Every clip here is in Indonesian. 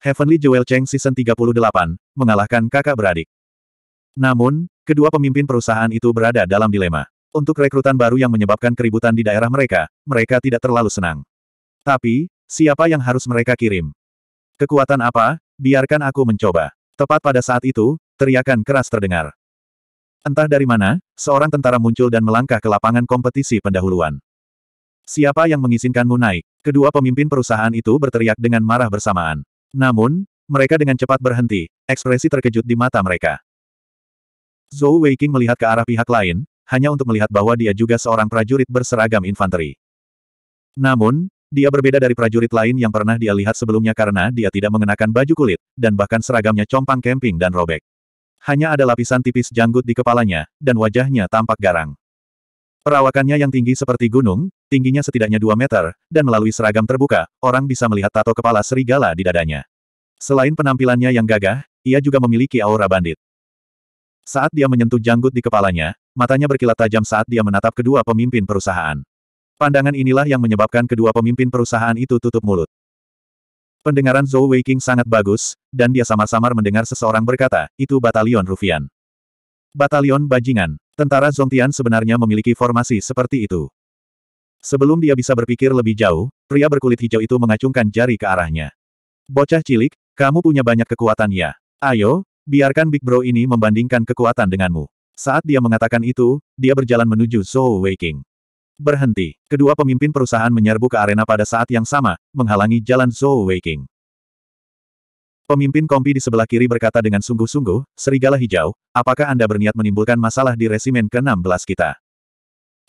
Heavenly Jewel Cheng Season 38, mengalahkan kakak beradik. Namun, kedua pemimpin perusahaan itu berada dalam dilema. Untuk rekrutan baru yang menyebabkan keributan di daerah mereka, mereka tidak terlalu senang. Tapi, siapa yang harus mereka kirim? Kekuatan apa? Biarkan aku mencoba. Tepat pada saat itu, teriakan keras terdengar. Entah dari mana, seorang tentara muncul dan melangkah ke lapangan kompetisi pendahuluan. Siapa yang mengizinkanmu naik? Kedua pemimpin perusahaan itu berteriak dengan marah bersamaan. Namun, mereka dengan cepat berhenti, ekspresi terkejut di mata mereka. Zhou Weiqing melihat ke arah pihak lain, hanya untuk melihat bahwa dia juga seorang prajurit berseragam infanteri. Namun, dia berbeda dari prajurit lain yang pernah dia lihat sebelumnya karena dia tidak mengenakan baju kulit, dan bahkan seragamnya compang camping dan robek. Hanya ada lapisan tipis janggut di kepalanya, dan wajahnya tampak garang. Perawakannya yang tinggi seperti gunung, tingginya setidaknya 2 meter, dan melalui seragam terbuka, orang bisa melihat tato kepala serigala di dadanya. Selain penampilannya yang gagah, ia juga memiliki aura bandit. Saat dia menyentuh janggut di kepalanya, matanya berkilat tajam saat dia menatap kedua pemimpin perusahaan. Pandangan inilah yang menyebabkan kedua pemimpin perusahaan itu tutup mulut. Pendengaran Zhou Weiqing sangat bagus, dan dia samar-samar mendengar seseorang berkata, itu Batalion Rufian. Batalion Bajingan, tentara Zhongtian sebenarnya memiliki formasi seperti itu. Sebelum dia bisa berpikir lebih jauh, pria berkulit hijau itu mengacungkan jari ke arahnya. Bocah cilik, kamu punya banyak kekuatan ya. Ayo, biarkan Big Bro ini membandingkan kekuatan denganmu. Saat dia mengatakan itu, dia berjalan menuju Zhou Weiqing. Berhenti. Kedua pemimpin perusahaan menyerbu ke arena pada saat yang sama, menghalangi jalan Zhou Weiqing. Pemimpin kompi di sebelah kiri berkata dengan sungguh-sungguh, Serigala Hijau, apakah Anda berniat menimbulkan masalah di resimen ke-16 kita?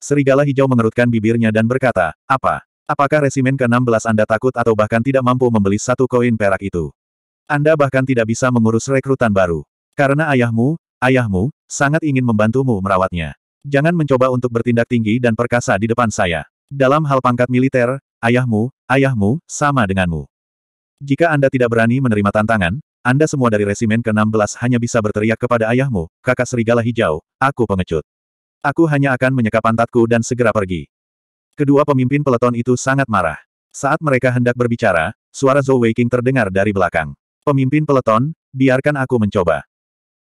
Serigala hijau mengerutkan bibirnya dan berkata, apa? Apakah resimen ke-16 Anda takut atau bahkan tidak mampu membeli satu koin perak itu? Anda bahkan tidak bisa mengurus rekrutan baru. Karena ayahmu, ayahmu, sangat ingin membantumu merawatnya. Jangan mencoba untuk bertindak tinggi dan perkasa di depan saya. Dalam hal pangkat militer, ayahmu, ayahmu, sama denganmu. Jika Anda tidak berani menerima tantangan, Anda semua dari resimen ke-16 hanya bisa berteriak kepada ayahmu, kakak serigala hijau, aku pengecut. Aku hanya akan menyeka pantatku dan segera pergi. Kedua pemimpin peleton itu sangat marah. Saat mereka hendak berbicara, suara Zhou Weiqing terdengar dari belakang. Pemimpin peleton, biarkan aku mencoba.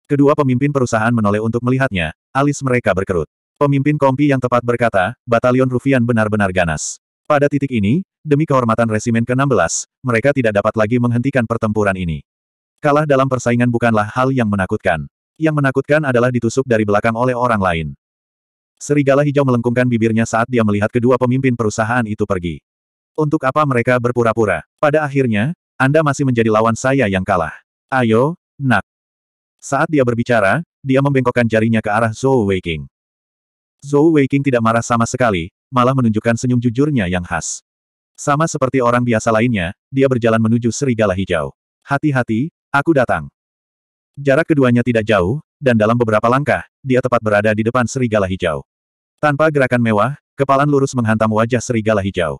Kedua pemimpin perusahaan menoleh untuk melihatnya, alis mereka berkerut. Pemimpin kompi yang tepat berkata, batalion Rufian benar-benar ganas. Pada titik ini, demi kehormatan resimen ke-16, mereka tidak dapat lagi menghentikan pertempuran ini. Kalah dalam persaingan bukanlah hal yang menakutkan. Yang menakutkan adalah ditusuk dari belakang oleh orang lain. Serigala hijau melengkungkan bibirnya saat dia melihat kedua pemimpin perusahaan itu pergi. Untuk apa mereka berpura-pura? Pada akhirnya, Anda masih menjadi lawan saya yang kalah. Ayo, nak. Saat dia berbicara, dia membengkokkan jarinya ke arah Zhou Weiqing. Zhou Weiqing tidak marah sama sekali, malah menunjukkan senyum jujurnya yang khas. Sama seperti orang biasa lainnya, dia berjalan menuju serigala hijau. Hati-hati, aku datang. Jarak keduanya tidak jauh, dan dalam beberapa langkah, dia tepat berada di depan serigala hijau. Tanpa gerakan mewah, kepalan lurus menghantam wajah serigala hijau.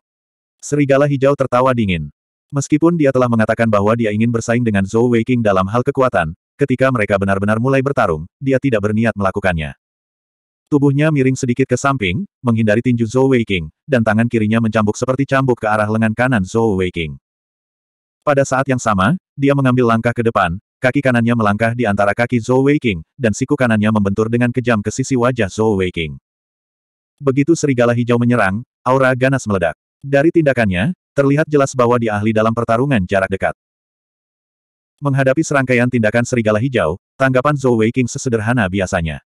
Serigala hijau tertawa dingin. Meskipun dia telah mengatakan bahwa dia ingin bersaing dengan Zhou Weiqing dalam hal kekuatan, ketika mereka benar-benar mulai bertarung, dia tidak berniat melakukannya. Tubuhnya miring sedikit ke samping, menghindari tinju Zhou Weiqing, dan tangan kirinya mencambuk seperti cambuk ke arah lengan kanan Zhou Weiqing. Pada saat yang sama, dia mengambil langkah ke depan, Kaki kanannya melangkah di antara kaki Zhou Weiqing, dan siku kanannya membentur dengan kejam ke sisi wajah Zhou Weiqing. Begitu serigala hijau menyerang, aura ganas meledak. Dari tindakannya, terlihat jelas bahwa dia ahli dalam pertarungan jarak dekat. Menghadapi serangkaian tindakan serigala hijau, tanggapan Zhou Weiqing sesederhana biasanya.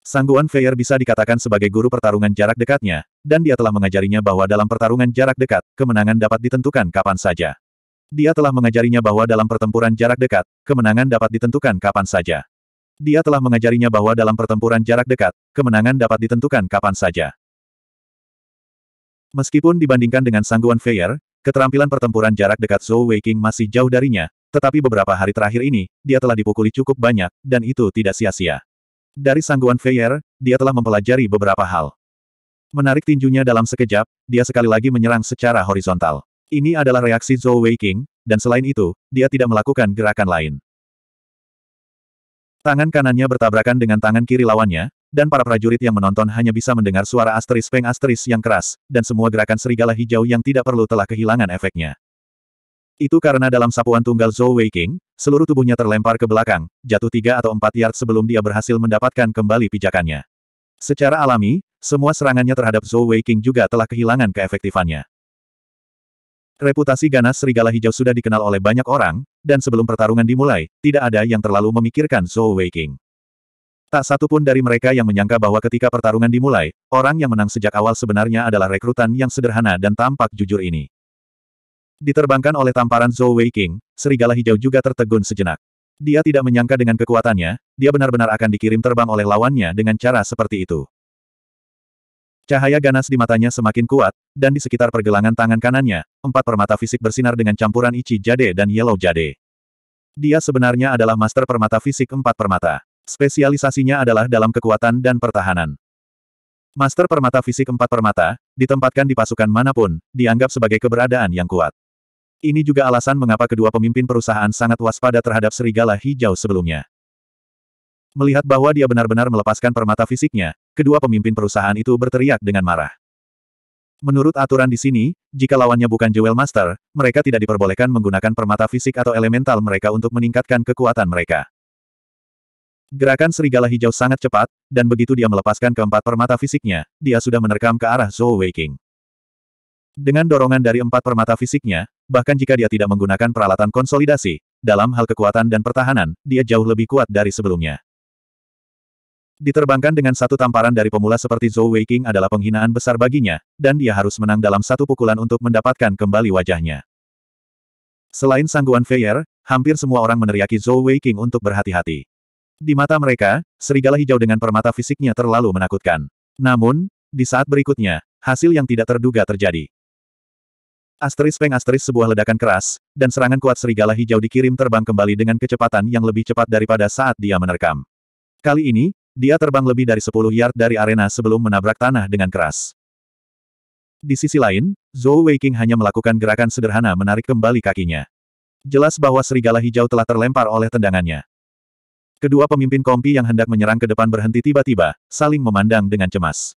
Sangguan Feier bisa dikatakan sebagai guru pertarungan jarak dekatnya, dan dia telah mengajarinya bahwa dalam pertarungan jarak dekat, kemenangan dapat ditentukan kapan saja. Dia telah mengajarinya bahwa dalam pertempuran jarak dekat, kemenangan dapat ditentukan kapan saja. Dia telah mengajarinya bahwa dalam pertempuran jarak dekat, kemenangan dapat ditentukan kapan saja. Meskipun dibandingkan dengan sangguan Feier, keterampilan pertempuran jarak dekat Zhou Weiqing masih jauh darinya, tetapi beberapa hari terakhir ini, dia telah dipukuli cukup banyak, dan itu tidak sia-sia. Dari sangguan Feier, dia telah mempelajari beberapa hal. Menarik tinjunya dalam sekejap, dia sekali lagi menyerang secara horizontal. Ini adalah reaksi Zhou Weiqing, dan selain itu, dia tidak melakukan gerakan lain. Tangan kanannya bertabrakan dengan tangan kiri lawannya, dan para prajurit yang menonton hanya bisa mendengar suara asteris peng asteris yang keras, dan semua gerakan serigala hijau yang tidak perlu telah kehilangan efeknya. Itu karena dalam sapuan tunggal Zhou Weiqing, seluruh tubuhnya terlempar ke belakang, jatuh tiga atau empat yard sebelum dia berhasil mendapatkan kembali pijakannya. Secara alami, semua serangannya terhadap Zhou Weiqing juga telah kehilangan keefektifannya. Reputasi ganas serigala hijau sudah dikenal oleh banyak orang, dan sebelum pertarungan dimulai, tidak ada yang terlalu memikirkan Zhou Weiqing. Tak satu pun dari mereka yang menyangka bahwa ketika pertarungan dimulai, orang yang menang sejak awal sebenarnya adalah rekrutan yang sederhana dan tampak jujur ini. Diterbangkan oleh tamparan Zhou Weiqing, serigala hijau juga tertegun sejenak. Dia tidak menyangka dengan kekuatannya, dia benar-benar akan dikirim terbang oleh lawannya dengan cara seperti itu. Cahaya ganas di matanya semakin kuat, dan di sekitar pergelangan tangan kanannya, empat permata fisik bersinar dengan campuran Ichi Jade dan Yellow Jade. Dia sebenarnya adalah master permata fisik empat permata. Spesialisasinya adalah dalam kekuatan dan pertahanan. Master permata fisik empat permata, ditempatkan di pasukan manapun, dianggap sebagai keberadaan yang kuat. Ini juga alasan mengapa kedua pemimpin perusahaan sangat waspada terhadap serigala hijau sebelumnya. Melihat bahwa dia benar-benar melepaskan permata fisiknya, kedua pemimpin perusahaan itu berteriak dengan marah. Menurut aturan di sini, jika lawannya bukan Jewel Master, mereka tidak diperbolehkan menggunakan permata fisik atau elemental mereka untuk meningkatkan kekuatan mereka. Gerakan serigala hijau sangat cepat, dan begitu dia melepaskan keempat permata fisiknya, dia sudah menerkam ke arah Zhou Weiking. Dengan dorongan dari empat permata fisiknya, bahkan jika dia tidak menggunakan peralatan konsolidasi, dalam hal kekuatan dan pertahanan, dia jauh lebih kuat dari sebelumnya. Diterbangkan dengan satu tamparan dari pemula seperti Zhou Weiqing adalah penghinaan besar baginya, dan dia harus menang dalam satu pukulan untuk mendapatkan kembali wajahnya. Selain sangguan Feier, hampir semua orang meneriaki Zhou Weiqing untuk berhati-hati. Di mata mereka, serigala hijau dengan permata fisiknya terlalu menakutkan. Namun, di saat berikutnya, hasil yang tidak terduga terjadi. Asteris peng asteris sebuah ledakan keras, dan serangan kuat serigala hijau dikirim terbang kembali dengan kecepatan yang lebih cepat daripada saat dia menerkam. Kali ini, dia terbang lebih dari 10 yard dari arena sebelum menabrak tanah dengan keras. Di sisi lain, Zhou Weiqing hanya melakukan gerakan sederhana menarik kembali kakinya. Jelas bahwa serigala hijau telah terlempar oleh tendangannya. Kedua pemimpin kompi yang hendak menyerang ke depan berhenti tiba-tiba, saling memandang dengan cemas.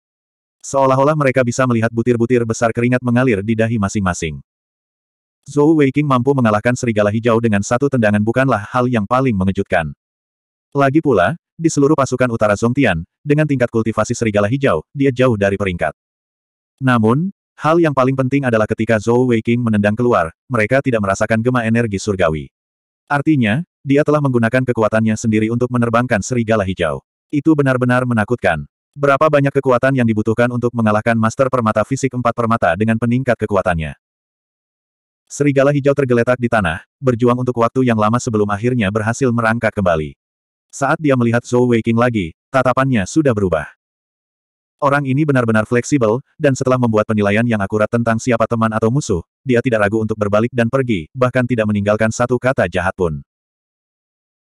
Seolah-olah mereka bisa melihat butir-butir besar keringat mengalir di dahi masing-masing. Zhou Weiqing mampu mengalahkan serigala hijau dengan satu tendangan bukanlah hal yang paling mengejutkan. Lagi pula, di seluruh pasukan utara Zongtian, dengan tingkat kultivasi serigala hijau, dia jauh dari peringkat. Namun, hal yang paling penting adalah ketika Zhou Weiqing menendang keluar, mereka tidak merasakan gema energi surgawi. Artinya, dia telah menggunakan kekuatannya sendiri untuk menerbangkan serigala hijau. Itu benar-benar menakutkan. Berapa banyak kekuatan yang dibutuhkan untuk mengalahkan master permata fisik empat permata dengan peningkat kekuatannya. Serigala hijau tergeletak di tanah, berjuang untuk waktu yang lama sebelum akhirnya berhasil merangkak kembali. Saat dia melihat Zhou Weiqing lagi, tatapannya sudah berubah. Orang ini benar-benar fleksibel, dan setelah membuat penilaian yang akurat tentang siapa teman atau musuh, dia tidak ragu untuk berbalik dan pergi, bahkan tidak meninggalkan satu kata jahat pun.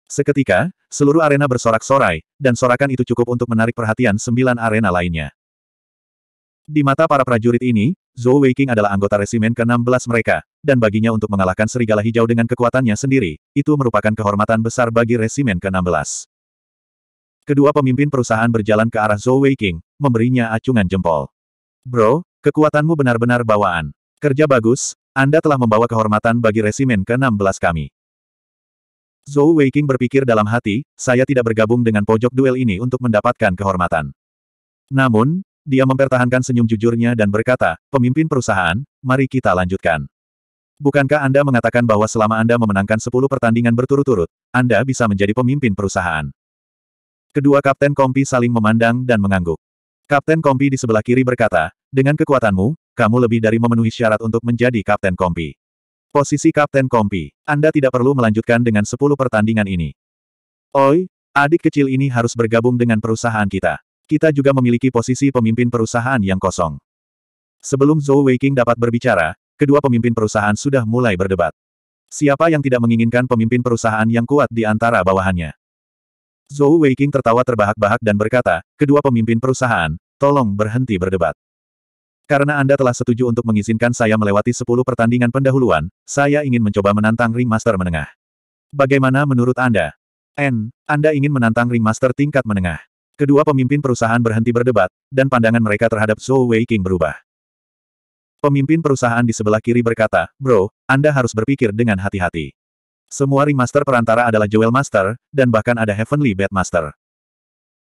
Seketika, seluruh arena bersorak-sorai, dan sorakan itu cukup untuk menarik perhatian sembilan arena lainnya. Di mata para prajurit ini, Zhou Weiqing adalah anggota resimen ke-16 mereka, dan baginya untuk mengalahkan serigala hijau dengan kekuatannya sendiri, itu merupakan kehormatan besar bagi resimen ke-16. Kedua pemimpin perusahaan berjalan ke arah Zhou Weiqing, memberinya acungan jempol. Bro, kekuatanmu benar-benar bawaan. Kerja bagus, Anda telah membawa kehormatan bagi resimen ke-16 kami. Zhou Weiqing berpikir dalam hati, saya tidak bergabung dengan pojok duel ini untuk mendapatkan kehormatan. Namun, dia mempertahankan senyum jujurnya dan berkata, pemimpin perusahaan, mari kita lanjutkan. Bukankah Anda mengatakan bahwa selama Anda memenangkan 10 pertandingan berturut-turut, Anda bisa menjadi pemimpin perusahaan? Kedua Kapten Kompi saling memandang dan mengangguk. Kapten Kompi di sebelah kiri berkata, dengan kekuatanmu, kamu lebih dari memenuhi syarat untuk menjadi Kapten Kompi. Posisi Kapten Kompi, Anda tidak perlu melanjutkan dengan 10 pertandingan ini. Oi, adik kecil ini harus bergabung dengan perusahaan kita. Kita juga memiliki posisi pemimpin perusahaan yang kosong. Sebelum Zhou Weiking dapat berbicara, kedua pemimpin perusahaan sudah mulai berdebat. Siapa yang tidak menginginkan pemimpin perusahaan yang kuat di antara bawahannya? Zhou Weiking tertawa terbahak-bahak dan berkata, kedua pemimpin perusahaan, tolong berhenti berdebat. Karena Anda telah setuju untuk mengizinkan saya melewati 10 pertandingan pendahuluan, saya ingin mencoba menantang ringmaster menengah. Bagaimana menurut Anda? N, Anda ingin menantang ringmaster tingkat menengah. Kedua pemimpin perusahaan berhenti berdebat, dan pandangan mereka terhadap Zhou King berubah. Pemimpin perusahaan di sebelah kiri berkata, Bro, Anda harus berpikir dengan hati-hati. Semua ringmaster perantara adalah Jewel Master, dan bahkan ada Heavenly Bad Master.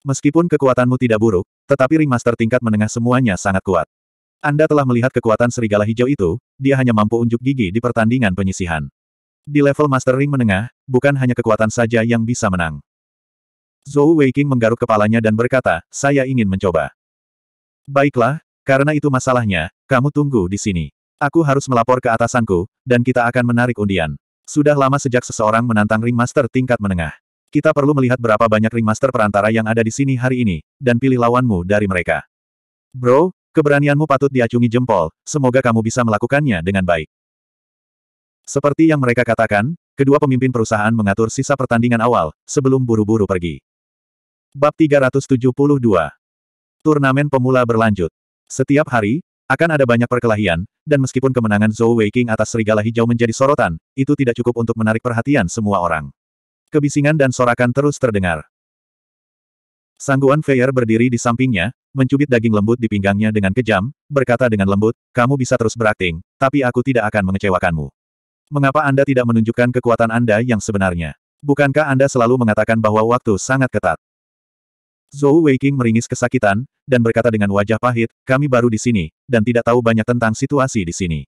Meskipun kekuatanmu tidak buruk, tetapi ringmaster tingkat menengah semuanya sangat kuat. Anda telah melihat kekuatan serigala hijau itu, dia hanya mampu unjuk gigi di pertandingan penyisihan. Di level Master Ring menengah, bukan hanya kekuatan saja yang bisa menang. Zhou Weiqing menggaruk kepalanya dan berkata, saya ingin mencoba. Baiklah, karena itu masalahnya, kamu tunggu di sini. Aku harus melapor ke atasanku, dan kita akan menarik undian. Sudah lama sejak seseorang menantang ringmaster tingkat menengah. Kita perlu melihat berapa banyak ringmaster perantara yang ada di sini hari ini, dan pilih lawanmu dari mereka. Bro, keberanianmu patut diacungi jempol, semoga kamu bisa melakukannya dengan baik. Seperti yang mereka katakan, kedua pemimpin perusahaan mengatur sisa pertandingan awal, sebelum buru-buru pergi. Bab 372. Turnamen pemula berlanjut. Setiap hari, akan ada banyak perkelahian, dan meskipun kemenangan Zhou Weiqing atas serigala hijau menjadi sorotan, itu tidak cukup untuk menarik perhatian semua orang. Kebisingan dan sorakan terus terdengar. Sangguan Feier berdiri di sampingnya, mencubit daging lembut di pinggangnya dengan kejam, berkata dengan lembut, kamu bisa terus berakting, tapi aku tidak akan mengecewakanmu. Mengapa Anda tidak menunjukkan kekuatan Anda yang sebenarnya? Bukankah Anda selalu mengatakan bahwa waktu sangat ketat? Zhou Weiqing meringis kesakitan, dan berkata dengan wajah pahit, kami baru di sini, dan tidak tahu banyak tentang situasi di sini.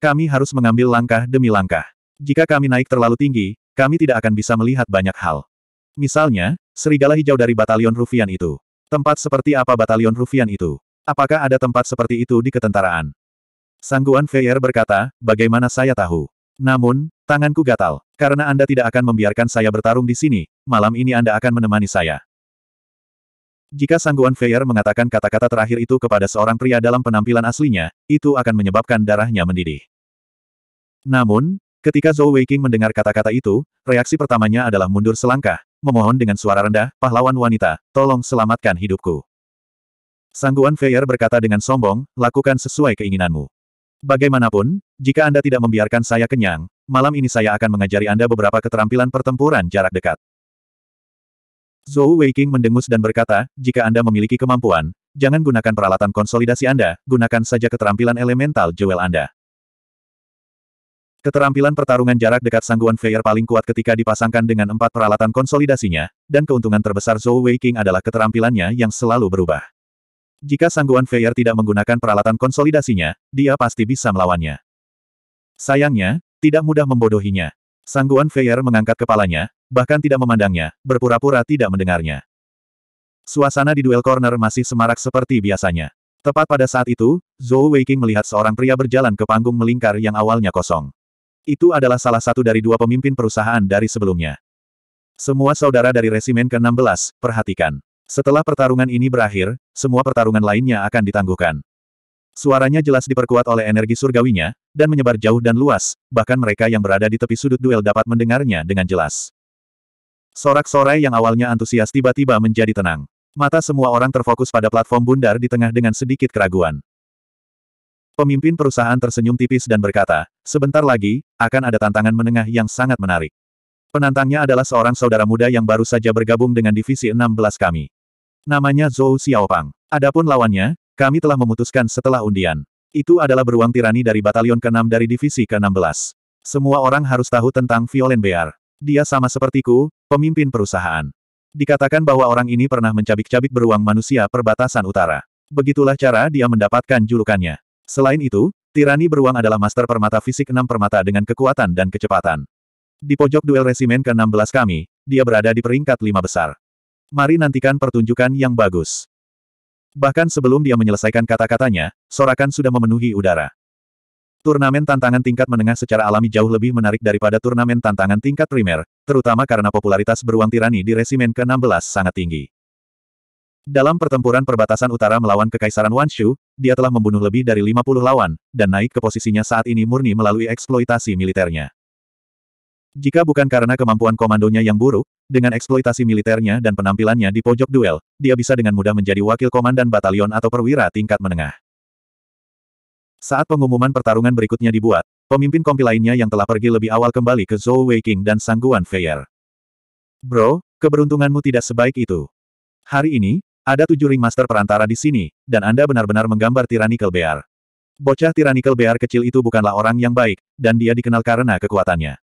Kami harus mengambil langkah demi langkah. Jika kami naik terlalu tinggi, kami tidak akan bisa melihat banyak hal. Misalnya, serigala hijau dari batalion Rufian itu. Tempat seperti apa batalion Rufian itu? Apakah ada tempat seperti itu di ketentaraan? Sangguan Feier berkata, bagaimana saya tahu? Namun, tanganku gatal, karena Anda tidak akan membiarkan saya bertarung di sini, malam ini Anda akan menemani saya. Jika sangguan Feier mengatakan kata-kata terakhir itu kepada seorang pria dalam penampilan aslinya, itu akan menyebabkan darahnya mendidih. Namun, ketika Zhou Weiqing mendengar kata-kata itu, reaksi pertamanya adalah mundur selangkah, memohon dengan suara rendah, pahlawan wanita, tolong selamatkan hidupku. Sangguan Feier berkata dengan sombong, lakukan sesuai keinginanmu. Bagaimanapun, jika Anda tidak membiarkan saya kenyang, malam ini saya akan mengajari Anda beberapa keterampilan pertempuran jarak dekat. Zhou Weiqing mendengus dan berkata, jika Anda memiliki kemampuan, jangan gunakan peralatan konsolidasi Anda, gunakan saja keterampilan elemental jewel Anda. Keterampilan pertarungan jarak dekat sangguan Feier paling kuat ketika dipasangkan dengan empat peralatan konsolidasinya, dan keuntungan terbesar Zhou Weiqing adalah keterampilannya yang selalu berubah. Jika sangguan Feier tidak menggunakan peralatan konsolidasinya, dia pasti bisa melawannya. Sayangnya, tidak mudah membodohinya. Sangguan Feyer mengangkat kepalanya, bahkan tidak memandangnya, berpura-pura tidak mendengarnya. Suasana di duel corner masih semarak seperti biasanya. Tepat pada saat itu, Zhou Weiqing melihat seorang pria berjalan ke panggung melingkar yang awalnya kosong. Itu adalah salah satu dari dua pemimpin perusahaan dari sebelumnya. Semua saudara dari resimen ke-16, perhatikan. Setelah pertarungan ini berakhir, semua pertarungan lainnya akan ditangguhkan. Suaranya jelas diperkuat oleh energi surgawinya, dan menyebar jauh dan luas, bahkan mereka yang berada di tepi sudut duel dapat mendengarnya dengan jelas. Sorak-sorai yang awalnya antusias tiba-tiba menjadi tenang. Mata semua orang terfokus pada platform bundar di tengah dengan sedikit keraguan. Pemimpin perusahaan tersenyum tipis dan berkata, sebentar lagi, akan ada tantangan menengah yang sangat menarik. Penantangnya adalah seorang saudara muda yang baru saja bergabung dengan divisi 16 kami. Namanya Zhou Xiaopang. Adapun lawannya, kami telah memutuskan setelah undian. Itu adalah beruang tirani dari batalion ke-6 dari divisi ke-16. Semua orang harus tahu tentang Violen Bear. Dia sama sepertiku, pemimpin perusahaan. Dikatakan bahwa orang ini pernah mencabik-cabik beruang manusia perbatasan utara. Begitulah cara dia mendapatkan julukannya. Selain itu, tirani beruang adalah master permata fisik 6 permata dengan kekuatan dan kecepatan. Di pojok duel resimen ke-16 kami, dia berada di peringkat 5 besar. Mari nantikan pertunjukan yang bagus. Bahkan sebelum dia menyelesaikan kata-katanya, sorakan sudah memenuhi udara. Turnamen tantangan tingkat menengah secara alami jauh lebih menarik daripada turnamen tantangan tingkat primer, terutama karena popularitas beruang tirani di resimen ke-16 sangat tinggi. Dalam pertempuran perbatasan utara melawan Kekaisaran Wanshu, dia telah membunuh lebih dari 50 lawan, dan naik ke posisinya saat ini murni melalui eksploitasi militernya. Jika bukan karena kemampuan komandonya yang buruk, dengan eksploitasi militernya dan penampilannya di pojok duel, dia bisa dengan mudah menjadi wakil komandan batalion atau perwira tingkat menengah. Saat pengumuman pertarungan berikutnya dibuat, pemimpin kompi lainnya yang telah pergi lebih awal kembali ke Zhou Weiqing dan Sangguan Feier. Bro, keberuntunganmu tidak sebaik itu. Hari ini, ada tujuh ringmaster perantara di sini, dan Anda benar-benar menggambar tiranical Bear. Bocah tiranical Bear kecil itu bukanlah orang yang baik, dan dia dikenal karena kekuatannya.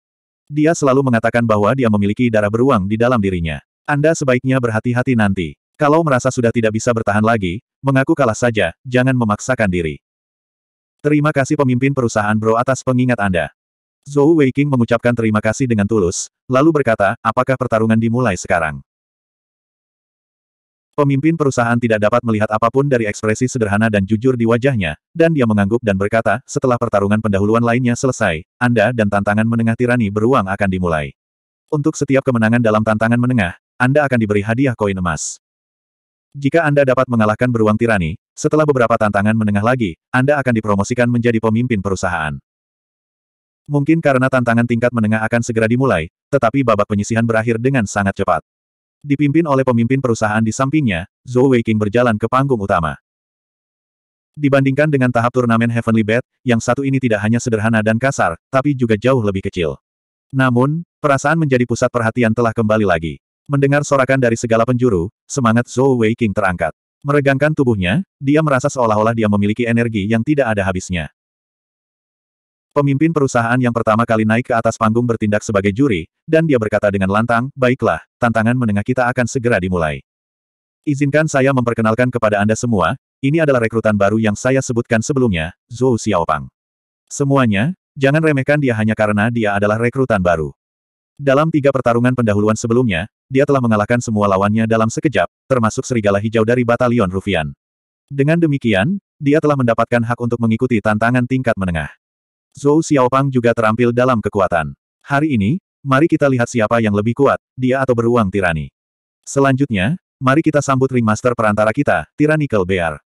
Dia selalu mengatakan bahwa dia memiliki darah beruang di dalam dirinya. Anda sebaiknya berhati-hati nanti. Kalau merasa sudah tidak bisa bertahan lagi, mengaku kalah saja, jangan memaksakan diri. Terima kasih pemimpin perusahaan Bro atas pengingat Anda. Zhou Weiqing mengucapkan terima kasih dengan tulus, lalu berkata, apakah pertarungan dimulai sekarang? Pemimpin perusahaan tidak dapat melihat apapun dari ekspresi sederhana dan jujur di wajahnya, dan dia mengangguk dan berkata, setelah pertarungan pendahuluan lainnya selesai, Anda dan tantangan menengah tirani beruang akan dimulai. Untuk setiap kemenangan dalam tantangan menengah, Anda akan diberi hadiah koin emas. Jika Anda dapat mengalahkan beruang tirani, setelah beberapa tantangan menengah lagi, Anda akan dipromosikan menjadi pemimpin perusahaan. Mungkin karena tantangan tingkat menengah akan segera dimulai, tetapi babak penyisihan berakhir dengan sangat cepat. Dipimpin oleh pemimpin perusahaan di sampingnya, Zhou Weiqing berjalan ke panggung utama. Dibandingkan dengan tahap turnamen Heavenly Bet, yang satu ini tidak hanya sederhana dan kasar, tapi juga jauh lebih kecil. Namun, perasaan menjadi pusat perhatian telah kembali lagi. Mendengar sorakan dari segala penjuru, semangat Zhou Weiqing terangkat. Meregangkan tubuhnya, dia merasa seolah-olah dia memiliki energi yang tidak ada habisnya. Pemimpin perusahaan yang pertama kali naik ke atas panggung bertindak sebagai juri, dan dia berkata dengan lantang, baiklah, tantangan menengah kita akan segera dimulai. Izinkan saya memperkenalkan kepada Anda semua, ini adalah rekrutan baru yang saya sebutkan sebelumnya, Zhou Xiaopang. Semuanya, jangan remehkan dia hanya karena dia adalah rekrutan baru. Dalam tiga pertarungan pendahuluan sebelumnya, dia telah mengalahkan semua lawannya dalam sekejap, termasuk serigala hijau dari batalion Rufian. Dengan demikian, dia telah mendapatkan hak untuk mengikuti tantangan tingkat menengah. Zhou Xiaopang juga terampil dalam kekuatan. Hari ini, mari kita lihat siapa yang lebih kuat, dia atau beruang tirani. Selanjutnya, mari kita sambut ringmaster perantara kita, Tyrannical Bear.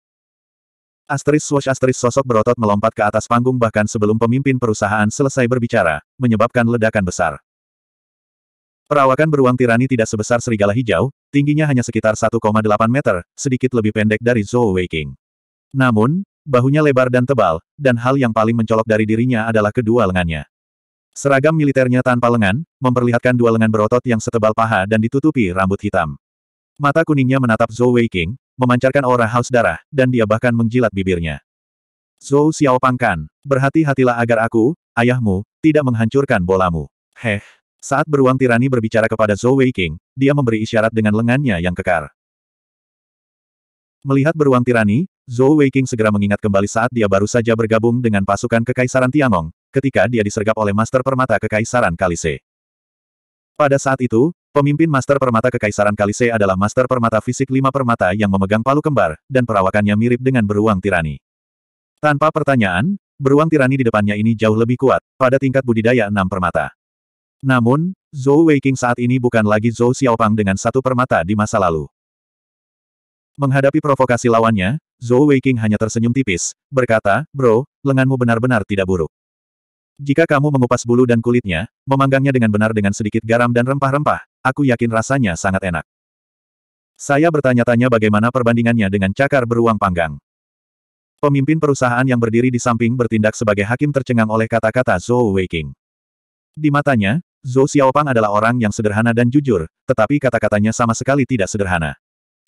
Asteris Swash Asteris sosok berotot melompat ke atas panggung bahkan sebelum pemimpin perusahaan selesai berbicara, menyebabkan ledakan besar. Perawakan beruang tirani tidak sebesar serigala hijau, tingginya hanya sekitar 1,8 meter, sedikit lebih pendek dari Zhou Weiking. Namun, bahunya lebar dan tebal, dan hal yang paling mencolok dari dirinya adalah kedua lengannya. Seragam militernya tanpa lengan, memperlihatkan dua lengan berotot yang setebal paha dan ditutupi rambut hitam. Mata kuningnya menatap Zhou Weiqing, memancarkan aura haus darah, dan dia bahkan menjilat bibirnya. Zhou Xiaopangkan, berhati-hatilah agar aku, ayahmu, tidak menghancurkan bolamu. Heh. Saat beruang tirani berbicara kepada Zhou Weiqing, dia memberi isyarat dengan lengannya yang kekar. Melihat beruang tirani, Zhou Weiqing segera mengingat kembali saat dia baru saja bergabung dengan pasukan Kekaisaran Tiangong, ketika dia disergap oleh Master Permata Kekaisaran Kalise. Pada saat itu, pemimpin Master Permata Kekaisaran Kalise adalah Master Permata Fisik Lima Permata yang memegang palu kembar, dan perawakannya mirip dengan beruang tirani. Tanpa pertanyaan, beruang tirani di depannya ini jauh lebih kuat, pada tingkat budidaya enam permata. Namun, Zhou Weiqing saat ini bukan lagi Zhou Xiaopang dengan satu permata di masa lalu. Menghadapi provokasi lawannya, Zhou Weiking hanya tersenyum tipis, berkata, Bro, lenganmu benar-benar tidak buruk. Jika kamu mengupas bulu dan kulitnya, memanggangnya dengan benar dengan sedikit garam dan rempah-rempah, aku yakin rasanya sangat enak. Saya bertanya-tanya bagaimana perbandingannya dengan cakar beruang panggang. Pemimpin perusahaan yang berdiri di samping bertindak sebagai hakim tercengang oleh kata-kata Zhou Weiking. Di matanya, Zhou Xiaopang adalah orang yang sederhana dan jujur, tetapi kata-katanya sama sekali tidak sederhana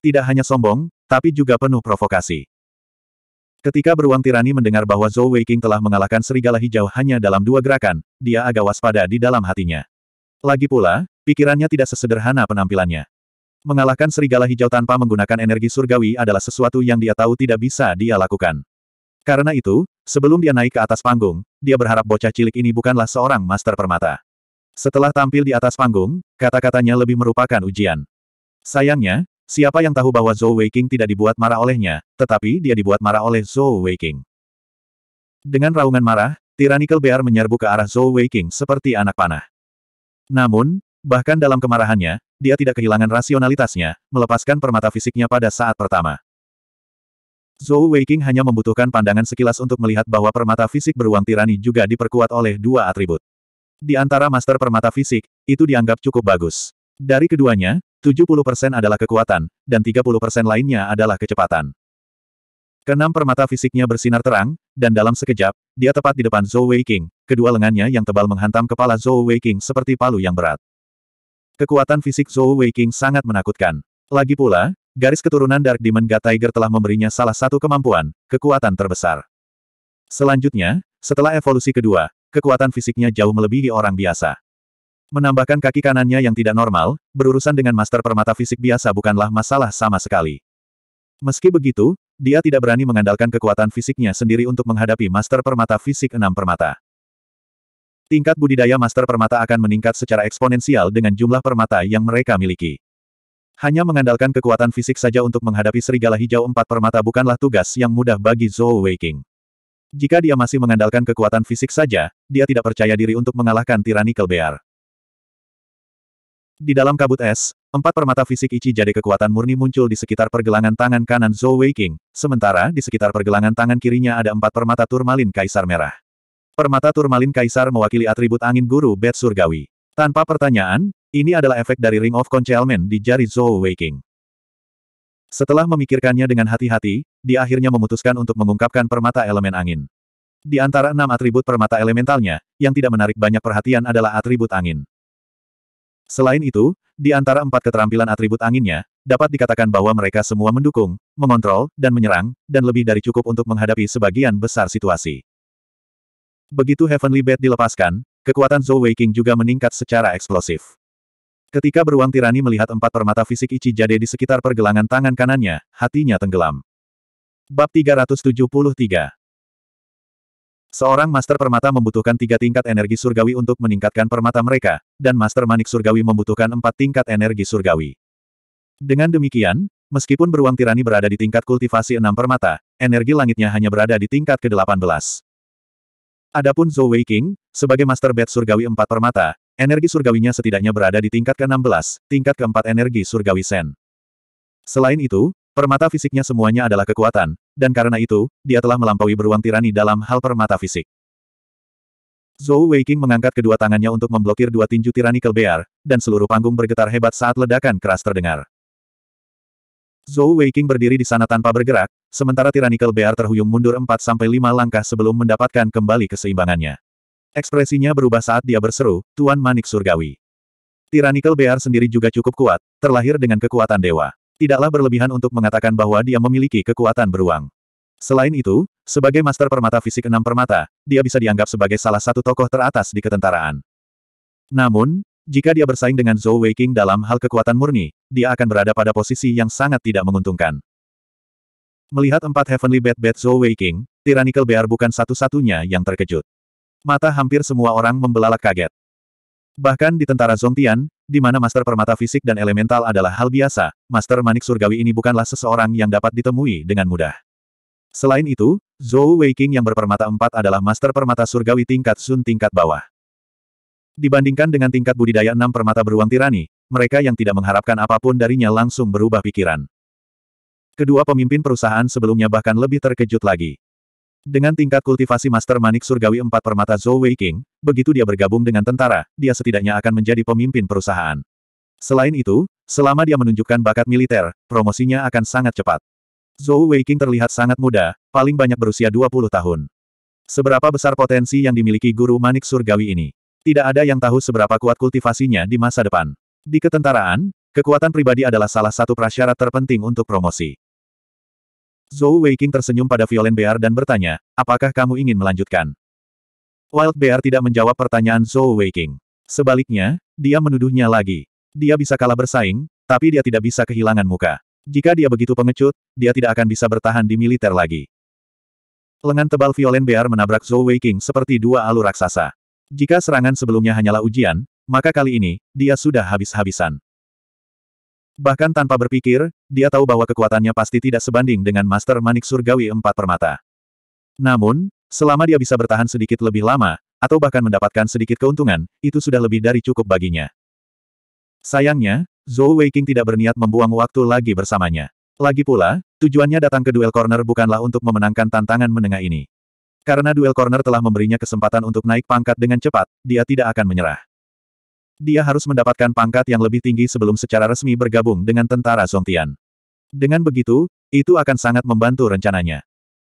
tidak hanya sombong, tapi juga penuh provokasi. Ketika beruang tirani mendengar bahwa Zhou Weiqing telah mengalahkan serigala hijau hanya dalam dua gerakan, dia agak waspada di dalam hatinya. Lagi pula, pikirannya tidak sesederhana penampilannya. Mengalahkan serigala hijau tanpa menggunakan energi surgawi adalah sesuatu yang dia tahu tidak bisa dia lakukan. Karena itu, sebelum dia naik ke atas panggung, dia berharap bocah cilik ini bukanlah seorang master permata. Setelah tampil di atas panggung, kata-katanya lebih merupakan ujian. Sayangnya, Siapa yang tahu bahwa Zhou Weiqing tidak dibuat marah olehnya, tetapi dia dibuat marah oleh Zhou Weiqing. Dengan raungan marah, Tyrannical Bear menyerbu ke arah Zhou Weiqing seperti anak panah. Namun, bahkan dalam kemarahannya, dia tidak kehilangan rasionalitasnya, melepaskan permata fisiknya pada saat pertama. Zhou Weiqing hanya membutuhkan pandangan sekilas untuk melihat bahwa permata fisik beruang tirani juga diperkuat oleh dua atribut. Di antara master permata fisik, itu dianggap cukup bagus. Dari keduanya, 70% adalah kekuatan, dan 30% lainnya adalah kecepatan. Kenam permata fisiknya bersinar terang, dan dalam sekejap, dia tepat di depan Zhou Weiqing, kedua lengannya yang tebal menghantam kepala Zhou Weiqing seperti palu yang berat. Kekuatan fisik Zhou Weiqing sangat menakutkan. Lagi pula, garis keturunan Dark Demon God Tiger telah memberinya salah satu kemampuan, kekuatan terbesar. Selanjutnya, setelah evolusi kedua, kekuatan fisiknya jauh melebihi orang biasa. Menambahkan kaki kanannya yang tidak normal, berurusan dengan master permata fisik biasa bukanlah masalah sama sekali. Meski begitu, dia tidak berani mengandalkan kekuatan fisiknya sendiri untuk menghadapi master permata fisik enam permata. Tingkat budidaya master permata akan meningkat secara eksponensial dengan jumlah permata yang mereka miliki. Hanya mengandalkan kekuatan fisik saja untuk menghadapi serigala hijau empat permata bukanlah tugas yang mudah bagi Zhou Weiking. Jika dia masih mengandalkan kekuatan fisik saja, dia tidak percaya diri untuk mengalahkan Tyrannical Bear. Di dalam kabut es, empat permata fisik Ichi Jade kekuatan murni muncul di sekitar pergelangan tangan kanan Zhou Weiqing, sementara di sekitar pergelangan tangan kirinya ada empat permata turmalin kaisar merah. Permata turmalin kaisar mewakili atribut angin guru Bet Surgawi. Tanpa pertanyaan, ini adalah efek dari Ring of Concealment di jari Zhou Weiqing. Setelah memikirkannya dengan hati-hati, dia akhirnya memutuskan untuk mengungkapkan permata elemen angin. Di antara enam atribut permata elementalnya, yang tidak menarik banyak perhatian adalah atribut angin. Selain itu, di antara empat keterampilan atribut anginnya, dapat dikatakan bahwa mereka semua mendukung, mengontrol, dan menyerang, dan lebih dari cukup untuk menghadapi sebagian besar situasi. Begitu Heavenly Bed dilepaskan, kekuatan Zhou Weiqing juga meningkat secara eksplosif. Ketika beruang tirani melihat empat permata fisik Ichi Ichijade di sekitar pergelangan tangan kanannya, hatinya tenggelam. Bab 373 Seorang Master Permata membutuhkan tiga tingkat energi surgawi untuk meningkatkan permata mereka, dan Master Manik surgawi membutuhkan empat tingkat energi surgawi. Dengan demikian, meskipun beruang tirani berada di tingkat kultivasi enam permata, energi langitnya hanya berada di tingkat ke-18. Adapun Zhou Wei King, sebagai Master Bed surgawi empat permata, energi surgawinya setidaknya berada di tingkat ke-16, tingkat keempat energi surgawi Sen. Selain itu, Permata fisiknya semuanya adalah kekuatan, dan karena itu, dia telah melampaui beruang tirani dalam hal permata fisik. Zhou Weiking mengangkat kedua tangannya untuk memblokir dua tinju tirani Kelbear, dan seluruh panggung bergetar hebat saat ledakan keras terdengar. Zhou Weiking berdiri di sana tanpa bergerak, sementara tirani Kelbear terhuyung mundur 4-5 langkah sebelum mendapatkan kembali keseimbangannya. Ekspresinya berubah saat dia berseru, Tuan Manik Surgawi. Tirani bear sendiri juga cukup kuat, terlahir dengan kekuatan dewa. Tidaklah berlebihan untuk mengatakan bahwa dia memiliki kekuatan beruang. Selain itu, sebagai master permata fisik enam permata, dia bisa dianggap sebagai salah satu tokoh teratas di ketentaraan. Namun, jika dia bersaing dengan Zhou Weiqing dalam hal kekuatan murni, dia akan berada pada posisi yang sangat tidak menguntungkan. Melihat empat Heavenly Bad Bad Zhou Weiqing, Tyrannical Bear bukan satu-satunya yang terkejut. Mata hampir semua orang membelalak kaget. Bahkan di tentara Zongtian, di mana master permata fisik dan elemental adalah hal biasa, master manik surgawi ini bukanlah seseorang yang dapat ditemui dengan mudah. Selain itu, Zhou Weiqing yang berpermata empat adalah master permata surgawi tingkat Sun tingkat bawah. Dibandingkan dengan tingkat budidaya enam permata beruang tirani, mereka yang tidak mengharapkan apapun darinya langsung berubah pikiran. Kedua pemimpin perusahaan sebelumnya bahkan lebih terkejut lagi. Dengan tingkat kultivasi Master Manik Surgawi 4 Permata Zhou Wei King, begitu dia bergabung dengan tentara, dia setidaknya akan menjadi pemimpin perusahaan. Selain itu, selama dia menunjukkan bakat militer, promosinya akan sangat cepat. Zhou Wei King terlihat sangat muda, paling banyak berusia 20 tahun. Seberapa besar potensi yang dimiliki guru Manik Surgawi ini? Tidak ada yang tahu seberapa kuat kultivasinya di masa depan. Di ketentaraan, kekuatan pribadi adalah salah satu prasyarat terpenting untuk promosi. Zhou Weiqing tersenyum pada Violen Bear dan bertanya, apakah kamu ingin melanjutkan? Wild Bear tidak menjawab pertanyaan Zhou Weiqing. Sebaliknya, dia menuduhnya lagi. Dia bisa kalah bersaing, tapi dia tidak bisa kehilangan muka. Jika dia begitu pengecut, dia tidak akan bisa bertahan di militer lagi. Lengan tebal Violen Bear menabrak Zhou Weiqing seperti dua alur raksasa. Jika serangan sebelumnya hanyalah ujian, maka kali ini, dia sudah habis-habisan. Bahkan tanpa berpikir, dia tahu bahwa kekuatannya pasti tidak sebanding dengan Master Manik Surgawi Empat Permata. Namun, selama dia bisa bertahan sedikit lebih lama, atau bahkan mendapatkan sedikit keuntungan, itu sudah lebih dari cukup baginya. Sayangnya, Zhou Weiqing tidak berniat membuang waktu lagi bersamanya. Lagi pula, tujuannya datang ke duel corner bukanlah untuk memenangkan tantangan menengah ini. Karena duel corner telah memberinya kesempatan untuk naik pangkat dengan cepat, dia tidak akan menyerah. Dia harus mendapatkan pangkat yang lebih tinggi sebelum secara resmi bergabung dengan tentara Songtian. Dengan begitu, itu akan sangat membantu rencananya.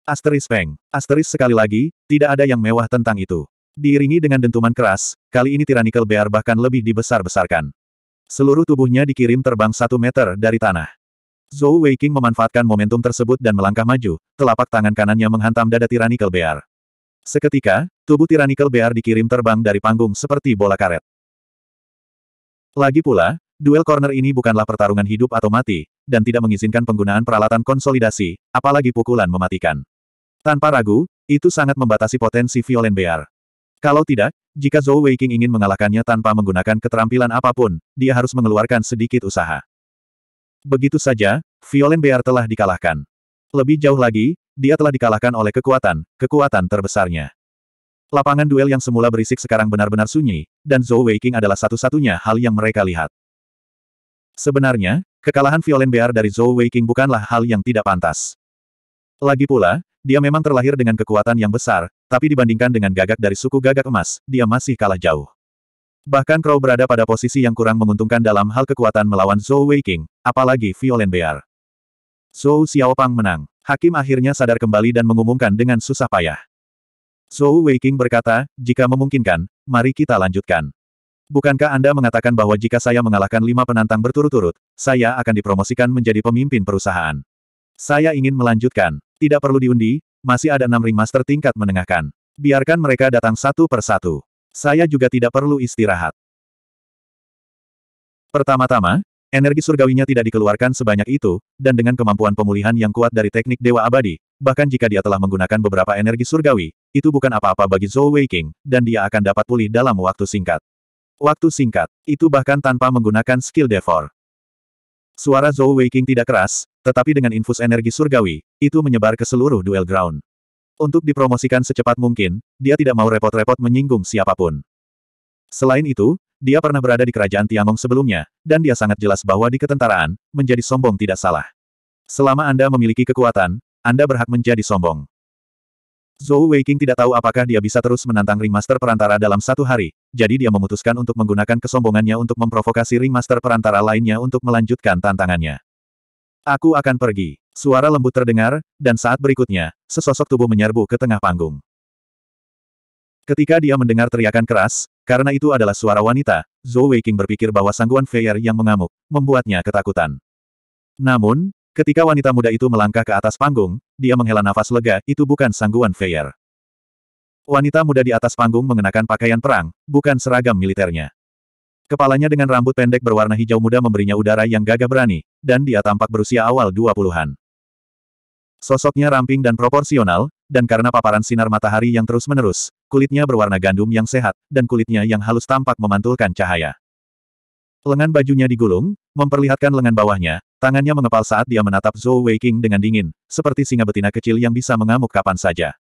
Asteris Peng. Asteris sekali lagi, tidak ada yang mewah tentang itu. Diiringi dengan dentuman keras, kali ini Tyrannical Bear bahkan lebih dibesar-besarkan. Seluruh tubuhnya dikirim terbang satu meter dari tanah. Zhou Weiking memanfaatkan momentum tersebut dan melangkah maju, telapak tangan kanannya menghantam dada Tyrannical Bear. Seketika, tubuh Tyrannical Bear dikirim terbang dari panggung seperti bola karet. Lagi pula, duel corner ini bukanlah pertarungan hidup atau mati, dan tidak mengizinkan penggunaan peralatan konsolidasi, apalagi pukulan mematikan. Tanpa ragu, itu sangat membatasi potensi Violent Bear. Kalau tidak, jika Zhou Weiqing ingin mengalahkannya tanpa menggunakan keterampilan apapun, dia harus mengeluarkan sedikit usaha. Begitu saja, Violent Bear telah dikalahkan. Lebih jauh lagi, dia telah dikalahkan oleh kekuatan, kekuatan terbesarnya. Lapangan duel yang semula berisik sekarang benar-benar sunyi, dan Zhou Weiqing adalah satu-satunya hal yang mereka lihat. Sebenarnya, kekalahan Violen Bear dari Zhou Weiqing bukanlah hal yang tidak pantas. Lagi pula, dia memang terlahir dengan kekuatan yang besar, tapi dibandingkan dengan gagak dari suku gagak emas, dia masih kalah jauh. Bahkan Crow berada pada posisi yang kurang menguntungkan dalam hal kekuatan melawan Zhou Weiqing, apalagi Violen Bear. Zhou Xiaopang menang. Hakim akhirnya sadar kembali dan mengumumkan dengan susah payah. Zhou Weiqing berkata, jika memungkinkan, mari kita lanjutkan. Bukankah Anda mengatakan bahwa jika saya mengalahkan lima penantang berturut-turut, saya akan dipromosikan menjadi pemimpin perusahaan? Saya ingin melanjutkan. Tidak perlu diundi, masih ada enam ringmaster tingkat menengahkan. Biarkan mereka datang satu per satu. Saya juga tidak perlu istirahat. Pertama-tama, energi surgawinya tidak dikeluarkan sebanyak itu, dan dengan kemampuan pemulihan yang kuat dari teknik Dewa Abadi, bahkan jika dia telah menggunakan beberapa energi surgawi, itu bukan apa-apa bagi Zhou Weiqing, dan dia akan dapat pulih dalam waktu singkat. Waktu singkat, itu bahkan tanpa menggunakan skill devor. Suara Zhou Weiqing tidak keras, tetapi dengan infus energi surgawi, itu menyebar ke seluruh duel ground. Untuk dipromosikan secepat mungkin, dia tidak mau repot-repot menyinggung siapapun. Selain itu, dia pernah berada di kerajaan Tiangong sebelumnya, dan dia sangat jelas bahwa di ketentaraan, menjadi sombong tidak salah. Selama Anda memiliki kekuatan, Anda berhak menjadi sombong. Zhou Weiqing tidak tahu apakah dia bisa terus menantang Ringmaster Perantara dalam satu hari, jadi dia memutuskan untuk menggunakan kesombongannya untuk memprovokasi Ringmaster Perantara lainnya untuk melanjutkan tantangannya. Aku akan pergi. Suara lembut terdengar, dan saat berikutnya, sesosok tubuh menyerbu ke tengah panggung. Ketika dia mendengar teriakan keras, karena itu adalah suara wanita, Zhou Weiqing berpikir bahwa sangguan Feier yang mengamuk, membuatnya ketakutan. Namun, Ketika wanita muda itu melangkah ke atas panggung, dia menghela nafas lega, itu bukan sangguan Feyer. Wanita muda di atas panggung mengenakan pakaian perang, bukan seragam militernya. Kepalanya dengan rambut pendek berwarna hijau muda memberinya udara yang gagah berani, dan dia tampak berusia awal 20-an. Sosoknya ramping dan proporsional, dan karena paparan sinar matahari yang terus-menerus, kulitnya berwarna gandum yang sehat, dan kulitnya yang halus tampak memantulkan cahaya. Lengan bajunya digulung, memperlihatkan lengan bawahnya, Tangannya mengepal saat dia menatap Zhou Weiqing dengan dingin, seperti singa betina kecil yang bisa mengamuk kapan saja.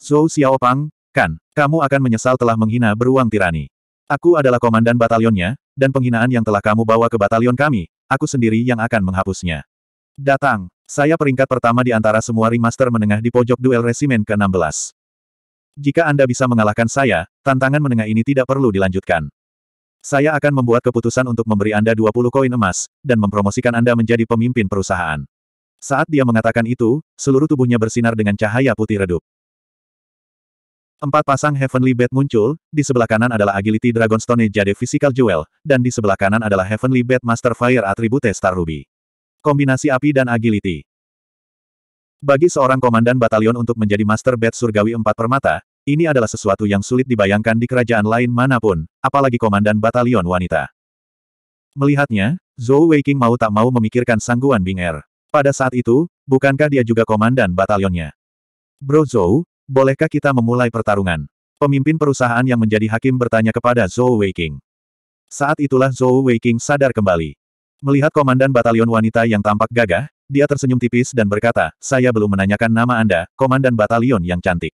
Zhou Xiaopang, kan, kamu akan menyesal telah menghina beruang tirani. Aku adalah komandan batalionnya, dan penghinaan yang telah kamu bawa ke batalion kami, aku sendiri yang akan menghapusnya. Datang, saya peringkat pertama di antara semua ringmaster menengah di pojok duel resimen ke-16. Jika Anda bisa mengalahkan saya, tantangan menengah ini tidak perlu dilanjutkan. Saya akan membuat keputusan untuk memberi Anda 20 koin emas, dan mempromosikan Anda menjadi pemimpin perusahaan. Saat dia mengatakan itu, seluruh tubuhnya bersinar dengan cahaya putih redup. Empat pasang Heavenly Bat muncul, di sebelah kanan adalah Agility Dragonstone Jade Physical Jewel, dan di sebelah kanan adalah Heavenly Bat Master Fire Attribute Star Ruby. Kombinasi api dan agility. Bagi seorang komandan batalion untuk menjadi Master Bed Surgawi empat Permata, ini adalah sesuatu yang sulit dibayangkan di kerajaan lain manapun, apalagi komandan batalion wanita. Melihatnya, Zhou Weiqing mau tak mau memikirkan sangguan Bing Er. Pada saat itu, bukankah dia juga komandan batalionnya? Bro Zhou, bolehkah kita memulai pertarungan? Pemimpin perusahaan yang menjadi hakim bertanya kepada Zhou Weiqing. Saat itulah Zhou Weiqing sadar kembali. Melihat komandan batalion wanita yang tampak gagah, dia tersenyum tipis dan berkata, saya belum menanyakan nama Anda, komandan batalion yang cantik.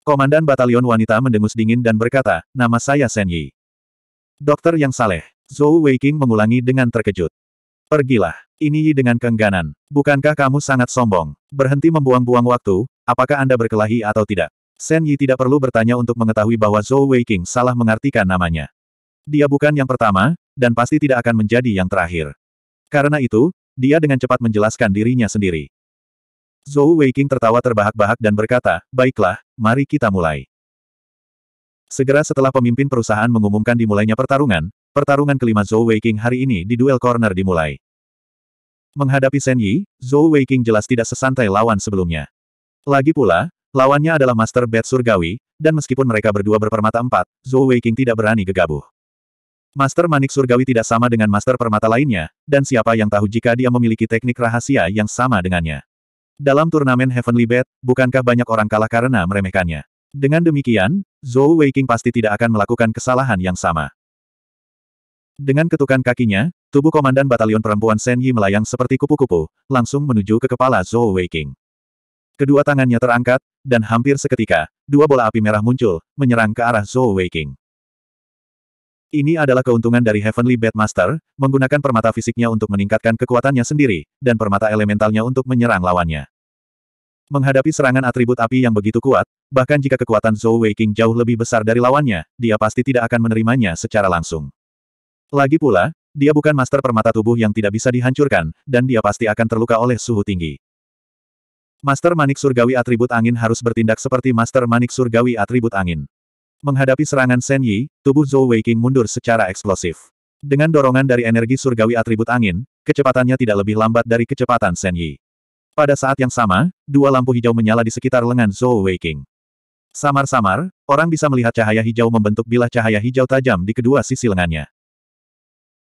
Komandan Batalion Wanita mendengus dingin dan berkata, nama saya Shen Yi. Dokter yang saleh. Zhou Weiqing mengulangi dengan terkejut. Pergilah. Ini Yi dengan kengganan. Bukankah kamu sangat sombong? Berhenti membuang-buang waktu, apakah Anda berkelahi atau tidak? Shen Yi tidak perlu bertanya untuk mengetahui bahwa Zhou Weiqing salah mengartikan namanya. Dia bukan yang pertama, dan pasti tidak akan menjadi yang terakhir. Karena itu, dia dengan cepat menjelaskan dirinya sendiri. Zhou Weiqing tertawa terbahak-bahak dan berkata, baiklah, mari kita mulai. Segera setelah pemimpin perusahaan mengumumkan dimulainya pertarungan, pertarungan kelima Zhou Weiqing hari ini di duel corner dimulai. Menghadapi Shen Yi, Zhou Weiqing jelas tidak sesantai lawan sebelumnya. Lagi pula, lawannya adalah Master Bed Surgawi, dan meskipun mereka berdua berpermata empat, Zhou Weiqing tidak berani gegabah. Master Manik Surgawi tidak sama dengan Master Permata lainnya, dan siapa yang tahu jika dia memiliki teknik rahasia yang sama dengannya. Dalam turnamen Heavenly Bet, bukankah banyak orang kalah karena meremehkannya? Dengan demikian, Zhou Weiqing pasti tidak akan melakukan kesalahan yang sama. Dengan ketukan kakinya, tubuh komandan batalion perempuan Shen Yi melayang seperti kupu-kupu, langsung menuju ke kepala Zhou Weiqing. Kedua tangannya terangkat, dan hampir seketika, dua bola api merah muncul, menyerang ke arah Zhou Weiqing. Ini adalah keuntungan dari Heavenly Master menggunakan permata fisiknya untuk meningkatkan kekuatannya sendiri, dan permata elementalnya untuk menyerang lawannya. Menghadapi serangan atribut api yang begitu kuat, bahkan jika kekuatan Zhou Weiqing jauh lebih besar dari lawannya, dia pasti tidak akan menerimanya secara langsung. Lagi pula, dia bukan master permata tubuh yang tidak bisa dihancurkan, dan dia pasti akan terluka oleh suhu tinggi. Master Manik Surgawi Atribut Angin harus bertindak seperti Master Manik Surgawi Atribut Angin. Menghadapi serangan Shen Yi, tubuh Zhou Weiqing mundur secara eksplosif. Dengan dorongan dari energi surgawi atribut angin, kecepatannya tidak lebih lambat dari kecepatan Shen Yi. Pada saat yang sama, dua lampu hijau menyala di sekitar lengan Zhou Weiqing. Samar-samar, orang bisa melihat cahaya hijau membentuk bilah cahaya hijau tajam di kedua sisi lengannya.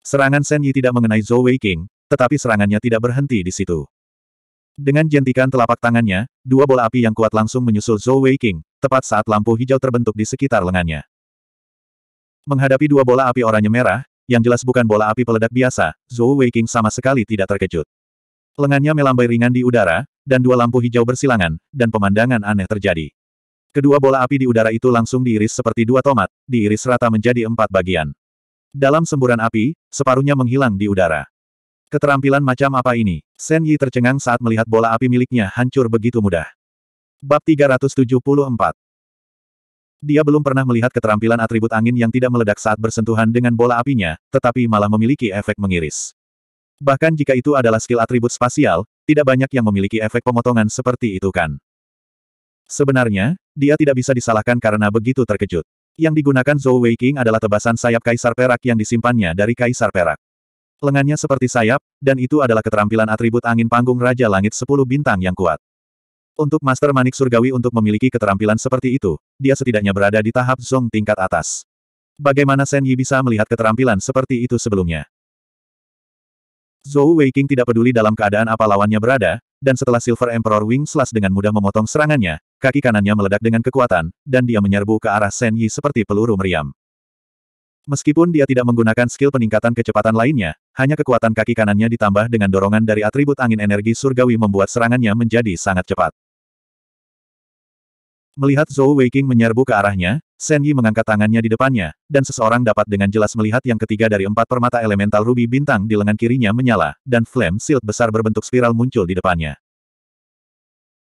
Serangan Shen Yi tidak mengenai Zhou Weiqing, tetapi serangannya tidak berhenti di situ. Dengan jentikan telapak tangannya, dua bola api yang kuat langsung menyusul Zhou Wei King, tepat saat lampu hijau terbentuk di sekitar lengannya. Menghadapi dua bola api oranye merah, yang jelas bukan bola api peledak biasa, Zhou Wei King sama sekali tidak terkejut. Lengannya melambai ringan di udara, dan dua lampu hijau bersilangan, dan pemandangan aneh terjadi. Kedua bola api di udara itu langsung diiris seperti dua tomat, diiris rata menjadi empat bagian. Dalam semburan api, separuhnya menghilang di udara. Keterampilan macam apa ini? Shen Yi tercengang saat melihat bola api miliknya hancur begitu mudah. Bab 374 Dia belum pernah melihat keterampilan atribut angin yang tidak meledak saat bersentuhan dengan bola apinya, tetapi malah memiliki efek mengiris. Bahkan jika itu adalah skill atribut spasial, tidak banyak yang memiliki efek pemotongan seperti itu kan. Sebenarnya, dia tidak bisa disalahkan karena begitu terkejut. Yang digunakan Zhou Weiqing adalah tebasan sayap kaisar perak yang disimpannya dari kaisar perak lengannya seperti sayap, dan itu adalah keterampilan atribut angin panggung Raja Langit Sepuluh Bintang yang kuat. Untuk Master Manik Surgawi untuk memiliki keterampilan seperti itu, dia setidaknya berada di tahap zong tingkat atas. Bagaimana Shen Yi bisa melihat keterampilan seperti itu sebelumnya? Zhou Weiqing tidak peduli dalam keadaan apa lawannya berada, dan setelah Silver Emperor Wing Slash dengan mudah memotong serangannya, kaki kanannya meledak dengan kekuatan, dan dia menyerbu ke arah Shen Yi seperti peluru meriam. Meskipun dia tidak menggunakan skill peningkatan kecepatan lainnya, hanya kekuatan kaki kanannya ditambah dengan dorongan dari atribut angin energi surgawi membuat serangannya menjadi sangat cepat. Melihat Zhou Weiqing menyerbu ke arahnya, Shen Yi mengangkat tangannya di depannya, dan seseorang dapat dengan jelas melihat yang ketiga dari empat permata elemental ruby bintang di lengan kirinya menyala, dan flame shield besar berbentuk spiral muncul di depannya.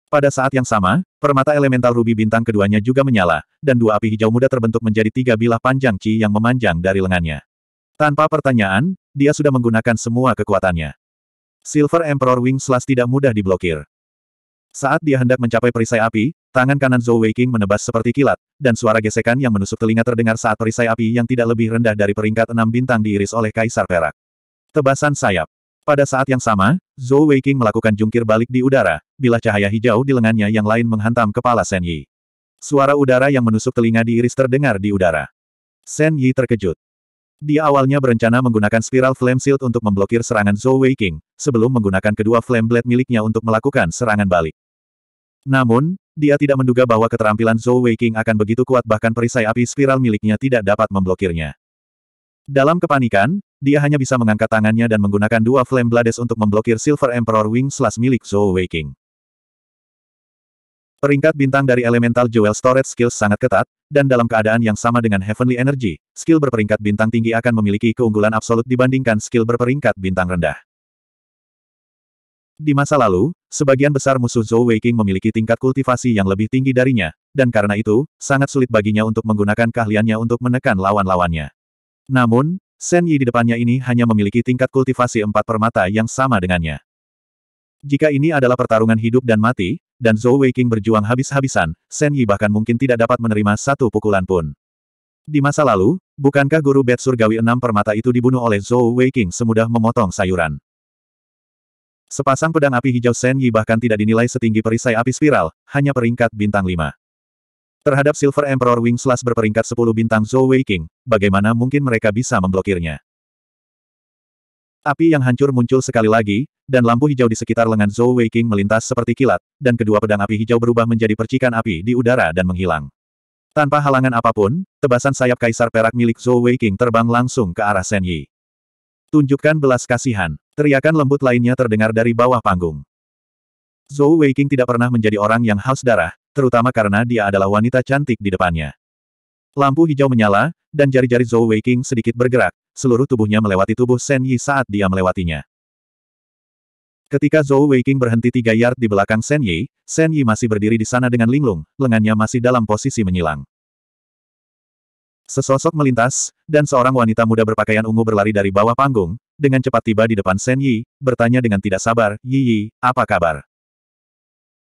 Pada saat yang sama, permata elemental rubi bintang keduanya juga menyala, dan dua api hijau muda terbentuk menjadi tiga bilah panjang chi yang memanjang dari lengannya. Tanpa pertanyaan, dia sudah menggunakan semua kekuatannya. Silver Emperor Wing Slash tidak mudah diblokir. Saat dia hendak mencapai perisai api, tangan kanan Zhou King menebas seperti kilat, dan suara gesekan yang menusuk telinga terdengar saat perisai api yang tidak lebih rendah dari peringkat enam bintang diiris oleh Kaisar Perak. Tebasan sayap. Pada saat yang sama, Zhou Weiqing melakukan jungkir balik di udara, bila cahaya hijau di lengannya yang lain menghantam kepala Shen Yi. Suara udara yang menusuk telinga diiris terdengar di udara. Shen Yi terkejut. Dia awalnya berencana menggunakan spiral flame shield untuk memblokir serangan Zhou Weiqing, sebelum menggunakan kedua flame blade miliknya untuk melakukan serangan balik. Namun, dia tidak menduga bahwa keterampilan Zhou Weiqing akan begitu kuat bahkan perisai api spiral miliknya tidak dapat memblokirnya. Dalam kepanikan, dia hanya bisa mengangkat tangannya dan menggunakan dua Flame Blades untuk memblokir Silver Emperor Wing Slash milik Zhou Weiqing. Peringkat bintang dari Elemental Jewel Storage Skills sangat ketat, dan dalam keadaan yang sama dengan Heavenly Energy, skill berperingkat bintang tinggi akan memiliki keunggulan absolut dibandingkan skill berperingkat bintang rendah. Di masa lalu, sebagian besar musuh Zhou Weiqing memiliki tingkat kultivasi yang lebih tinggi darinya, dan karena itu, sangat sulit baginya untuk menggunakan keahliannya untuk menekan lawan-lawannya. Namun, Shen Yi di depannya ini hanya memiliki tingkat kultivasi empat permata yang sama dengannya. Jika ini adalah pertarungan hidup dan mati, dan Zhou Weiqing berjuang habis-habisan, Shen Yi bahkan mungkin tidak dapat menerima satu pukulan pun. Di masa lalu, bukankah guru bed surgawi enam permata itu dibunuh oleh Zhou Weiqing semudah memotong sayuran? Sepasang pedang api hijau Shen Yi bahkan tidak dinilai setinggi perisai api spiral, hanya peringkat bintang lima. Terhadap Silver Emperor Wing Slash berperingkat 10 bintang Zhou Wei King, bagaimana mungkin mereka bisa memblokirnya? Api yang hancur muncul sekali lagi, dan lampu hijau di sekitar lengan Zhou Wei King melintas seperti kilat, dan kedua pedang api hijau berubah menjadi percikan api di udara dan menghilang. Tanpa halangan apapun, tebasan sayap kaisar perak milik Zhou Wei King terbang langsung ke arah Shen Yi. Tunjukkan belas kasihan, teriakan lembut lainnya terdengar dari bawah panggung. Zhou Wei King tidak pernah menjadi orang yang haus darah, terutama karena dia adalah wanita cantik di depannya. Lampu hijau menyala, dan jari-jari Zhou Weiqing sedikit bergerak, seluruh tubuhnya melewati tubuh Shen Yi saat dia melewatinya. Ketika Zhou Weiqing berhenti tiga yard di belakang Shen Yi, Shen Yi masih berdiri di sana dengan linglung, lengannya masih dalam posisi menyilang. Sesosok melintas, dan seorang wanita muda berpakaian ungu berlari dari bawah panggung, dengan cepat tiba di depan Shen Yi, bertanya dengan tidak sabar, Yi Yi, apa kabar?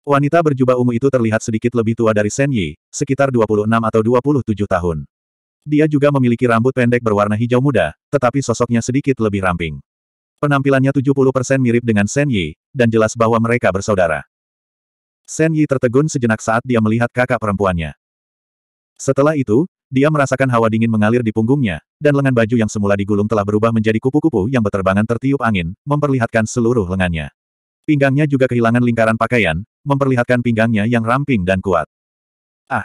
Wanita berjubah ungu itu terlihat sedikit lebih tua dari Shen Yi, sekitar 26 atau 27 tahun. Dia juga memiliki rambut pendek berwarna hijau muda, tetapi sosoknya sedikit lebih ramping. Penampilannya 70% mirip dengan Shen Yi, dan jelas bahwa mereka bersaudara. Shen Yi tertegun sejenak saat dia melihat kakak perempuannya. Setelah itu, dia merasakan hawa dingin mengalir di punggungnya, dan lengan baju yang semula digulung telah berubah menjadi kupu-kupu yang berterbangan tertiup angin, memperlihatkan seluruh lengannya. Pinggangnya juga kehilangan lingkaran pakaian, memperlihatkan pinggangnya yang ramping dan kuat. Ah!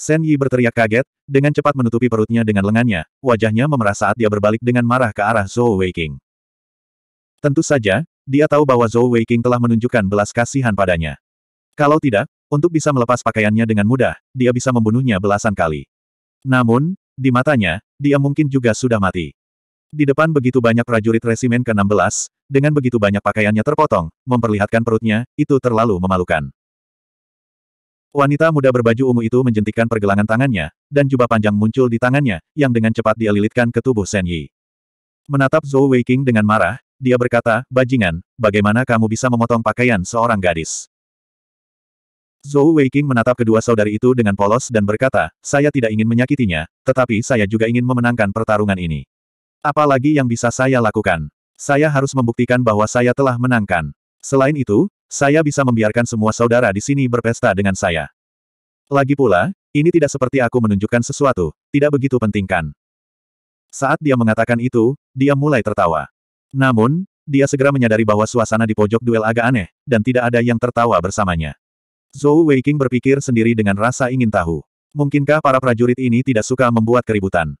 Sen Yi berteriak kaget, dengan cepat menutupi perutnya dengan lengannya, wajahnya memerah saat dia berbalik dengan marah ke arah Zhou Weiqing. Tentu saja, dia tahu bahwa Zhou Weiqing telah menunjukkan belas kasihan padanya. Kalau tidak, untuk bisa melepas pakaiannya dengan mudah, dia bisa membunuhnya belasan kali. Namun, di matanya, dia mungkin juga sudah mati. Di depan begitu banyak prajurit resimen ke-16, dengan begitu banyak pakaiannya terpotong, memperlihatkan perutnya, itu terlalu memalukan. Wanita muda berbaju ungu itu menjentikkan pergelangan tangannya, dan jubah panjang muncul di tangannya, yang dengan cepat dialilitkan ke tubuh Shen Yi. Menatap Zhou Weiqing dengan marah, dia berkata, Bajingan, bagaimana kamu bisa memotong pakaian seorang gadis? Zhou Weiqing menatap kedua saudari itu dengan polos dan berkata, saya tidak ingin menyakitinya, tetapi saya juga ingin memenangkan pertarungan ini. Apalagi yang bisa saya lakukan? Saya harus membuktikan bahwa saya telah menangkan. Selain itu, saya bisa membiarkan semua saudara di sini berpesta dengan saya. Lagi pula, ini tidak seperti aku menunjukkan sesuatu, tidak begitu pentingkan. Saat dia mengatakan itu, dia mulai tertawa. Namun, dia segera menyadari bahwa suasana di pojok duel agak aneh, dan tidak ada yang tertawa bersamanya. Zhou Weiqing berpikir sendiri dengan rasa ingin tahu. Mungkinkah para prajurit ini tidak suka membuat keributan?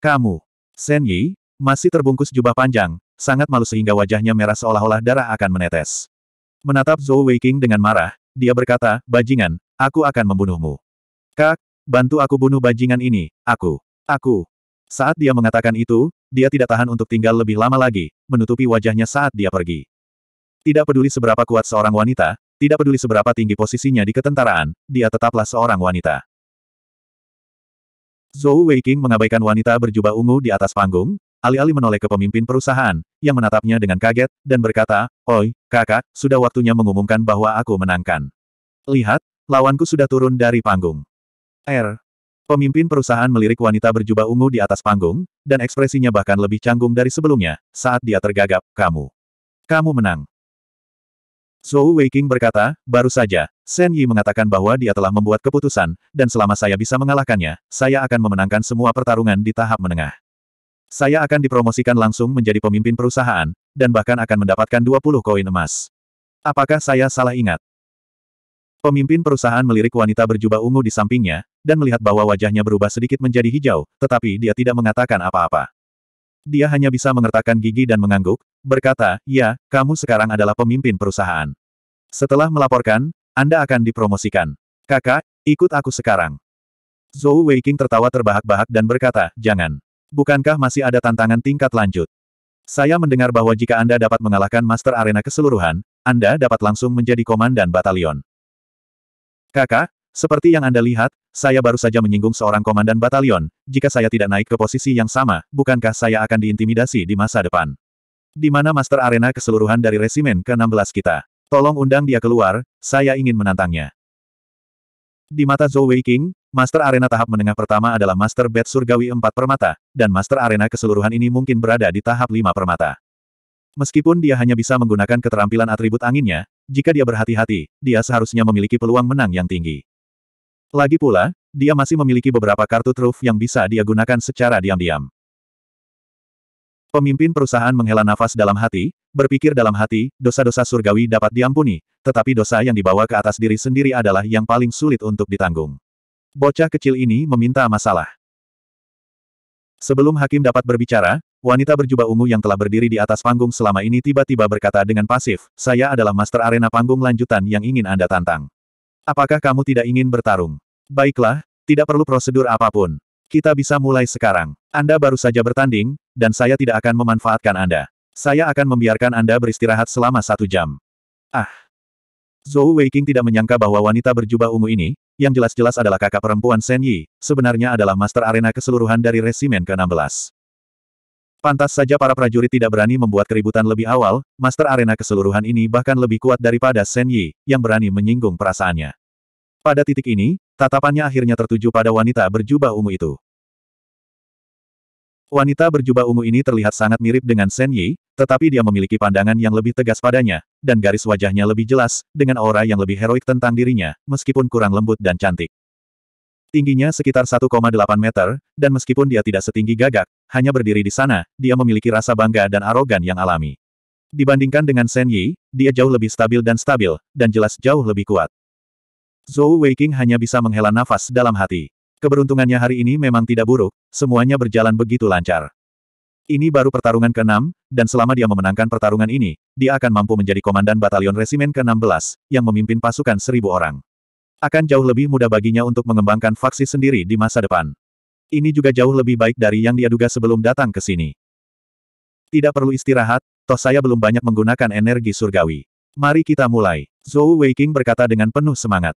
Kamu, Shen Yi, masih terbungkus jubah panjang, sangat malu sehingga wajahnya merah seolah-olah darah akan menetes. Menatap Zhou Weiqing dengan marah, dia berkata, Bajingan, aku akan membunuhmu. Kak, bantu aku bunuh bajingan ini, aku, aku. Saat dia mengatakan itu, dia tidak tahan untuk tinggal lebih lama lagi, menutupi wajahnya saat dia pergi. Tidak peduli seberapa kuat seorang wanita, tidak peduli seberapa tinggi posisinya di ketentaraan, dia tetaplah seorang wanita. Zhou Weiqing mengabaikan wanita berjubah ungu di atas panggung, alih-alih menoleh ke pemimpin perusahaan, yang menatapnya dengan kaget, dan berkata, Oi, kakak, sudah waktunya mengumumkan bahwa aku menangkan. Lihat, lawanku sudah turun dari panggung. R. Er. Pemimpin perusahaan melirik wanita berjubah ungu di atas panggung, dan ekspresinya bahkan lebih canggung dari sebelumnya, saat dia tergagap, kamu. Kamu menang. Zhou Weiqing berkata, baru saja, Shen Yi mengatakan bahwa dia telah membuat keputusan, dan selama saya bisa mengalahkannya, saya akan memenangkan semua pertarungan di tahap menengah. Saya akan dipromosikan langsung menjadi pemimpin perusahaan, dan bahkan akan mendapatkan 20 koin emas. Apakah saya salah ingat? Pemimpin perusahaan melirik wanita berjubah ungu di sampingnya, dan melihat bahwa wajahnya berubah sedikit menjadi hijau, tetapi dia tidak mengatakan apa-apa. Dia hanya bisa mengertakkan gigi dan mengangguk, berkata, ya, kamu sekarang adalah pemimpin perusahaan. Setelah melaporkan, Anda akan dipromosikan. Kakak, ikut aku sekarang. Zhou Weiqing tertawa terbahak-bahak dan berkata, jangan bukankah masih ada tantangan tingkat lanjut? Saya mendengar bahwa jika Anda dapat mengalahkan Master Arena keseluruhan, Anda dapat langsung menjadi komandan batalion. Kakak, seperti yang Anda lihat, saya baru saja menyinggung seorang komandan batalion, jika saya tidak naik ke posisi yang sama, bukankah saya akan diintimidasi di masa depan? Di mana Master Arena keseluruhan dari resimen ke-16 kita? Tolong undang dia keluar, saya ingin menantangnya. Di mata Zhou Wei King, Master Arena tahap menengah pertama adalah Master Bed Surgawi empat Permata, dan Master Arena keseluruhan ini mungkin berada di tahap lima Permata. Meskipun dia hanya bisa menggunakan keterampilan atribut anginnya, jika dia berhati-hati, dia seharusnya memiliki peluang menang yang tinggi. Lagi pula, dia masih memiliki beberapa kartu truf yang bisa dia gunakan secara diam-diam. Pemimpin perusahaan menghela nafas dalam hati, berpikir dalam hati, dosa-dosa surgawi dapat diampuni, tetapi dosa yang dibawa ke atas diri sendiri adalah yang paling sulit untuk ditanggung. Bocah kecil ini meminta masalah. Sebelum hakim dapat berbicara, wanita berjubah ungu yang telah berdiri di atas panggung selama ini tiba-tiba berkata dengan pasif, saya adalah master arena panggung lanjutan yang ingin Anda tantang. Apakah kamu tidak ingin bertarung? Baiklah, tidak perlu prosedur apapun. Kita bisa mulai sekarang. Anda baru saja bertanding, dan saya tidak akan memanfaatkan Anda. Saya akan membiarkan Anda beristirahat selama satu jam. Ah. Zhou Weiqing tidak menyangka bahwa wanita berjubah ungu ini, yang jelas-jelas adalah kakak perempuan Shen Yi, sebenarnya adalah master arena keseluruhan dari resimen ke-16. Pantas saja para prajurit tidak berani membuat keributan lebih awal, master arena keseluruhan ini bahkan lebih kuat daripada Shen Yi, yang berani menyinggung perasaannya. Pada titik ini, tatapannya akhirnya tertuju pada wanita berjubah ungu itu. Wanita berjubah ungu ini terlihat sangat mirip dengan Shen Yi, tetapi dia memiliki pandangan yang lebih tegas padanya, dan garis wajahnya lebih jelas, dengan aura yang lebih heroik tentang dirinya, meskipun kurang lembut dan cantik. Tingginya sekitar 1,8 meter, dan meskipun dia tidak setinggi gagak, hanya berdiri di sana, dia memiliki rasa bangga dan arogan yang alami. Dibandingkan dengan Shen Yi, dia jauh lebih stabil dan stabil, dan jelas jauh lebih kuat. Zhou Weiking hanya bisa menghela nafas dalam hati. Keberuntungannya hari ini memang tidak buruk, semuanya berjalan begitu lancar. Ini baru pertarungan ke-6, dan selama dia memenangkan pertarungan ini, dia akan mampu menjadi komandan batalion resimen ke-16, yang memimpin pasukan seribu orang. Akan jauh lebih mudah baginya untuk mengembangkan faksi sendiri di masa depan. Ini juga jauh lebih baik dari yang dia duga sebelum datang ke sini. Tidak perlu istirahat, toh saya belum banyak menggunakan energi surgawi. Mari kita mulai. Zhou Weiking berkata dengan penuh semangat.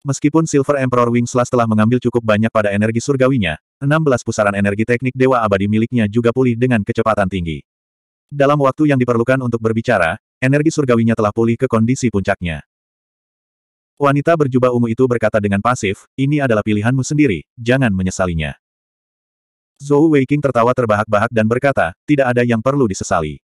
Meskipun Silver Emperor Wing Wingslas telah mengambil cukup banyak pada energi surgawinya, 16 pusaran energi teknik Dewa Abadi miliknya juga pulih dengan kecepatan tinggi. Dalam waktu yang diperlukan untuk berbicara, energi surgawinya telah pulih ke kondisi puncaknya. Wanita berjubah ungu itu berkata dengan pasif, ini adalah pilihanmu sendiri, jangan menyesalinya. Zhou Weiking tertawa terbahak-bahak dan berkata, tidak ada yang perlu disesali.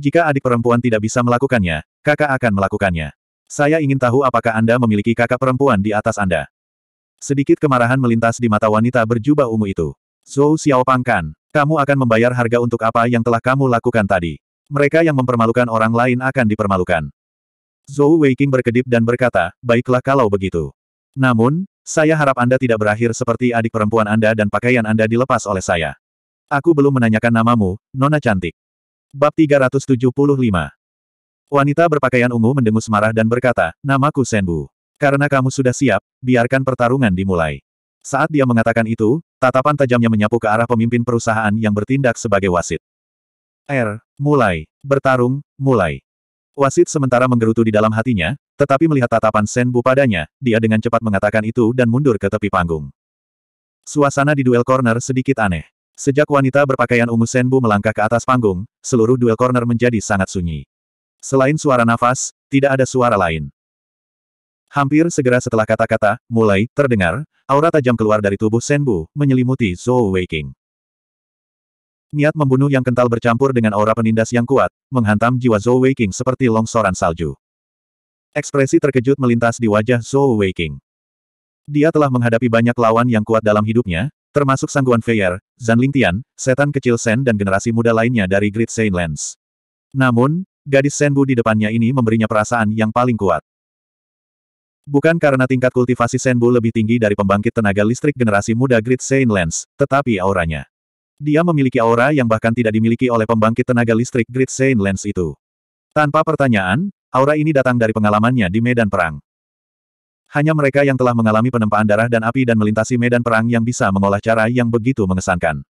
Jika adik perempuan tidak bisa melakukannya, kakak akan melakukannya. Saya ingin tahu apakah Anda memiliki kakak perempuan di atas Anda. Sedikit kemarahan melintas di mata wanita berjubah ungu itu. Zhou Xiaopang kan, kamu akan membayar harga untuk apa yang telah kamu lakukan tadi. Mereka yang mempermalukan orang lain akan dipermalukan. Zhou Weiqing berkedip dan berkata, baiklah kalau begitu. Namun, saya harap Anda tidak berakhir seperti adik perempuan Anda dan pakaian Anda dilepas oleh saya. Aku belum menanyakan namamu, Nona Cantik. Bab 375 Wanita berpakaian ungu mendengus marah dan berkata, namaku Senbu. Karena kamu sudah siap, biarkan pertarungan dimulai. Saat dia mengatakan itu, tatapan tajamnya menyapu ke arah pemimpin perusahaan yang bertindak sebagai wasit. er, Mulai. Bertarung, mulai. Wasit sementara menggerutu di dalam hatinya, tetapi melihat tatapan Senbu padanya, dia dengan cepat mengatakan itu dan mundur ke tepi panggung. Suasana di duel corner sedikit aneh. Sejak wanita berpakaian ungu Senbu melangkah ke atas panggung, seluruh duel corner menjadi sangat sunyi. Selain suara nafas, tidak ada suara lain. Hampir segera setelah kata-kata mulai terdengar, aura tajam keluar dari tubuh Senbu, menyelimuti Zhou Weiqing. Niat membunuh yang kental bercampur dengan aura penindas yang kuat, menghantam jiwa Zhou Weiqing seperti longsoran salju. Ekspresi terkejut melintas di wajah Zhou Weiqing. Dia telah menghadapi banyak lawan yang kuat dalam hidupnya, termasuk Sangguan Feier, Zan Lingtian, Setan Kecil Sen dan generasi muda lainnya dari Great Saint Lands. Namun, gadis Senbu di depannya ini memberinya perasaan yang paling kuat. Bukan karena tingkat kultivasi Senbu lebih tinggi dari pembangkit tenaga listrik generasi muda Grid Saint Lens, tetapi auranya. Dia memiliki aura yang bahkan tidak dimiliki oleh pembangkit tenaga listrik Grid Saint Lens itu. Tanpa pertanyaan, aura ini datang dari pengalamannya di medan perang. Hanya mereka yang telah mengalami penempaan darah dan api dan melintasi medan perang yang bisa mengolah cara yang begitu mengesankan.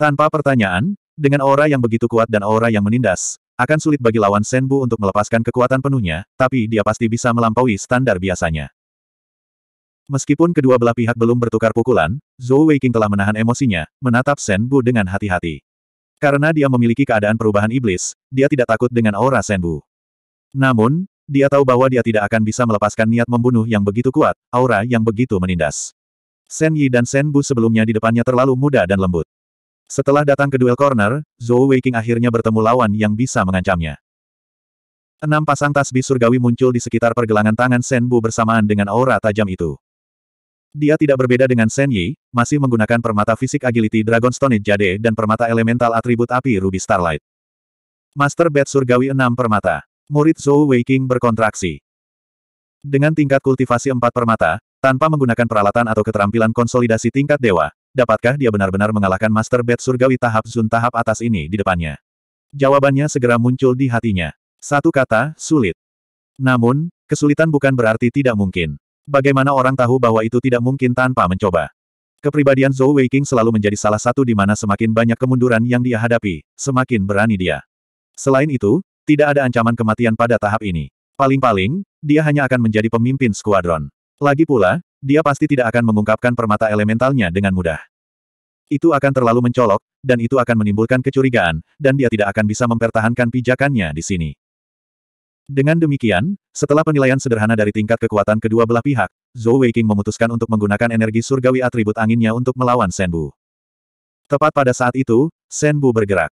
Tanpa pertanyaan, dengan aura yang begitu kuat dan aura yang menindas, akan sulit bagi lawan Senbu untuk melepaskan kekuatan penuhnya, tapi dia pasti bisa melampaui standar biasanya. Meskipun kedua belah pihak belum bertukar pukulan, Zhou Weiqing telah menahan emosinya, menatap Senbu dengan hati-hati. Karena dia memiliki keadaan perubahan iblis, dia tidak takut dengan aura Senbu. Namun, dia tahu bahwa dia tidak akan bisa melepaskan niat membunuh yang begitu kuat, aura yang begitu menindas. Sen Yi dan Sen Bu sebelumnya di depannya terlalu muda dan lembut. Setelah datang ke duel corner, Zhou Weiqing akhirnya bertemu lawan yang bisa mengancamnya. Enam pasang tasbih surgawi muncul di sekitar pergelangan tangan Shen Bu bersamaan dengan aura tajam itu. Dia tidak berbeda dengan Shen Yi, masih menggunakan permata fisik agility Dragonstone Jade dan permata elemental atribut api Ruby Starlight. Master Bed Surgawi enam Permata. Murid Zhou Weiqing berkontraksi. Dengan tingkat kultivasi empat permata, tanpa menggunakan peralatan atau keterampilan konsolidasi tingkat dewa, dapatkah dia benar-benar mengalahkan Master Bed Surgawi tahap Zun tahap atas ini di depannya? Jawabannya segera muncul di hatinya. Satu kata, sulit. Namun, kesulitan bukan berarti tidak mungkin. Bagaimana orang tahu bahwa itu tidak mungkin tanpa mencoba? Kepribadian Zhou Weiqing selalu menjadi salah satu di mana semakin banyak kemunduran yang dia hadapi, semakin berani dia. Selain itu, tidak ada ancaman kematian pada tahap ini. Paling-paling, dia hanya akan menjadi pemimpin skuadron. Lagi pula, dia pasti tidak akan mengungkapkan permata elementalnya dengan mudah. Itu akan terlalu mencolok, dan itu akan menimbulkan kecurigaan, dan dia tidak akan bisa mempertahankan pijakannya di sini. Dengan demikian, setelah penilaian sederhana dari tingkat kekuatan kedua belah pihak, Zhou Weiqing memutuskan untuk menggunakan energi surgawi atribut anginnya untuk melawan Senbu. Tepat pada saat itu, Senbu bergerak.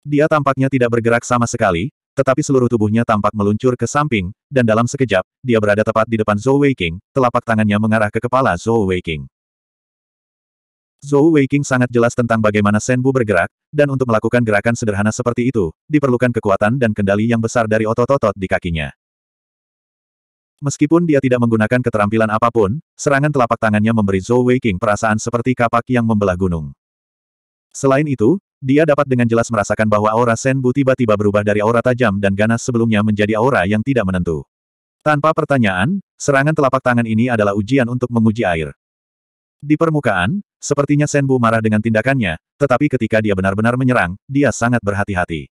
Dia tampaknya tidak bergerak sama sekali, tetapi seluruh tubuhnya tampak meluncur ke samping, dan dalam sekejap, dia berada tepat di depan Zhou Weiqing, telapak tangannya mengarah ke kepala Zhou Weiqing. Zhou Weiqing sangat jelas tentang bagaimana Senbu bergerak, dan untuk melakukan gerakan sederhana seperti itu, diperlukan kekuatan dan kendali yang besar dari otot-otot di kakinya. Meskipun dia tidak menggunakan keterampilan apapun, serangan telapak tangannya memberi Zhou Weiqing perasaan seperti kapak yang membelah gunung. Selain itu, dia dapat dengan jelas merasakan bahwa aura Senbu tiba-tiba berubah dari aura tajam dan ganas sebelumnya menjadi aura yang tidak menentu. Tanpa pertanyaan, serangan telapak tangan ini adalah ujian untuk menguji air. Di permukaan, sepertinya Senbu marah dengan tindakannya, tetapi ketika dia benar-benar menyerang, dia sangat berhati-hati.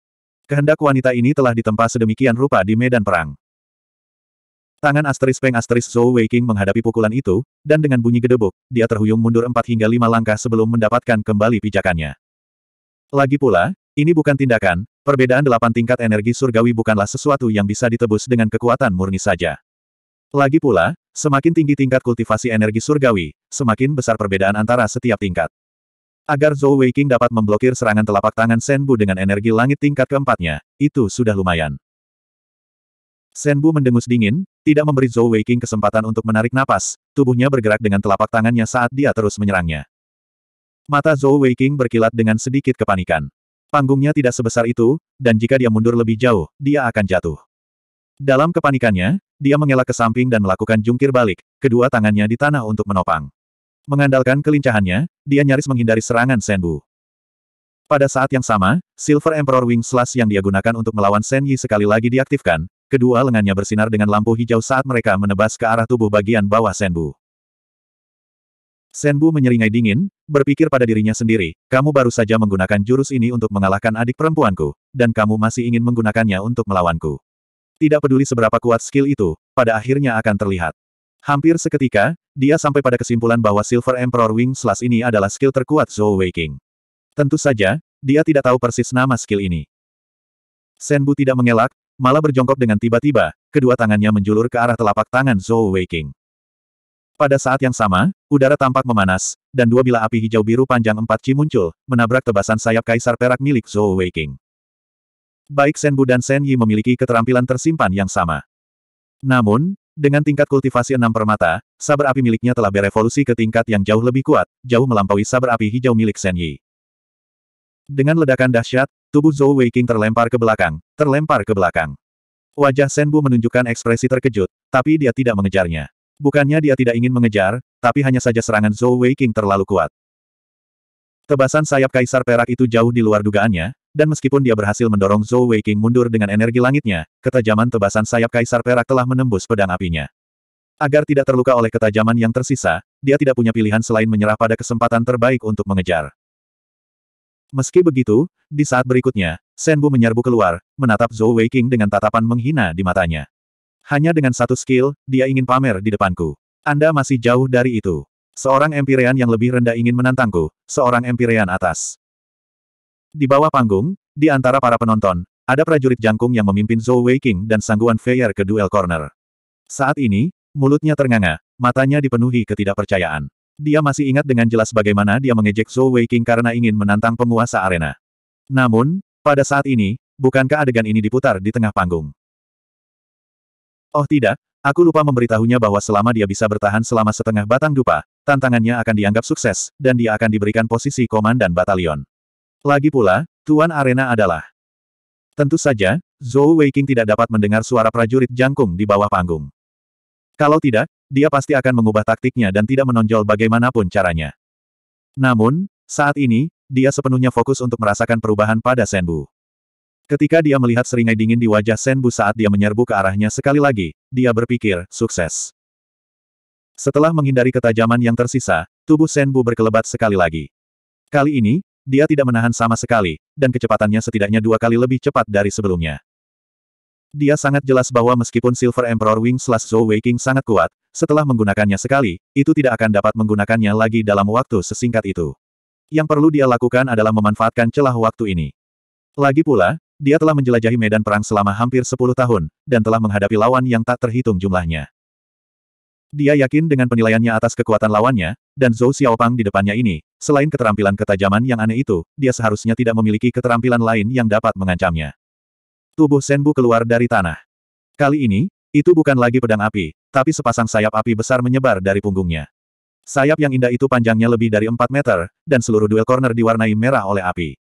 Kehendak wanita ini telah ditempa sedemikian rupa di medan perang. Tangan asteris Peng asteris Zhou Weiqing menghadapi pukulan itu, dan dengan bunyi gedebuk, dia terhuyung mundur empat hingga lima langkah sebelum mendapatkan kembali pijakannya. Lagi pula, ini bukan tindakan, perbedaan delapan tingkat energi surgawi bukanlah sesuatu yang bisa ditebus dengan kekuatan murni saja. Lagi pula, semakin tinggi tingkat kultivasi energi surgawi, semakin besar perbedaan antara setiap tingkat. Agar Zhou Weiqing dapat memblokir serangan telapak tangan Senbu dengan energi langit tingkat keempatnya, itu sudah lumayan. Senbu mendengus dingin, tidak memberi Zhou Weiqing kesempatan untuk menarik napas, tubuhnya bergerak dengan telapak tangannya saat dia terus menyerangnya. Mata Zhou Weiqing berkilat dengan sedikit kepanikan. Panggungnya tidak sebesar itu, dan jika dia mundur lebih jauh, dia akan jatuh. Dalam kepanikannya, dia mengelak ke samping dan melakukan jungkir balik, kedua tangannya di tanah untuk menopang. Mengandalkan kelincahannya, dia nyaris menghindari serangan Senbu. Pada saat yang sama, Silver Emperor Wing Slash yang dia gunakan untuk melawan Shen Yi sekali lagi diaktifkan, kedua lengannya bersinar dengan lampu hijau saat mereka menebas ke arah tubuh bagian bawah Senbu. Senbu menyeringai dingin, berpikir pada dirinya sendiri, kamu baru saja menggunakan jurus ini untuk mengalahkan adik perempuanku, dan kamu masih ingin menggunakannya untuk melawanku. Tidak peduli seberapa kuat skill itu, pada akhirnya akan terlihat. Hampir seketika, dia sampai pada kesimpulan bahwa Silver Emperor Wing Slash ini adalah skill terkuat Zhou Waking. Tentu saja, dia tidak tahu persis nama skill ini. Senbu tidak mengelak, malah berjongkok dengan tiba-tiba, kedua tangannya menjulur ke arah telapak tangan Zhou Waking. Pada saat yang sama, udara tampak memanas, dan dua bila api hijau biru panjang empat ci muncul, menabrak tebasan sayap kaisar perak milik Zhou Weiqing. Baik Shen Bu dan Shen Yi memiliki keterampilan tersimpan yang sama. Namun, dengan tingkat kultivasi enam permata, sabar api miliknya telah berevolusi ke tingkat yang jauh lebih kuat, jauh melampaui sabar api hijau milik Shen Yi. Dengan ledakan dahsyat, tubuh Zhou Weiqing terlempar ke belakang, terlempar ke belakang. Wajah Shen Bu menunjukkan ekspresi terkejut, tapi dia tidak mengejarnya. Bukannya dia tidak ingin mengejar, tapi hanya saja serangan Zhou Wei King terlalu kuat. Tebasan sayap Kaisar Perak itu jauh di luar dugaannya, dan meskipun dia berhasil mendorong Zhou Wei King mundur dengan energi langitnya, ketajaman tebasan sayap Kaisar Perak telah menembus pedang apinya. Agar tidak terluka oleh ketajaman yang tersisa, dia tidak punya pilihan selain menyerah pada kesempatan terbaik untuk mengejar. Meski begitu, di saat berikutnya, Shen Bu menyerbu keluar, menatap Zhou Wei King dengan tatapan menghina di matanya. Hanya dengan satu skill, dia ingin pamer di depanku. Anda masih jauh dari itu. Seorang Empyrean yang lebih rendah ingin menantangku, seorang Empyrean atas. Di bawah panggung, di antara para penonton, ada prajurit jangkung yang memimpin Zhou Weiqing dan Sangguan Feier ke duel corner. Saat ini, mulutnya ternganga, matanya dipenuhi ketidakpercayaan. Dia masih ingat dengan jelas bagaimana dia mengejek Zhou Weiqing karena ingin menantang penguasa arena. Namun, pada saat ini, bukankah adegan ini diputar di tengah panggung? Oh tidak, aku lupa memberitahunya bahwa selama dia bisa bertahan selama setengah batang dupa, tantangannya akan dianggap sukses, dan dia akan diberikan posisi komandan batalion. Lagi pula, Tuan Arena adalah. Tentu saja, Zhou Weiqing tidak dapat mendengar suara prajurit jangkung di bawah panggung. Kalau tidak, dia pasti akan mengubah taktiknya dan tidak menonjol bagaimanapun caranya. Namun, saat ini, dia sepenuhnya fokus untuk merasakan perubahan pada Senbu. Ketika dia melihat seringai dingin di wajah Senbu saat dia menyerbu ke arahnya sekali lagi, dia berpikir, sukses. Setelah menghindari ketajaman yang tersisa, tubuh Senbu berkelebat sekali lagi. Kali ini, dia tidak menahan sama sekali, dan kecepatannya setidaknya dua kali lebih cepat dari sebelumnya. Dia sangat jelas bahwa meskipun Silver Emperor Wing slash Zhou Wei sangat kuat, setelah menggunakannya sekali, itu tidak akan dapat menggunakannya lagi dalam waktu sesingkat itu. Yang perlu dia lakukan adalah memanfaatkan celah waktu ini. Lagi pula, dia telah menjelajahi medan perang selama hampir 10 tahun, dan telah menghadapi lawan yang tak terhitung jumlahnya. Dia yakin dengan penilaiannya atas kekuatan lawannya, dan Zhou Xiaopang di depannya ini, selain keterampilan ketajaman yang aneh itu, dia seharusnya tidak memiliki keterampilan lain yang dapat mengancamnya. Tubuh Senbu keluar dari tanah. Kali ini, itu bukan lagi pedang api, tapi sepasang sayap api besar menyebar dari punggungnya. Sayap yang indah itu panjangnya lebih dari 4 meter, dan seluruh duel corner diwarnai merah oleh api.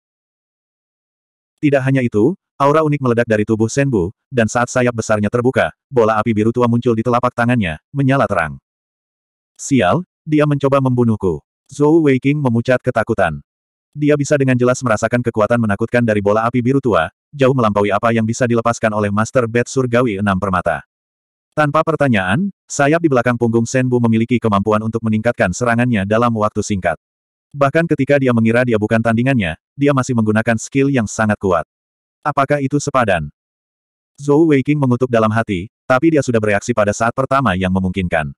Tidak hanya itu, aura unik meledak dari tubuh Senbu, dan saat sayap besarnya terbuka, bola api biru tua muncul di telapak tangannya, menyala terang. Sial, dia mencoba membunuhku. Zhou Weiqing memucat ketakutan. Dia bisa dengan jelas merasakan kekuatan menakutkan dari bola api biru tua, jauh melampaui apa yang bisa dilepaskan oleh Master Bed Surgawi Enam Permata. Tanpa pertanyaan, sayap di belakang punggung Senbu memiliki kemampuan untuk meningkatkan serangannya dalam waktu singkat. Bahkan ketika dia mengira dia bukan tandingannya, dia masih menggunakan skill yang sangat kuat. Apakah itu sepadan? Zhou Weiqing mengutuk dalam hati, tapi dia sudah bereaksi pada saat pertama yang memungkinkan.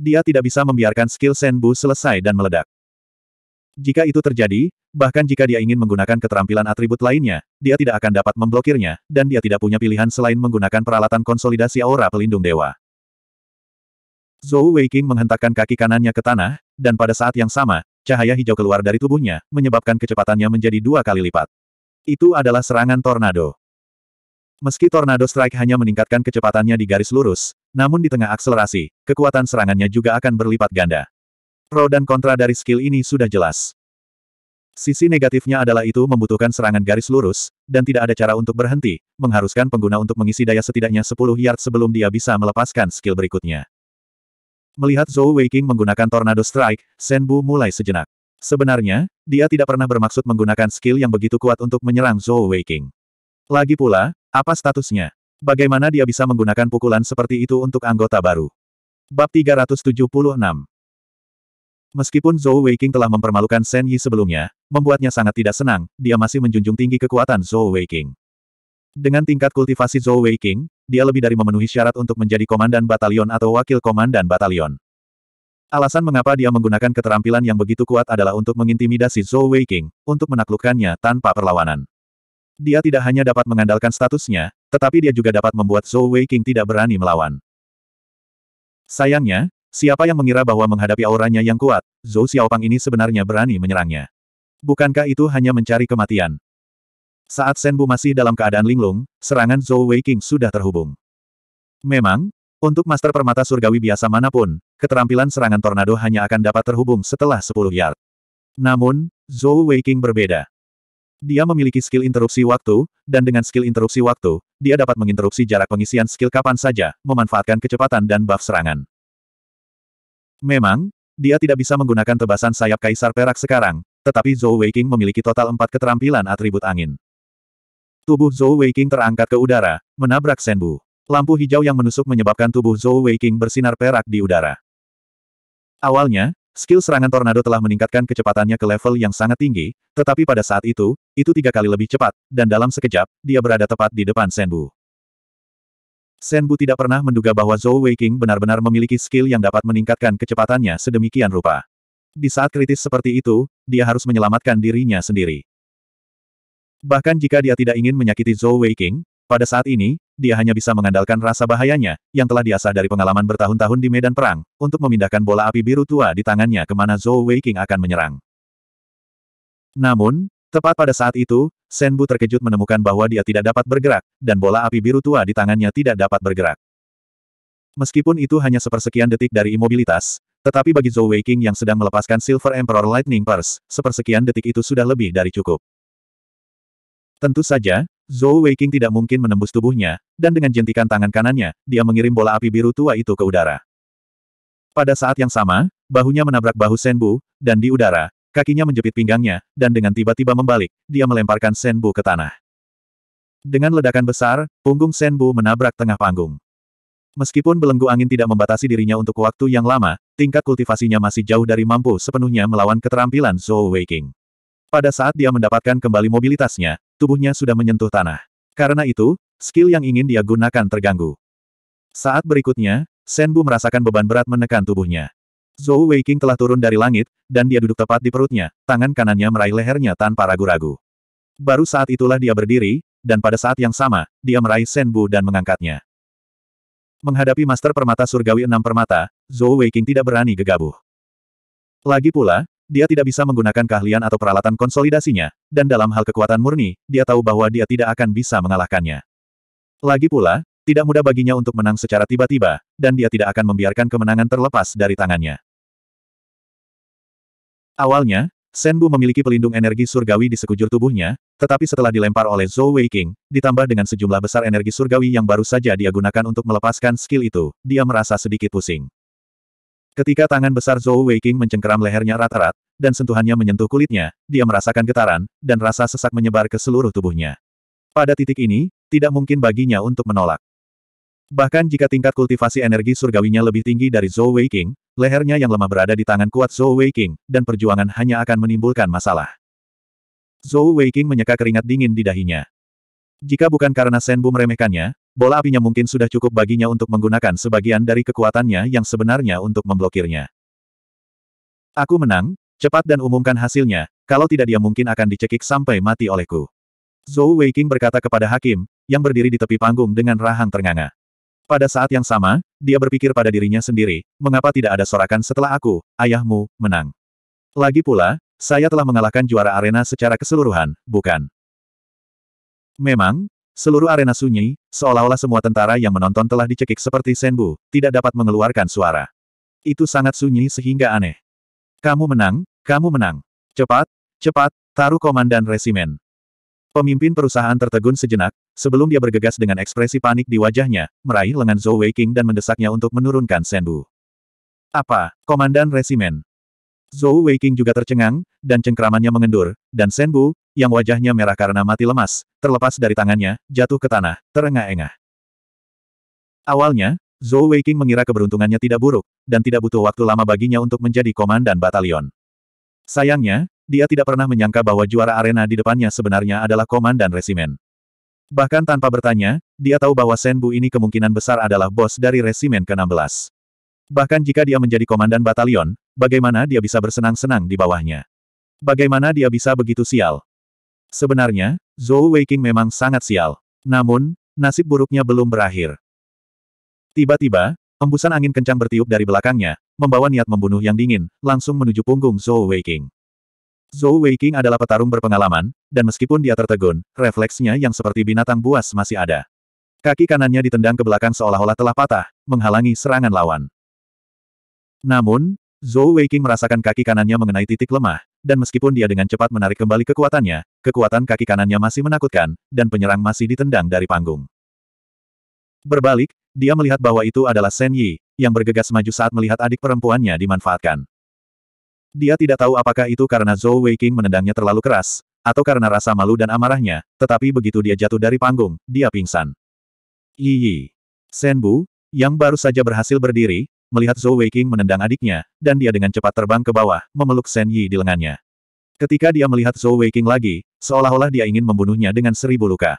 Dia tidak bisa membiarkan skill Senbu selesai dan meledak. Jika itu terjadi, bahkan jika dia ingin menggunakan keterampilan atribut lainnya, dia tidak akan dapat memblokirnya, dan dia tidak punya pilihan selain menggunakan peralatan konsolidasi aura pelindung dewa. Zhou Weiqing menghentakkan kaki kanannya ke tanah, dan pada saat yang sama, cahaya hijau keluar dari tubuhnya, menyebabkan kecepatannya menjadi dua kali lipat. Itu adalah serangan tornado. Meski tornado strike hanya meningkatkan kecepatannya di garis lurus, namun di tengah akselerasi, kekuatan serangannya juga akan berlipat ganda. Pro dan kontra dari skill ini sudah jelas. Sisi negatifnya adalah itu membutuhkan serangan garis lurus, dan tidak ada cara untuk berhenti, mengharuskan pengguna untuk mengisi daya setidaknya 10 yard sebelum dia bisa melepaskan skill berikutnya. Melihat Zhou Weiqing menggunakan Tornado Strike, Shen Bu mulai sejenak. Sebenarnya, dia tidak pernah bermaksud menggunakan skill yang begitu kuat untuk menyerang Zhou Weiqing. Lagi pula, apa statusnya? Bagaimana dia bisa menggunakan pukulan seperti itu untuk anggota baru? Bab 376 Meskipun Zhou Weiqing telah mempermalukan Shen Yi sebelumnya, membuatnya sangat tidak senang, dia masih menjunjung tinggi kekuatan Zhou Weiqing. Dengan tingkat kultivasi Zhou Wei King, dia lebih dari memenuhi syarat untuk menjadi komandan batalion atau wakil komandan batalion. Alasan mengapa dia menggunakan keterampilan yang begitu kuat adalah untuk mengintimidasi Zhou Wei King, untuk menaklukkannya tanpa perlawanan. Dia tidak hanya dapat mengandalkan statusnya, tetapi dia juga dapat membuat Zhou Wei King tidak berani melawan. Sayangnya, siapa yang mengira bahwa menghadapi auranya yang kuat, Zhou Xiaopang ini sebenarnya berani menyerangnya. Bukankah itu hanya mencari kematian? Saat Senbu masih dalam keadaan linglung, serangan Zhou Weiqing sudah terhubung. Memang, untuk master permata surgawi biasa manapun, keterampilan serangan tornado hanya akan dapat terhubung setelah 10 yard. Namun, Zhou Weiqing berbeda. Dia memiliki skill interupsi waktu, dan dengan skill interupsi waktu, dia dapat menginterupsi jarak pengisian skill kapan saja, memanfaatkan kecepatan dan buff serangan. Memang, dia tidak bisa menggunakan tebasan sayap kaisar perak sekarang, tetapi Zhou Weiqing memiliki total empat keterampilan atribut angin. Tubuh Zhou Weiqing terangkat ke udara, menabrak Senbu. Lampu hijau yang menusuk menyebabkan tubuh Zhou Weiqing bersinar perak di udara. Awalnya, skill serangan tornado telah meningkatkan kecepatannya ke level yang sangat tinggi, tetapi pada saat itu, itu tiga kali lebih cepat, dan dalam sekejap, dia berada tepat di depan Senbu. Senbu tidak pernah menduga bahwa Zhou Weiqing benar-benar memiliki skill yang dapat meningkatkan kecepatannya sedemikian rupa. Di saat kritis seperti itu, dia harus menyelamatkan dirinya sendiri. Bahkan jika dia tidak ingin menyakiti Zhou Weiqing, pada saat ini, dia hanya bisa mengandalkan rasa bahayanya, yang telah diasah dari pengalaman bertahun-tahun di medan perang, untuk memindahkan bola api biru tua di tangannya kemana Zhou Weiqing akan menyerang. Namun, tepat pada saat itu, Bu terkejut menemukan bahwa dia tidak dapat bergerak, dan bola api biru tua di tangannya tidak dapat bergerak. Meskipun itu hanya sepersekian detik dari imobilitas, tetapi bagi Zhou Weiqing yang sedang melepaskan Silver Emperor Lightning Purse, sepersekian detik itu sudah lebih dari cukup. Tentu saja, Zhou Weiqing tidak mungkin menembus tubuhnya, dan dengan jentikan tangan kanannya, dia mengirim bola api biru tua itu ke udara. Pada saat yang sama, bahunya menabrak bahu Senbu, dan di udara, kakinya menjepit pinggangnya, dan dengan tiba-tiba membalik, dia melemparkan Senbu ke tanah. Dengan ledakan besar, punggung Senbu menabrak tengah panggung. Meskipun belenggu angin tidak membatasi dirinya untuk waktu yang lama, tingkat kultivasinya masih jauh dari mampu sepenuhnya melawan keterampilan Zhou Weiqing. Pada saat dia mendapatkan kembali mobilitasnya, tubuhnya sudah menyentuh tanah. Karena itu, skill yang ingin dia gunakan terganggu. Saat berikutnya, Senbu merasakan beban berat menekan tubuhnya. Zhou Weiqing telah turun dari langit, dan dia duduk tepat di perutnya, tangan kanannya meraih lehernya tanpa ragu-ragu. Baru saat itulah dia berdiri, dan pada saat yang sama, dia meraih Senbu dan mengangkatnya. Menghadapi Master Permata Surgawi Enam Permata, Zhou Weiqing tidak berani gegabah. Lagi pula, dia tidak bisa menggunakan keahlian atau peralatan konsolidasinya, dan dalam hal kekuatan murni, dia tahu bahwa dia tidak akan bisa mengalahkannya. Lagi pula, tidak mudah baginya untuk menang secara tiba-tiba, dan dia tidak akan membiarkan kemenangan terlepas dari tangannya. Awalnya, Senbu memiliki pelindung energi surgawi di sekujur tubuhnya, tetapi setelah dilempar oleh Zhou Weiqing, ditambah dengan sejumlah besar energi surgawi yang baru saja dia gunakan untuk melepaskan skill itu, dia merasa sedikit pusing. Ketika tangan besar Zhou Weiqing mencengkeram lehernya rata-rat, dan sentuhannya menyentuh kulitnya, dia merasakan getaran, dan rasa sesak menyebar ke seluruh tubuhnya. Pada titik ini, tidak mungkin baginya untuk menolak. Bahkan jika tingkat kultivasi energi surgawinya lebih tinggi dari Zhou Weiqing, lehernya yang lemah berada di tangan kuat Zhou Weiqing, dan perjuangan hanya akan menimbulkan masalah. Zhou Weiqing menyeka keringat dingin di dahinya. Jika bukan karena Senbu meremehkannya, bola apinya mungkin sudah cukup baginya untuk menggunakan sebagian dari kekuatannya yang sebenarnya untuk memblokirnya. Aku menang, cepat dan umumkan hasilnya, kalau tidak dia mungkin akan dicekik sampai mati olehku. Zhou Weiqing berkata kepada hakim, yang berdiri di tepi panggung dengan rahang ternganga. Pada saat yang sama, dia berpikir pada dirinya sendiri, mengapa tidak ada sorakan setelah aku, ayahmu, menang. Lagi pula, saya telah mengalahkan juara arena secara keseluruhan, bukan? Memang, Seluruh arena sunyi, seolah-olah semua tentara yang menonton telah dicekik seperti Senbu, tidak dapat mengeluarkan suara. Itu sangat sunyi sehingga aneh. Kamu menang, kamu menang. Cepat, cepat, taruh komandan resimen. Pemimpin perusahaan tertegun sejenak, sebelum dia bergegas dengan ekspresi panik di wajahnya, meraih lengan Zhou Weiqing dan mendesaknya untuk menurunkan Senbu. Apa, komandan resimen? Zhou Weiqing juga tercengang, dan cengkramannya mengendur, dan Senbu, yang wajahnya merah karena mati lemas, terlepas dari tangannya, jatuh ke tanah, terengah-engah. Awalnya, Zhou Weiqing mengira keberuntungannya tidak buruk, dan tidak butuh waktu lama baginya untuk menjadi komandan batalion. Sayangnya, dia tidak pernah menyangka bahwa juara arena di depannya sebenarnya adalah komandan resimen. Bahkan tanpa bertanya, dia tahu bahwa Senbu ini kemungkinan besar adalah bos dari resimen ke-16. Bahkan jika dia menjadi komandan batalion, bagaimana dia bisa bersenang-senang di bawahnya? Bagaimana dia bisa begitu sial? Sebenarnya, Zhou Weiqing memang sangat sial. Namun, nasib buruknya belum berakhir. Tiba-tiba, embusan angin kencang bertiup dari belakangnya, membawa niat membunuh yang dingin, langsung menuju punggung Zhou Weiqing. Zhou Weiqing adalah petarung berpengalaman, dan meskipun dia tertegun, refleksnya yang seperti binatang buas masih ada. Kaki kanannya ditendang ke belakang seolah-olah telah patah, menghalangi serangan lawan. Namun, Zhou Weiqing merasakan kaki kanannya mengenai titik lemah, dan meskipun dia dengan cepat menarik kembali kekuatannya, kekuatan kaki kanannya masih menakutkan, dan penyerang masih ditendang dari panggung. Berbalik, dia melihat bahwa itu adalah Shen Yi, yang bergegas maju saat melihat adik perempuannya dimanfaatkan. Dia tidak tahu apakah itu karena Zhou Weiqing menendangnya terlalu keras, atau karena rasa malu dan amarahnya, tetapi begitu dia jatuh dari panggung, dia pingsan. Yi Yi. Shen Bu, yang baru saja berhasil berdiri, melihat Zhou Weiqing menendang adiknya, dan dia dengan cepat terbang ke bawah, memeluk Shen Yi di lengannya. Ketika dia melihat Zhou Weiqing lagi, seolah-olah dia ingin membunuhnya dengan seribu luka.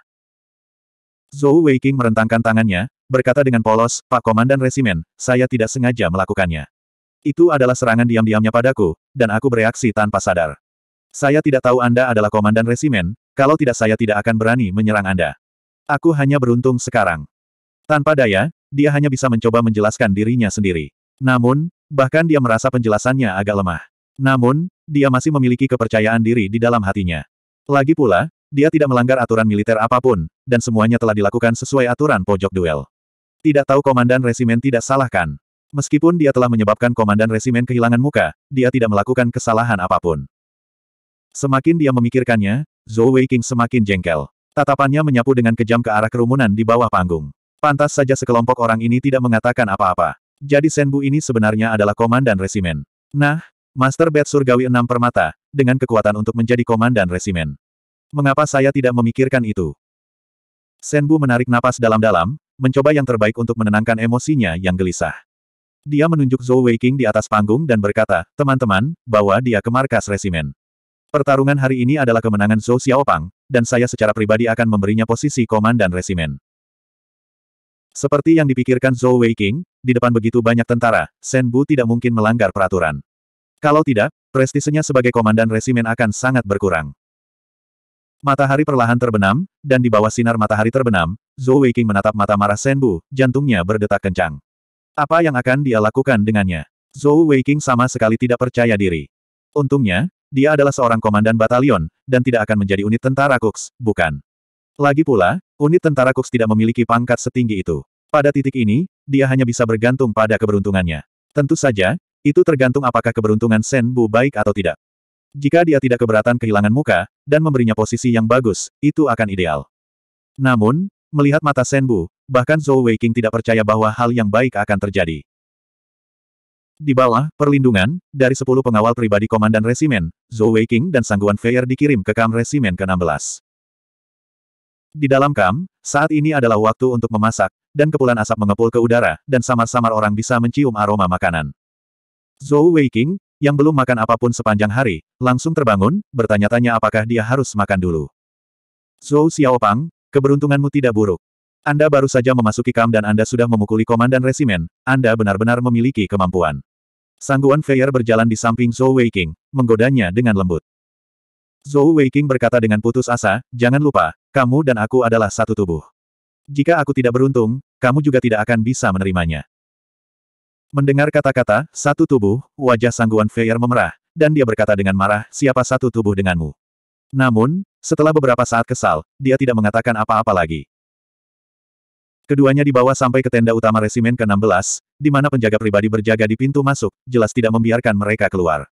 Zhou Weiqing merentangkan tangannya, berkata dengan polos, Pak Komandan Resimen, saya tidak sengaja melakukannya. Itu adalah serangan diam-diamnya padaku, dan aku bereaksi tanpa sadar. Saya tidak tahu Anda adalah Komandan Resimen, kalau tidak saya tidak akan berani menyerang Anda. Aku hanya beruntung sekarang. Tanpa daya, dia hanya bisa mencoba menjelaskan dirinya sendiri. Namun, bahkan dia merasa penjelasannya agak lemah. Namun, dia masih memiliki kepercayaan diri di dalam hatinya. Lagi pula, dia tidak melanggar aturan militer apapun, dan semuanya telah dilakukan sesuai aturan pojok duel. Tidak tahu komandan resimen tidak salahkan. Meskipun dia telah menyebabkan komandan resimen kehilangan muka, dia tidak melakukan kesalahan apapun. Semakin dia memikirkannya, Zhou Weiqing semakin jengkel. Tatapannya menyapu dengan kejam ke arah kerumunan di bawah panggung. Pantas saja sekelompok orang ini tidak mengatakan apa-apa. Jadi Senbu ini sebenarnya adalah komandan resimen. Nah, Master Bed Surgawi enam Permata, dengan kekuatan untuk menjadi komandan resimen. Mengapa saya tidak memikirkan itu? Senbu menarik napas dalam-dalam, mencoba yang terbaik untuk menenangkan emosinya yang gelisah. Dia menunjuk Zhou Weiqing di atas panggung dan berkata, teman-teman, bawa dia ke markas resimen. Pertarungan hari ini adalah kemenangan Zhou Xiaopang, dan saya secara pribadi akan memberinya posisi komandan resimen. Seperti yang dipikirkan Zhou Weiqing, di depan begitu banyak tentara, Shen Bu tidak mungkin melanggar peraturan. Kalau tidak, prestisenya sebagai komandan resimen akan sangat berkurang. Matahari perlahan terbenam, dan di bawah sinar matahari terbenam, Zhou Weiqing menatap mata marah Shen Bu, jantungnya berdetak kencang. Apa yang akan dia lakukan dengannya? Zhou Weiqing sama sekali tidak percaya diri. Untungnya, dia adalah seorang komandan batalion, dan tidak akan menjadi unit tentara Kux, bukan. Lagi pula, unit tentara Kux tidak memiliki pangkat setinggi itu. Pada titik ini, dia hanya bisa bergantung pada keberuntungannya. Tentu saja, itu tergantung apakah keberuntungan Sen Bu baik atau tidak. Jika dia tidak keberatan kehilangan muka, dan memberinya posisi yang bagus, itu akan ideal. Namun, melihat mata Sen Bu, bahkan Zhou Weiqing tidak percaya bahwa hal yang baik akan terjadi. Di bawah perlindungan dari 10 pengawal pribadi komandan resimen, Zhou Weiqing dan Sangguan Feier dikirim ke Kam Resimen ke-16. Di dalam kam, saat ini adalah waktu untuk memasak, dan kepulan asap mengepul ke udara, dan samar-samar orang bisa mencium aroma makanan. Zhou Weiking yang belum makan apapun sepanjang hari, langsung terbangun, bertanya-tanya apakah dia harus makan dulu. Zhou Xiaopang, keberuntunganmu tidak buruk. Anda baru saja memasuki kam dan Anda sudah memukuli komandan resimen, Anda benar-benar memiliki kemampuan. Sangguan Feier berjalan di samping Zhou Weiking, menggodanya dengan lembut. Zhou Weiking berkata dengan putus asa, jangan lupa, kamu dan aku adalah satu tubuh. Jika aku tidak beruntung, kamu juga tidak akan bisa menerimanya. Mendengar kata-kata, satu tubuh, wajah sangguan Feyer memerah, dan dia berkata dengan marah, siapa satu tubuh denganmu? Namun, setelah beberapa saat kesal, dia tidak mengatakan apa-apa lagi. Keduanya dibawa sampai ke tenda utama resimen ke-16, di mana penjaga pribadi berjaga di pintu masuk, jelas tidak membiarkan mereka keluar.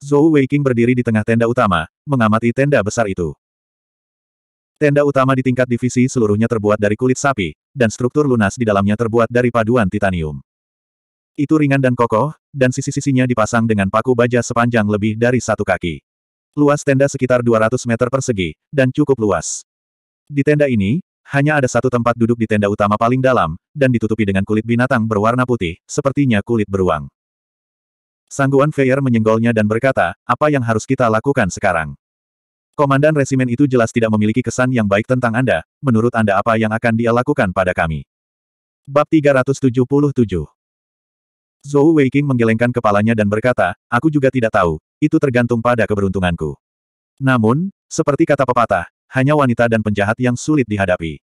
Zhou Weiking berdiri di tengah tenda utama, mengamati tenda besar itu. Tenda utama di tingkat divisi seluruhnya terbuat dari kulit sapi, dan struktur lunas di dalamnya terbuat dari paduan titanium. Itu ringan dan kokoh, dan sisi-sisinya dipasang dengan paku baja sepanjang lebih dari satu kaki. Luas tenda sekitar 200 meter persegi, dan cukup luas. Di tenda ini, hanya ada satu tempat duduk di tenda utama paling dalam, dan ditutupi dengan kulit binatang berwarna putih, sepertinya kulit beruang. Sangguan Feyer menyenggolnya dan berkata, apa yang harus kita lakukan sekarang? Komandan resimen itu jelas tidak memiliki kesan yang baik tentang Anda, menurut Anda apa yang akan dia lakukan pada kami? Bab 377 Zhou Weiqing menggelengkan kepalanya dan berkata, aku juga tidak tahu, itu tergantung pada keberuntunganku. Namun, seperti kata pepatah, hanya wanita dan penjahat yang sulit dihadapi.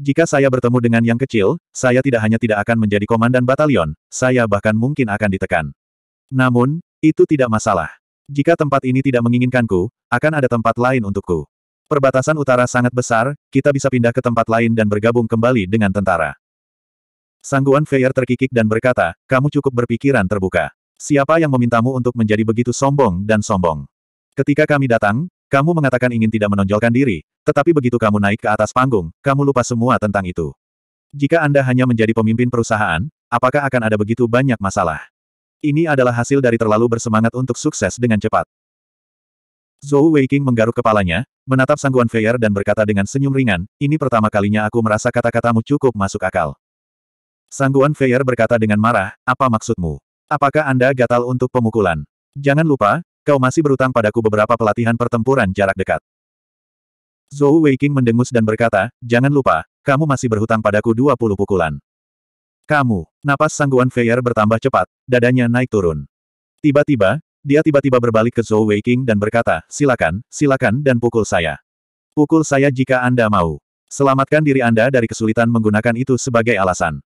Jika saya bertemu dengan yang kecil, saya tidak hanya tidak akan menjadi komandan batalion, saya bahkan mungkin akan ditekan. Namun, itu tidak masalah. Jika tempat ini tidak menginginkanku, akan ada tempat lain untukku. Perbatasan utara sangat besar, kita bisa pindah ke tempat lain dan bergabung kembali dengan tentara. Sangguan Feyer terkikik dan berkata, kamu cukup berpikiran terbuka. Siapa yang memintamu untuk menjadi begitu sombong dan sombong? Ketika kami datang, kamu mengatakan ingin tidak menonjolkan diri, tetapi begitu kamu naik ke atas panggung, kamu lupa semua tentang itu. Jika Anda hanya menjadi pemimpin perusahaan, apakah akan ada begitu banyak masalah? Ini adalah hasil dari terlalu bersemangat untuk sukses dengan cepat. Zhou Weiqing menggaruk kepalanya, menatap Sangguan Feier dan berkata dengan senyum ringan, ini pertama kalinya aku merasa kata-katamu cukup masuk akal. Sangguan Feier berkata dengan marah, apa maksudmu? Apakah Anda gatal untuk pemukulan? Jangan lupa, kau masih berutang padaku beberapa pelatihan pertempuran jarak dekat. Zhou Weiqing mendengus dan berkata, jangan lupa, kamu masih berhutang padaku 20 pukulan. Kamu, napas sangguan Feier bertambah cepat, dadanya naik turun. Tiba-tiba, dia tiba-tiba berbalik ke Zhou Weiqing dan berkata, silakan, silakan dan pukul saya. Pukul saya jika Anda mau. Selamatkan diri Anda dari kesulitan menggunakan itu sebagai alasan.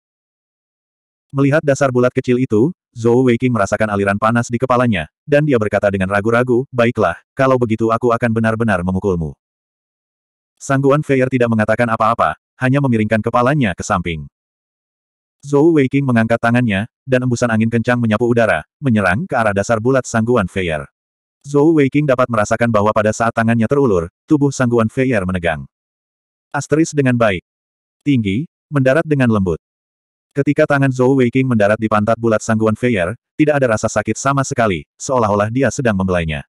Melihat dasar bulat kecil itu, Zhou Weiqing merasakan aliran panas di kepalanya, dan dia berkata dengan ragu-ragu, baiklah, kalau begitu aku akan benar-benar memukulmu. Sangguan Feier tidak mengatakan apa-apa, hanya memiringkan kepalanya ke samping. Zhou Weiqing mengangkat tangannya, dan embusan angin kencang menyapu udara, menyerang ke arah dasar bulat sangguan Feier. Zhou Weiqing dapat merasakan bahwa pada saat tangannya terulur, tubuh sangguan Feier menegang. Asteris dengan baik. Tinggi, mendarat dengan lembut. Ketika tangan Zhou Weiqing mendarat di pantat bulat sangguan Feier, tidak ada rasa sakit sama sekali, seolah-olah dia sedang membelainya.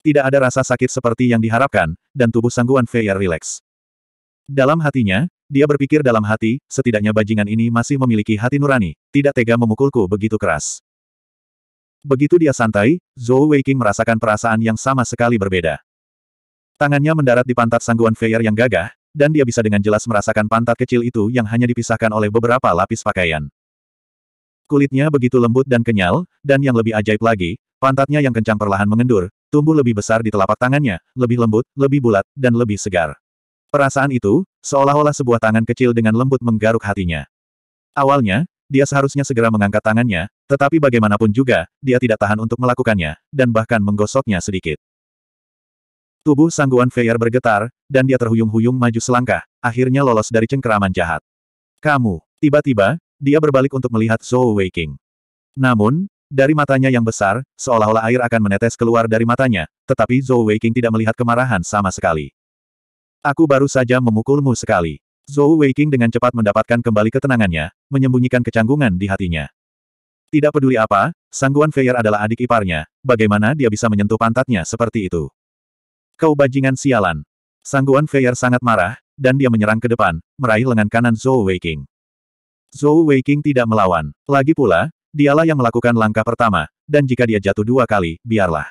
Tidak ada rasa sakit seperti yang diharapkan, dan tubuh sangguan Feier rileks. Dalam hatinya, dia berpikir dalam hati, setidaknya bajingan ini masih memiliki hati nurani, tidak tega memukulku begitu keras. Begitu dia santai, Zhou Weiqing merasakan perasaan yang sama sekali berbeda. Tangannya mendarat di pantat sangguan Feier yang gagah, dan dia bisa dengan jelas merasakan pantat kecil itu yang hanya dipisahkan oleh beberapa lapis pakaian. Kulitnya begitu lembut dan kenyal, dan yang lebih ajaib lagi, pantatnya yang kencang perlahan mengendur, tumbuh lebih besar di telapak tangannya, lebih lembut, lebih bulat, dan lebih segar. Perasaan itu, seolah-olah sebuah tangan kecil dengan lembut menggaruk hatinya. Awalnya, dia seharusnya segera mengangkat tangannya, tetapi bagaimanapun juga, dia tidak tahan untuk melakukannya, dan bahkan menggosoknya sedikit. Tubuh sangguan Feyer bergetar, dan dia terhuyung-huyung maju selangkah, akhirnya lolos dari cengkeraman jahat. Kamu, tiba-tiba, dia berbalik untuk melihat Zhou Weiqing. Namun, dari matanya yang besar, seolah-olah air akan menetes keluar dari matanya, tetapi Zhou Weiqing tidak melihat kemarahan sama sekali. Aku baru saja memukulmu sekali. Zhou Weiqing dengan cepat mendapatkan kembali ketenangannya, menyembunyikan kecanggungan di hatinya. Tidak peduli apa, Sangguan Feier adalah adik iparnya, bagaimana dia bisa menyentuh pantatnya seperti itu? Kau bajingan sialan. Sangguan Feier sangat marah, dan dia menyerang ke depan, meraih lengan kanan Zhou Weiqing. Zhou Weiqing tidak melawan. Lagi pula, dialah yang melakukan langkah pertama, dan jika dia jatuh dua kali, biarlah.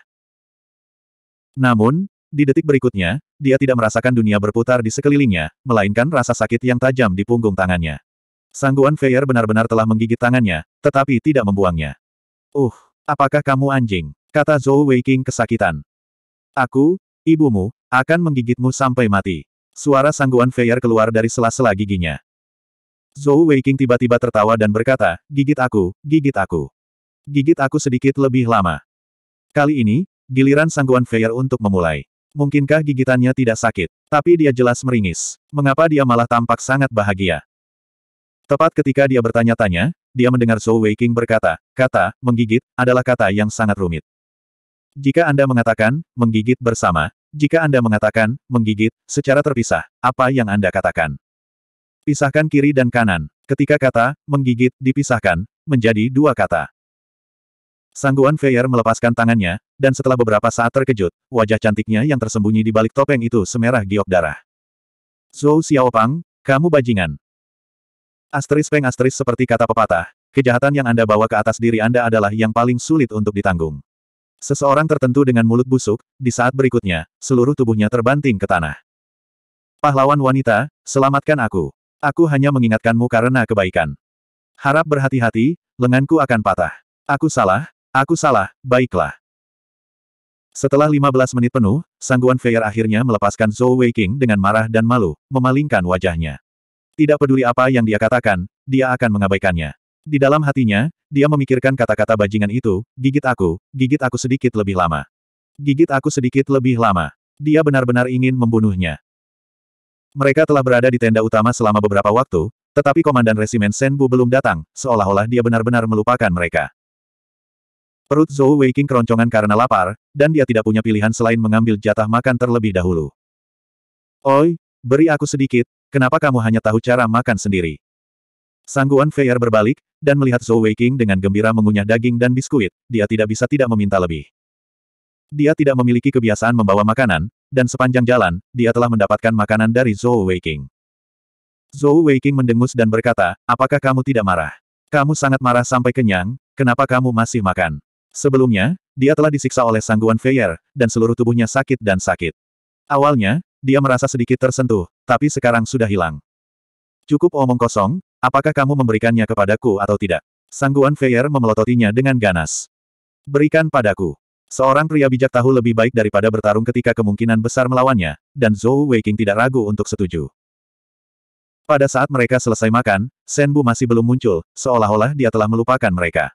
Namun, di detik berikutnya, dia tidak merasakan dunia berputar di sekelilingnya, melainkan rasa sakit yang tajam di punggung tangannya. Sangguan Feier benar-benar telah menggigit tangannya, tetapi tidak membuangnya. Uh, apakah kamu anjing? Kata Zhou Weiqing kesakitan. Aku, ibumu, akan menggigitmu sampai mati. Suara sangguan Feier keluar dari sela-sela giginya. Zhou Weiqing tiba-tiba tertawa dan berkata, gigit aku, gigit aku. Gigit aku sedikit lebih lama. Kali ini, giliran sangguan Feier untuk memulai. Mungkinkah gigitannya tidak sakit? Tapi dia jelas meringis. Mengapa dia malah tampak sangat bahagia? Tepat ketika dia bertanya-tanya, dia mendengar Zhou Weiqing berkata, kata, menggigit, adalah kata yang sangat rumit. Jika Anda mengatakan, menggigit bersama, jika Anda mengatakan, menggigit, secara terpisah, apa yang Anda katakan? Pisahkan kiri dan kanan. Ketika kata, menggigit, dipisahkan, menjadi dua kata. Sangguan Feier melepaskan tangannya, dan setelah beberapa saat terkejut, wajah cantiknya yang tersembunyi di balik topeng itu semerah giok darah. Zhou Xiaopang, kamu bajingan. Asteris peng asteris seperti kata pepatah, kejahatan yang Anda bawa ke atas diri Anda adalah yang paling sulit untuk ditanggung. Seseorang tertentu dengan mulut busuk, di saat berikutnya, seluruh tubuhnya terbanting ke tanah. Pahlawan wanita, selamatkan aku. Aku hanya mengingatkanmu karena kebaikan. Harap berhati-hati, lenganku akan patah. Aku salah, aku salah, baiklah. Setelah 15 menit penuh, Sangguan Feyer akhirnya melepaskan Zhou Weiqing dengan marah dan malu, memalingkan wajahnya. Tidak peduli apa yang dia katakan, dia akan mengabaikannya. Di dalam hatinya, dia memikirkan kata-kata bajingan itu, gigit aku, gigit aku sedikit lebih lama. Gigit aku sedikit lebih lama. Dia benar-benar ingin membunuhnya. Mereka telah berada di tenda utama selama beberapa waktu, tetapi Komandan Resimen Senbu belum datang, seolah-olah dia benar-benar melupakan mereka. Perut Zhou Weiqing keroncongan karena lapar, dan dia tidak punya pilihan selain mengambil jatah makan terlebih dahulu. Oi, beri aku sedikit, kenapa kamu hanya tahu cara makan sendiri? Sangguan Feier berbalik, dan melihat Zhou Weiqing dengan gembira mengunyah daging dan biskuit, dia tidak bisa tidak meminta lebih. Dia tidak memiliki kebiasaan membawa makanan, dan sepanjang jalan, dia telah mendapatkan makanan dari Zhou Weiqing. Zhou Weiqing mendengus dan berkata, apakah kamu tidak marah? Kamu sangat marah sampai kenyang, kenapa kamu masih makan? Sebelumnya, dia telah disiksa oleh sangguan Feyer, dan seluruh tubuhnya sakit dan sakit. Awalnya, dia merasa sedikit tersentuh, tapi sekarang sudah hilang. Cukup omong kosong, apakah kamu memberikannya kepadaku atau tidak? Sangguan Feyer memelototinya dengan ganas. Berikan padaku. Seorang pria bijak tahu lebih baik daripada bertarung ketika kemungkinan besar melawannya, dan Zhou Weiking tidak ragu untuk setuju. Pada saat mereka selesai makan, Senbu masih belum muncul, seolah-olah dia telah melupakan mereka.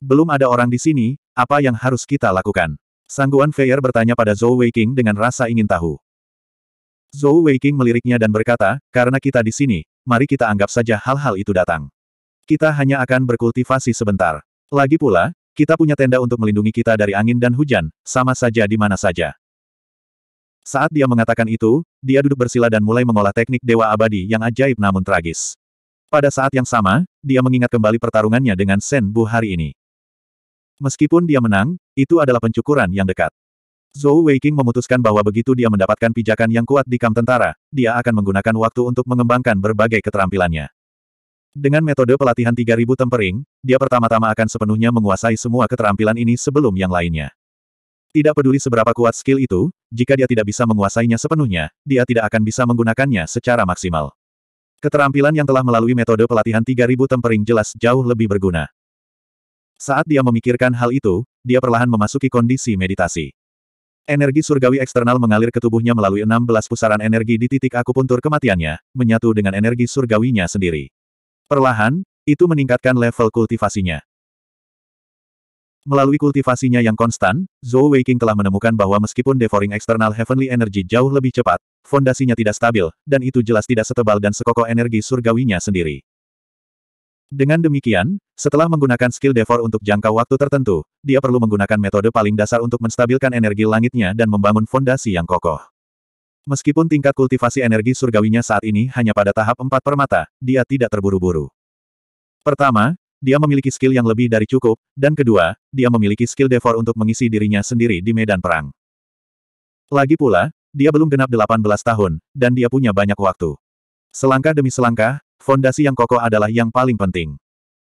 Belum ada orang di sini, apa yang harus kita lakukan? Sangguan Feier bertanya pada Zhou Weiqing dengan rasa ingin tahu. Zhou Weiqing meliriknya dan berkata, karena kita di sini, mari kita anggap saja hal-hal itu datang. Kita hanya akan berkultivasi sebentar. Lagi pula, kita punya tenda untuk melindungi kita dari angin dan hujan, sama saja di mana saja. Saat dia mengatakan itu, dia duduk bersila dan mulai mengolah teknik dewa abadi yang ajaib namun tragis. Pada saat yang sama, dia mengingat kembali pertarungannya dengan Sen Bu hari ini. Meskipun dia menang, itu adalah pencukuran yang dekat. Zhou Weiqing memutuskan bahwa begitu dia mendapatkan pijakan yang kuat di kam tentara, dia akan menggunakan waktu untuk mengembangkan berbagai keterampilannya. Dengan metode pelatihan 3000 tempering, dia pertama-tama akan sepenuhnya menguasai semua keterampilan ini sebelum yang lainnya. Tidak peduli seberapa kuat skill itu, jika dia tidak bisa menguasainya sepenuhnya, dia tidak akan bisa menggunakannya secara maksimal. Keterampilan yang telah melalui metode pelatihan 3000 tempering jelas jauh lebih berguna. Saat dia memikirkan hal itu, dia perlahan memasuki kondisi meditasi. Energi surgawi eksternal mengalir ke tubuhnya melalui 16 pusaran energi di titik akupuntur kematiannya, menyatu dengan energi surgawinya sendiri. Perlahan, itu meningkatkan level kultivasinya. Melalui kultivasinya yang konstan, Zhou Weiqing telah menemukan bahwa meskipun devouring eksternal heavenly energy jauh lebih cepat, fondasinya tidak stabil, dan itu jelas tidak setebal dan sekokoh energi surgawinya sendiri. Dengan demikian, setelah menggunakan skill Devor untuk jangka waktu tertentu, dia perlu menggunakan metode paling dasar untuk menstabilkan energi langitnya dan membangun fondasi yang kokoh. Meskipun tingkat kultivasi energi surgawinya saat ini hanya pada tahap empat permata, dia tidak terburu-buru. Pertama, dia memiliki skill yang lebih dari cukup, dan kedua, dia memiliki skill Devor untuk mengisi dirinya sendiri di medan perang. Lagi pula, dia belum genap 18 tahun, dan dia punya banyak waktu. Selangkah demi selangkah, fondasi yang kokoh adalah yang paling penting.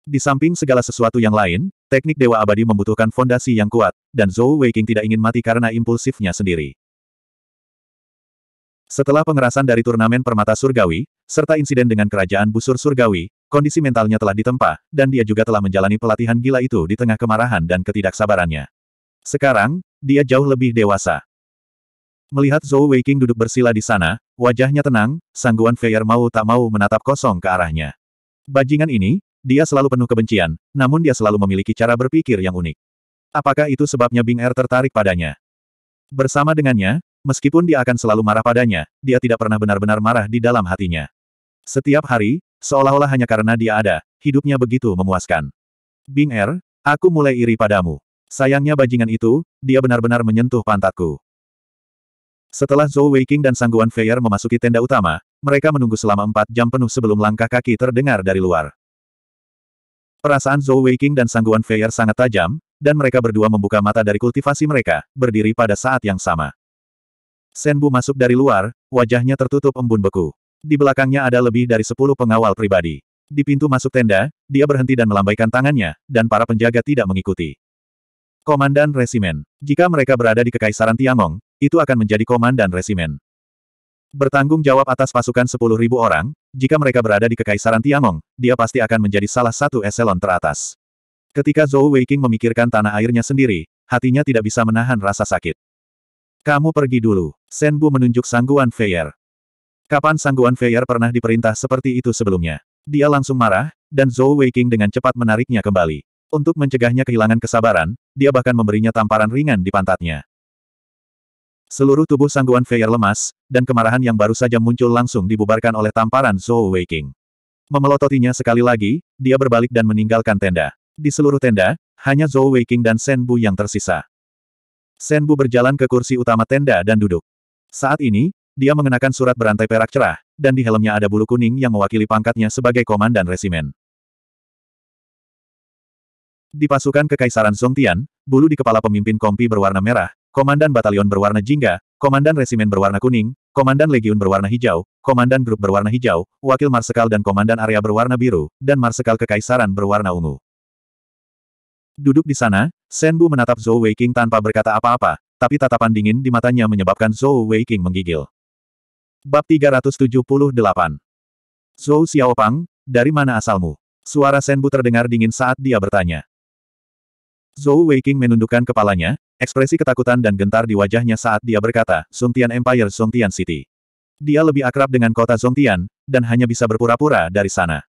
Di samping segala sesuatu yang lain, teknik Dewa Abadi membutuhkan fondasi yang kuat, dan Zhou Weiqing tidak ingin mati karena impulsifnya sendiri. Setelah pengerasan dari turnamen Permata Surgawi, serta insiden dengan kerajaan busur surgawi, kondisi mentalnya telah ditempa, dan dia juga telah menjalani pelatihan gila itu di tengah kemarahan dan ketidaksabarannya. Sekarang, dia jauh lebih dewasa. Melihat Zhou Weiqing duduk bersila di sana, Wajahnya tenang, sangguan Feyer mau tak mau menatap kosong ke arahnya. Bajingan ini, dia selalu penuh kebencian, namun dia selalu memiliki cara berpikir yang unik. Apakah itu sebabnya Bing Er tertarik padanya? Bersama dengannya, meskipun dia akan selalu marah padanya, dia tidak pernah benar-benar marah di dalam hatinya. Setiap hari, seolah-olah hanya karena dia ada, hidupnya begitu memuaskan. Bing Er, aku mulai iri padamu. Sayangnya bajingan itu, dia benar-benar menyentuh pantatku. Setelah Zhou Weiqing dan Sangguan Feier memasuki tenda utama, mereka menunggu selama empat jam penuh sebelum langkah kaki terdengar dari luar. Perasaan Zhou Weiqing dan Sangguan Feier sangat tajam, dan mereka berdua membuka mata dari kultivasi mereka, berdiri pada saat yang sama. Senbu masuk dari luar, wajahnya tertutup embun beku. Di belakangnya ada lebih dari sepuluh pengawal pribadi. Di pintu masuk tenda, dia berhenti dan melambaikan tangannya, dan para penjaga tidak mengikuti. Komandan Resimen, jika mereka berada di Kekaisaran Tiangong, itu akan menjadi komandan resimen. Bertanggung jawab atas pasukan 10.000 orang, jika mereka berada di Kekaisaran Tiamong, dia pasti akan menjadi salah satu eselon teratas. Ketika Zhou Weiqing memikirkan tanah airnya sendiri, hatinya tidak bisa menahan rasa sakit. Kamu pergi dulu, Bu menunjuk sangguan Feier. Kapan sangguan Feier pernah diperintah seperti itu sebelumnya? Dia langsung marah, dan Zhou Weiqing dengan cepat menariknya kembali. Untuk mencegahnya kehilangan kesabaran, dia bahkan memberinya tamparan ringan di pantatnya. Seluruh tubuh sangguan Feier lemas, dan kemarahan yang baru saja muncul langsung dibubarkan oleh tamparan Zhou Weiqing. Memelototinya sekali lagi, dia berbalik dan meninggalkan tenda. Di seluruh tenda, hanya Zhou Weiqing dan Shen Bu yang tersisa. Shen Bu berjalan ke kursi utama tenda dan duduk. Saat ini, dia mengenakan surat berantai perak cerah, dan di helmnya ada bulu kuning yang mewakili pangkatnya sebagai komandan resimen. Di pasukan Kekaisaran Songtian, bulu di kepala pemimpin kompi berwarna merah, Komandan Batalion berwarna jingga, Komandan Resimen berwarna kuning, Komandan Legiun berwarna hijau, Komandan Grup berwarna hijau, Wakil Marsekal dan Komandan Area berwarna biru, dan Marsekal Kekaisaran berwarna ungu. Duduk di sana, Senbu menatap Zhou Weiqing tanpa berkata apa-apa, tapi tatapan dingin di matanya menyebabkan Zhou Weiqing menggigil. Bab 378 Zhou Xiaopang, dari mana asalmu? Suara Senbu terdengar dingin saat dia bertanya. Zhou Weiqing menundukkan kepalanya, ekspresi ketakutan dan gentar di wajahnya saat dia berkata, Songtian Empire Songtian City. Dia lebih akrab dengan kota Songtian, dan hanya bisa berpura-pura dari sana.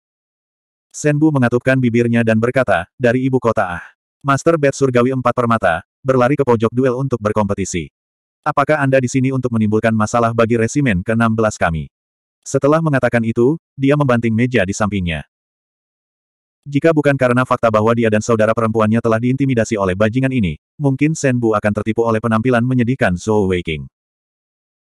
Senbu mengatupkan bibirnya dan berkata, dari ibu kota ah. Master Bed Surgawi Empat Permata, berlari ke pojok duel untuk berkompetisi. Apakah Anda di sini untuk menimbulkan masalah bagi resimen ke-16 kami? Setelah mengatakan itu, dia membanting meja di sampingnya. Jika bukan karena fakta bahwa dia dan saudara perempuannya telah diintimidasi oleh bajingan ini, mungkin Bu akan tertipu oleh penampilan menyedihkan Zhou Weiqing.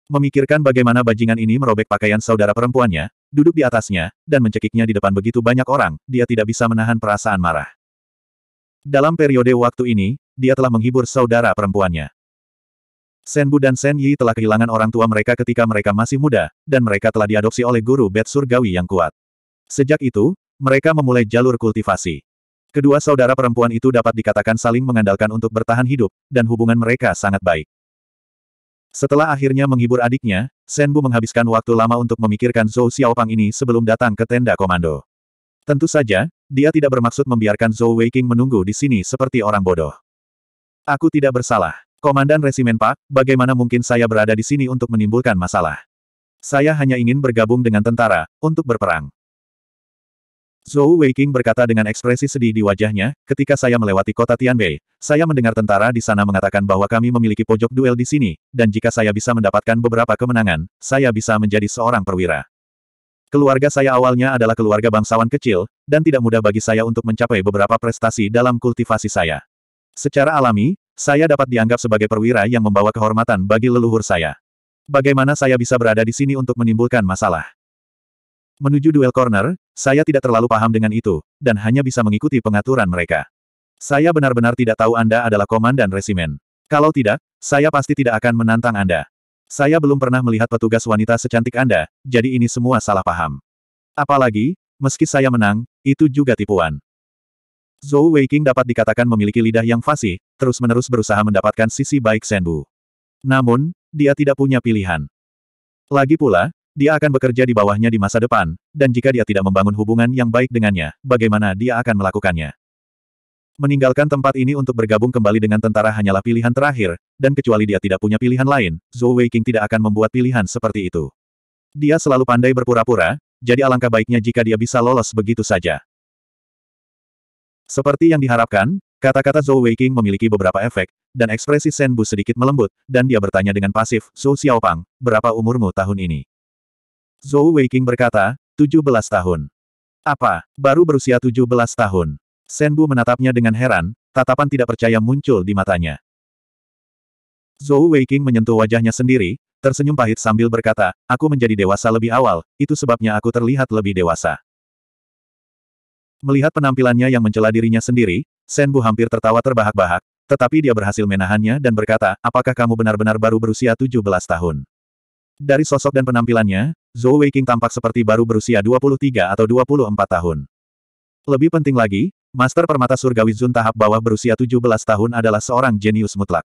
Memikirkan bagaimana bajingan ini merobek pakaian saudara perempuannya, duduk di atasnya, dan mencekiknya di depan begitu banyak orang, dia tidak bisa menahan perasaan marah. Dalam periode waktu ini, dia telah menghibur saudara perempuannya. Bu dan Sen Yi telah kehilangan orang tua mereka ketika mereka masih muda, dan mereka telah diadopsi oleh guru bed surgawi yang kuat. Sejak itu, mereka memulai jalur kultivasi. Kedua saudara perempuan itu dapat dikatakan saling mengandalkan untuk bertahan hidup, dan hubungan mereka sangat baik. Setelah akhirnya menghibur adiknya, Senbu menghabiskan waktu lama untuk memikirkan Zhou Xiaopang ini sebelum datang ke tenda komando. Tentu saja, dia tidak bermaksud membiarkan Zhou Weiqing menunggu di sini seperti orang bodoh. Aku tidak bersalah. Komandan Resimen Pak, bagaimana mungkin saya berada di sini untuk menimbulkan masalah? Saya hanya ingin bergabung dengan tentara, untuk berperang. Zhou Weiqing berkata dengan ekspresi sedih di wajahnya, ketika saya melewati kota Tianbei, saya mendengar tentara di sana mengatakan bahwa kami memiliki pojok duel di sini, dan jika saya bisa mendapatkan beberapa kemenangan, saya bisa menjadi seorang perwira. Keluarga saya awalnya adalah keluarga bangsawan kecil, dan tidak mudah bagi saya untuk mencapai beberapa prestasi dalam kultivasi saya. Secara alami, saya dapat dianggap sebagai perwira yang membawa kehormatan bagi leluhur saya. Bagaimana saya bisa berada di sini untuk menimbulkan masalah? Menuju duel corner, saya tidak terlalu paham dengan itu, dan hanya bisa mengikuti pengaturan mereka. Saya benar-benar tidak tahu Anda adalah komandan resimen. Kalau tidak, saya pasti tidak akan menantang Anda. Saya belum pernah melihat petugas wanita secantik Anda, jadi ini semua salah paham. Apalagi, meski saya menang, itu juga tipuan. Zhou Weiqing dapat dikatakan memiliki lidah yang fasih, terus-menerus berusaha mendapatkan sisi baik Senbu. Namun, dia tidak punya pilihan. Lagi pula, dia akan bekerja di bawahnya di masa depan, dan jika dia tidak membangun hubungan yang baik dengannya, bagaimana dia akan melakukannya? Meninggalkan tempat ini untuk bergabung kembali dengan tentara hanyalah pilihan terakhir, dan kecuali dia tidak punya pilihan lain, Zhou Weiqing tidak akan membuat pilihan seperti itu. Dia selalu pandai berpura-pura, jadi alangkah baiknya jika dia bisa lolos begitu saja. Seperti yang diharapkan, kata-kata Zhou Weiqing memiliki beberapa efek, dan ekspresi Shen Bu sedikit melembut, dan dia bertanya dengan pasif, Zhou Xiaopang, berapa umurmu tahun ini? Zhou Weiqing berkata, 17 tahun. Apa, baru berusia 17 tahun? Senbu menatapnya dengan heran, tatapan tidak percaya muncul di matanya. Zhou Weiqing menyentuh wajahnya sendiri, tersenyum pahit sambil berkata, aku menjadi dewasa lebih awal, itu sebabnya aku terlihat lebih dewasa. Melihat penampilannya yang mencela dirinya sendiri, Senbu hampir tertawa terbahak-bahak, tetapi dia berhasil menahannya dan berkata, apakah kamu benar-benar baru berusia 17 tahun? Dari sosok dan penampilannya, Zhou Weiqing tampak seperti baru berusia 23 atau 24 tahun. Lebih penting lagi, Master Permata Surgawi Zun tahap bawah berusia 17 tahun adalah seorang jenius mutlak.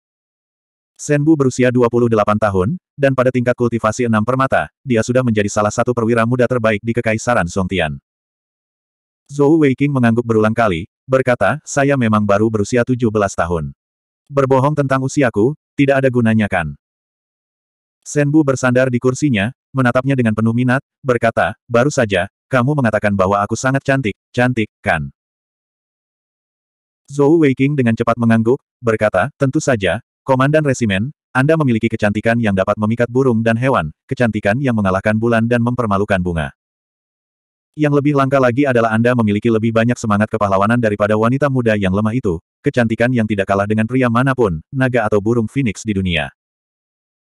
Senbu berusia 28 tahun, dan pada tingkat kultivasi enam permata, dia sudah menjadi salah satu perwira muda terbaik di Kekaisaran Songtian. Zhou Weiqing mengangguk berulang kali, berkata, saya memang baru berusia 17 tahun. Berbohong tentang usiaku, tidak ada gunanya kan? Senbu bersandar di kursinya, menatapnya dengan penuh minat, berkata, baru saja, kamu mengatakan bahwa aku sangat cantik, cantik, kan? Zhou Weiqing dengan cepat mengangguk, berkata, tentu saja, Komandan Resimen, Anda memiliki kecantikan yang dapat memikat burung dan hewan, kecantikan yang mengalahkan bulan dan mempermalukan bunga. Yang lebih langka lagi adalah Anda memiliki lebih banyak semangat kepahlawanan daripada wanita muda yang lemah itu, kecantikan yang tidak kalah dengan pria manapun, naga atau burung phoenix di dunia.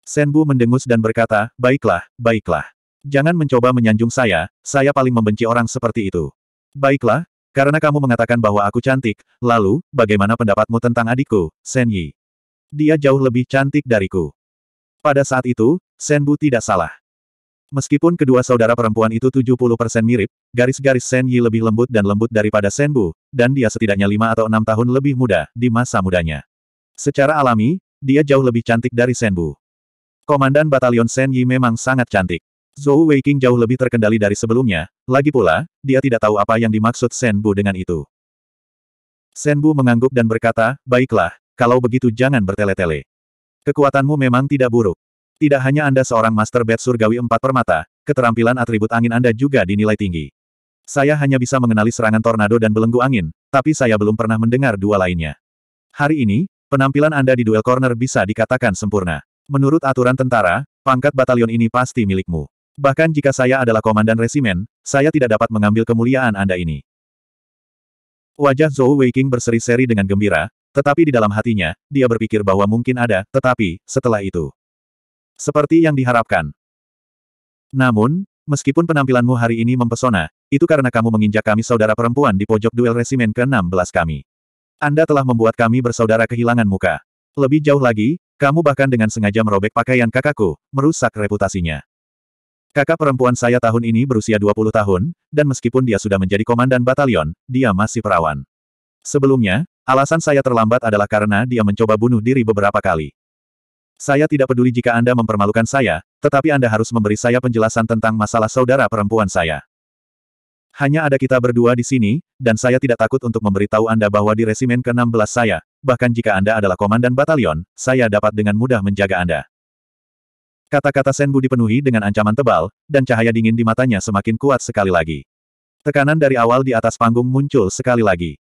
Senbu mendengus dan berkata, baiklah, baiklah. Jangan mencoba menyanjung saya, saya paling membenci orang seperti itu. Baiklah, karena kamu mengatakan bahwa aku cantik, lalu, bagaimana pendapatmu tentang adikku, Senyi? Dia jauh lebih cantik dariku. Pada saat itu, Senbu tidak salah. Meskipun kedua saudara perempuan itu 70% mirip, garis-garis Senyi lebih lembut dan lembut daripada Senbu, dan dia setidaknya 5 atau 6 tahun lebih muda, di masa mudanya. Secara alami, dia jauh lebih cantik dari Senbu. Komandan Batalion Shen Yi memang sangat cantik. Zhou Weiqing jauh lebih terkendali dari sebelumnya, lagi pula, dia tidak tahu apa yang dimaksud Shen Bu dengan itu. Shen Bu mengangguk dan berkata, baiklah, kalau begitu jangan bertele-tele. Kekuatanmu memang tidak buruk. Tidak hanya Anda seorang Master Bed Surgawi empat Permata, keterampilan atribut angin Anda juga dinilai tinggi. Saya hanya bisa mengenali serangan tornado dan belenggu angin, tapi saya belum pernah mendengar dua lainnya. Hari ini, penampilan Anda di duel corner bisa dikatakan sempurna. Menurut aturan tentara, pangkat batalion ini pasti milikmu. Bahkan jika saya adalah komandan resimen, saya tidak dapat mengambil kemuliaan Anda ini. Wajah Zhou Weiqing berseri-seri dengan gembira, tetapi di dalam hatinya, dia berpikir bahwa mungkin ada, tetapi, setelah itu. Seperti yang diharapkan. Namun, meskipun penampilanmu hari ini mempesona, itu karena kamu menginjak kami saudara perempuan di pojok duel resimen ke-16 kami. Anda telah membuat kami bersaudara kehilangan muka. Lebih jauh lagi, kamu bahkan dengan sengaja merobek pakaian kakakku, merusak reputasinya. Kakak perempuan saya tahun ini berusia 20 tahun, dan meskipun dia sudah menjadi komandan batalion, dia masih perawan. Sebelumnya, alasan saya terlambat adalah karena dia mencoba bunuh diri beberapa kali. Saya tidak peduli jika Anda mempermalukan saya, tetapi Anda harus memberi saya penjelasan tentang masalah saudara perempuan saya. Hanya ada kita berdua di sini, dan saya tidak takut untuk memberitahu Anda bahwa di resimen ke-16 saya, bahkan jika Anda adalah komandan batalion, saya dapat dengan mudah menjaga Anda. Kata-kata Senbu dipenuhi dengan ancaman tebal, dan cahaya dingin di matanya semakin kuat sekali lagi. Tekanan dari awal di atas panggung muncul sekali lagi.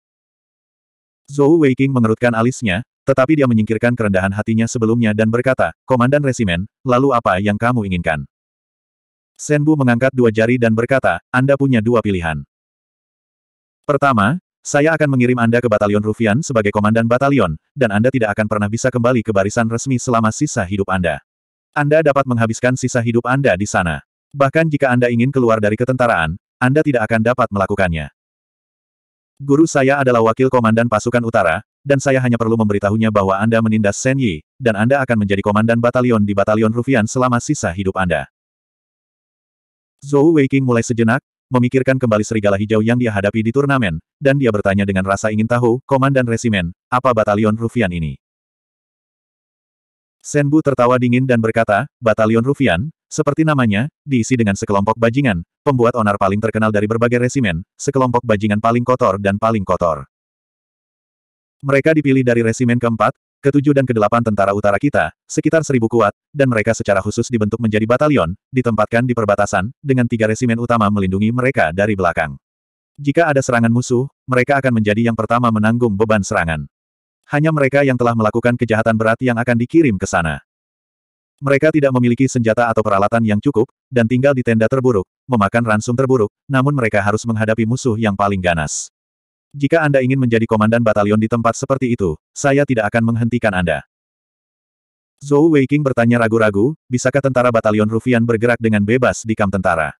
Zhou Weiqing mengerutkan alisnya, tetapi dia menyingkirkan kerendahan hatinya sebelumnya dan berkata, Komandan Resimen, lalu apa yang kamu inginkan? Senbu mengangkat dua jari dan berkata, Anda punya dua pilihan. Pertama, saya akan mengirim Anda ke Batalion Rufian sebagai komandan batalion, dan Anda tidak akan pernah bisa kembali ke barisan resmi selama sisa hidup Anda. Anda dapat menghabiskan sisa hidup Anda di sana. Bahkan jika Anda ingin keluar dari ketentaraan, Anda tidak akan dapat melakukannya. Guru saya adalah wakil komandan pasukan utara, dan saya hanya perlu memberitahunya bahwa Anda menindas Shen Yi, dan Anda akan menjadi komandan batalion di Batalion Rufian selama sisa hidup Anda. Zhou Weiqing mulai sejenak, memikirkan kembali serigala hijau yang dia hadapi di turnamen, dan dia bertanya dengan rasa ingin tahu, Komandan Resimen, apa batalion Rufian ini? Senbu tertawa dingin dan berkata, Batalion Rufian, seperti namanya, diisi dengan sekelompok bajingan, pembuat onar paling terkenal dari berbagai resimen, sekelompok bajingan paling kotor dan paling kotor. Mereka dipilih dari resimen keempat, ketujuh dan kedelapan tentara utara kita, sekitar seribu kuat, dan mereka secara khusus dibentuk menjadi batalion, ditempatkan di perbatasan, dengan tiga resimen utama melindungi mereka dari belakang. Jika ada serangan musuh, mereka akan menjadi yang pertama menanggung beban serangan. Hanya mereka yang telah melakukan kejahatan berat yang akan dikirim ke sana. Mereka tidak memiliki senjata atau peralatan yang cukup, dan tinggal di tenda terburuk, memakan ransum terburuk, namun mereka harus menghadapi musuh yang paling ganas. Jika Anda ingin menjadi komandan batalion di tempat seperti itu, saya tidak akan menghentikan Anda. Zhou Weiqing bertanya ragu-ragu, bisakah tentara batalion Rufian bergerak dengan bebas di kamp tentara?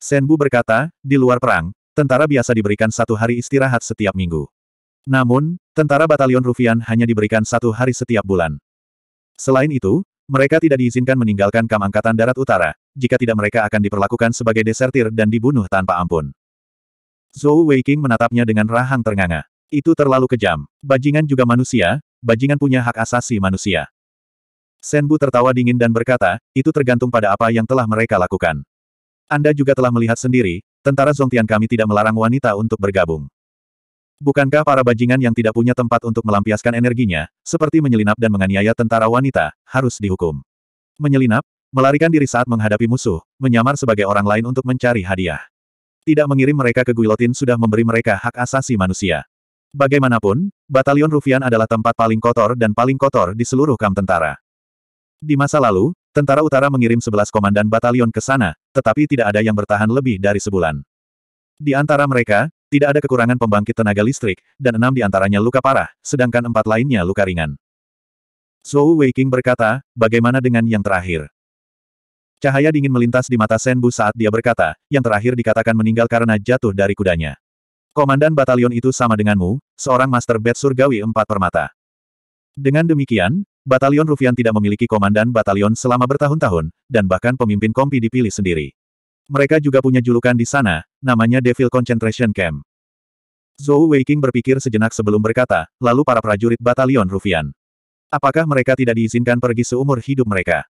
Senbu berkata, di luar perang, tentara biasa diberikan satu hari istirahat setiap minggu. Namun, tentara batalion Rufian hanya diberikan satu hari setiap bulan. Selain itu, mereka tidak diizinkan meninggalkan kam Angkatan Darat Utara, jika tidak mereka akan diperlakukan sebagai desertir dan dibunuh tanpa ampun. Zhou Weiqing menatapnya dengan rahang ternganga. Itu terlalu kejam. Bajingan juga manusia, bajingan punya hak asasi manusia. Senbu tertawa dingin dan berkata, itu tergantung pada apa yang telah mereka lakukan. Anda juga telah melihat sendiri, tentara Zongtian kami tidak melarang wanita untuk bergabung. Bukankah para bajingan yang tidak punya tempat untuk melampiaskan energinya, seperti menyelinap dan menganiaya tentara wanita, harus dihukum? Menyelinap, melarikan diri saat menghadapi musuh, menyamar sebagai orang lain untuk mencari hadiah tidak mengirim mereka ke Guilotin sudah memberi mereka hak asasi manusia. Bagaimanapun, Batalion Rufian adalah tempat paling kotor dan paling kotor di seluruh kamp tentara. Di masa lalu, tentara utara mengirim 11 komandan batalion ke sana, tetapi tidak ada yang bertahan lebih dari sebulan. Di antara mereka, tidak ada kekurangan pembangkit tenaga listrik, dan enam di antaranya luka parah, sedangkan empat lainnya luka ringan. Zhou Weiking berkata, bagaimana dengan yang terakhir? Cahaya dingin melintas di mata Senbu saat dia berkata, yang terakhir dikatakan meninggal karena jatuh dari kudanya. Komandan batalion itu sama denganmu, seorang Master Bed Surgawi empat permata. Dengan demikian, batalion Rufian tidak memiliki komandan batalion selama bertahun-tahun, dan bahkan pemimpin kompi dipilih sendiri. Mereka juga punya julukan di sana, namanya Devil Concentration Camp. Zhou Weiqing berpikir sejenak sebelum berkata, lalu para prajurit batalion Rufian. Apakah mereka tidak diizinkan pergi seumur hidup mereka?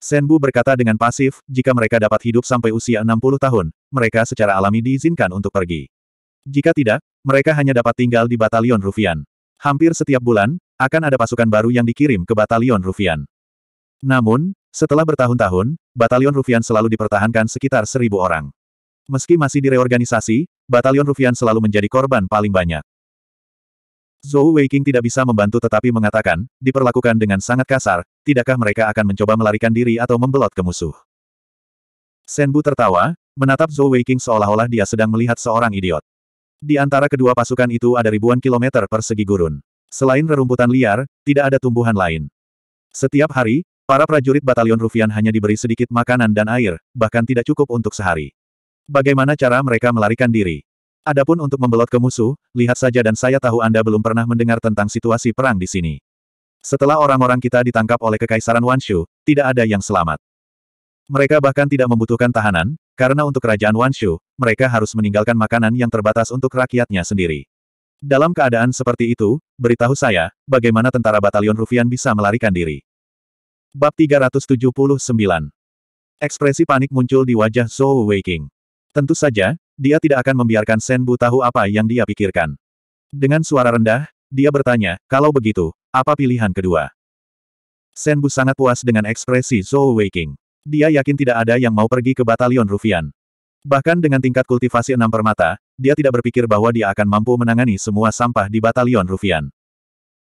Senbu berkata dengan pasif, jika mereka dapat hidup sampai usia 60 tahun, mereka secara alami diizinkan untuk pergi. Jika tidak, mereka hanya dapat tinggal di Batalion Rufian. Hampir setiap bulan, akan ada pasukan baru yang dikirim ke Batalion Rufian. Namun, setelah bertahun-tahun, Batalion Rufian selalu dipertahankan sekitar seribu orang. Meski masih direorganisasi, Batalion Rufian selalu menjadi korban paling banyak. Zhou Weiqing tidak bisa membantu tetapi mengatakan, diperlakukan dengan sangat kasar, tidakkah mereka akan mencoba melarikan diri atau membelot ke musuh. Senbu tertawa, menatap Zhou Weiqing seolah-olah dia sedang melihat seorang idiot. Di antara kedua pasukan itu ada ribuan kilometer persegi gurun. Selain rerumputan liar, tidak ada tumbuhan lain. Setiap hari, para prajurit batalion Rufian hanya diberi sedikit makanan dan air, bahkan tidak cukup untuk sehari. Bagaimana cara mereka melarikan diri? Adapun untuk membelot ke musuh, lihat saja dan saya tahu Anda belum pernah mendengar tentang situasi perang di sini. Setelah orang-orang kita ditangkap oleh Kekaisaran Wanshu, tidak ada yang selamat. Mereka bahkan tidak membutuhkan tahanan, karena untuk kerajaan Wanshu, mereka harus meninggalkan makanan yang terbatas untuk rakyatnya sendiri. Dalam keadaan seperti itu, beritahu saya, bagaimana tentara batalion Rufian bisa melarikan diri. Bab 379 Ekspresi panik muncul di wajah Zhou Weiking. Tentu saja, dia tidak akan membiarkan Senbu tahu apa yang dia pikirkan. Dengan suara rendah, dia bertanya, kalau begitu, apa pilihan kedua? Senbu sangat puas dengan ekspresi Zhou Weiqing. Dia yakin tidak ada yang mau pergi ke batalion Rufian. Bahkan dengan tingkat kultivasi enam permata, dia tidak berpikir bahwa dia akan mampu menangani semua sampah di batalion Rufian.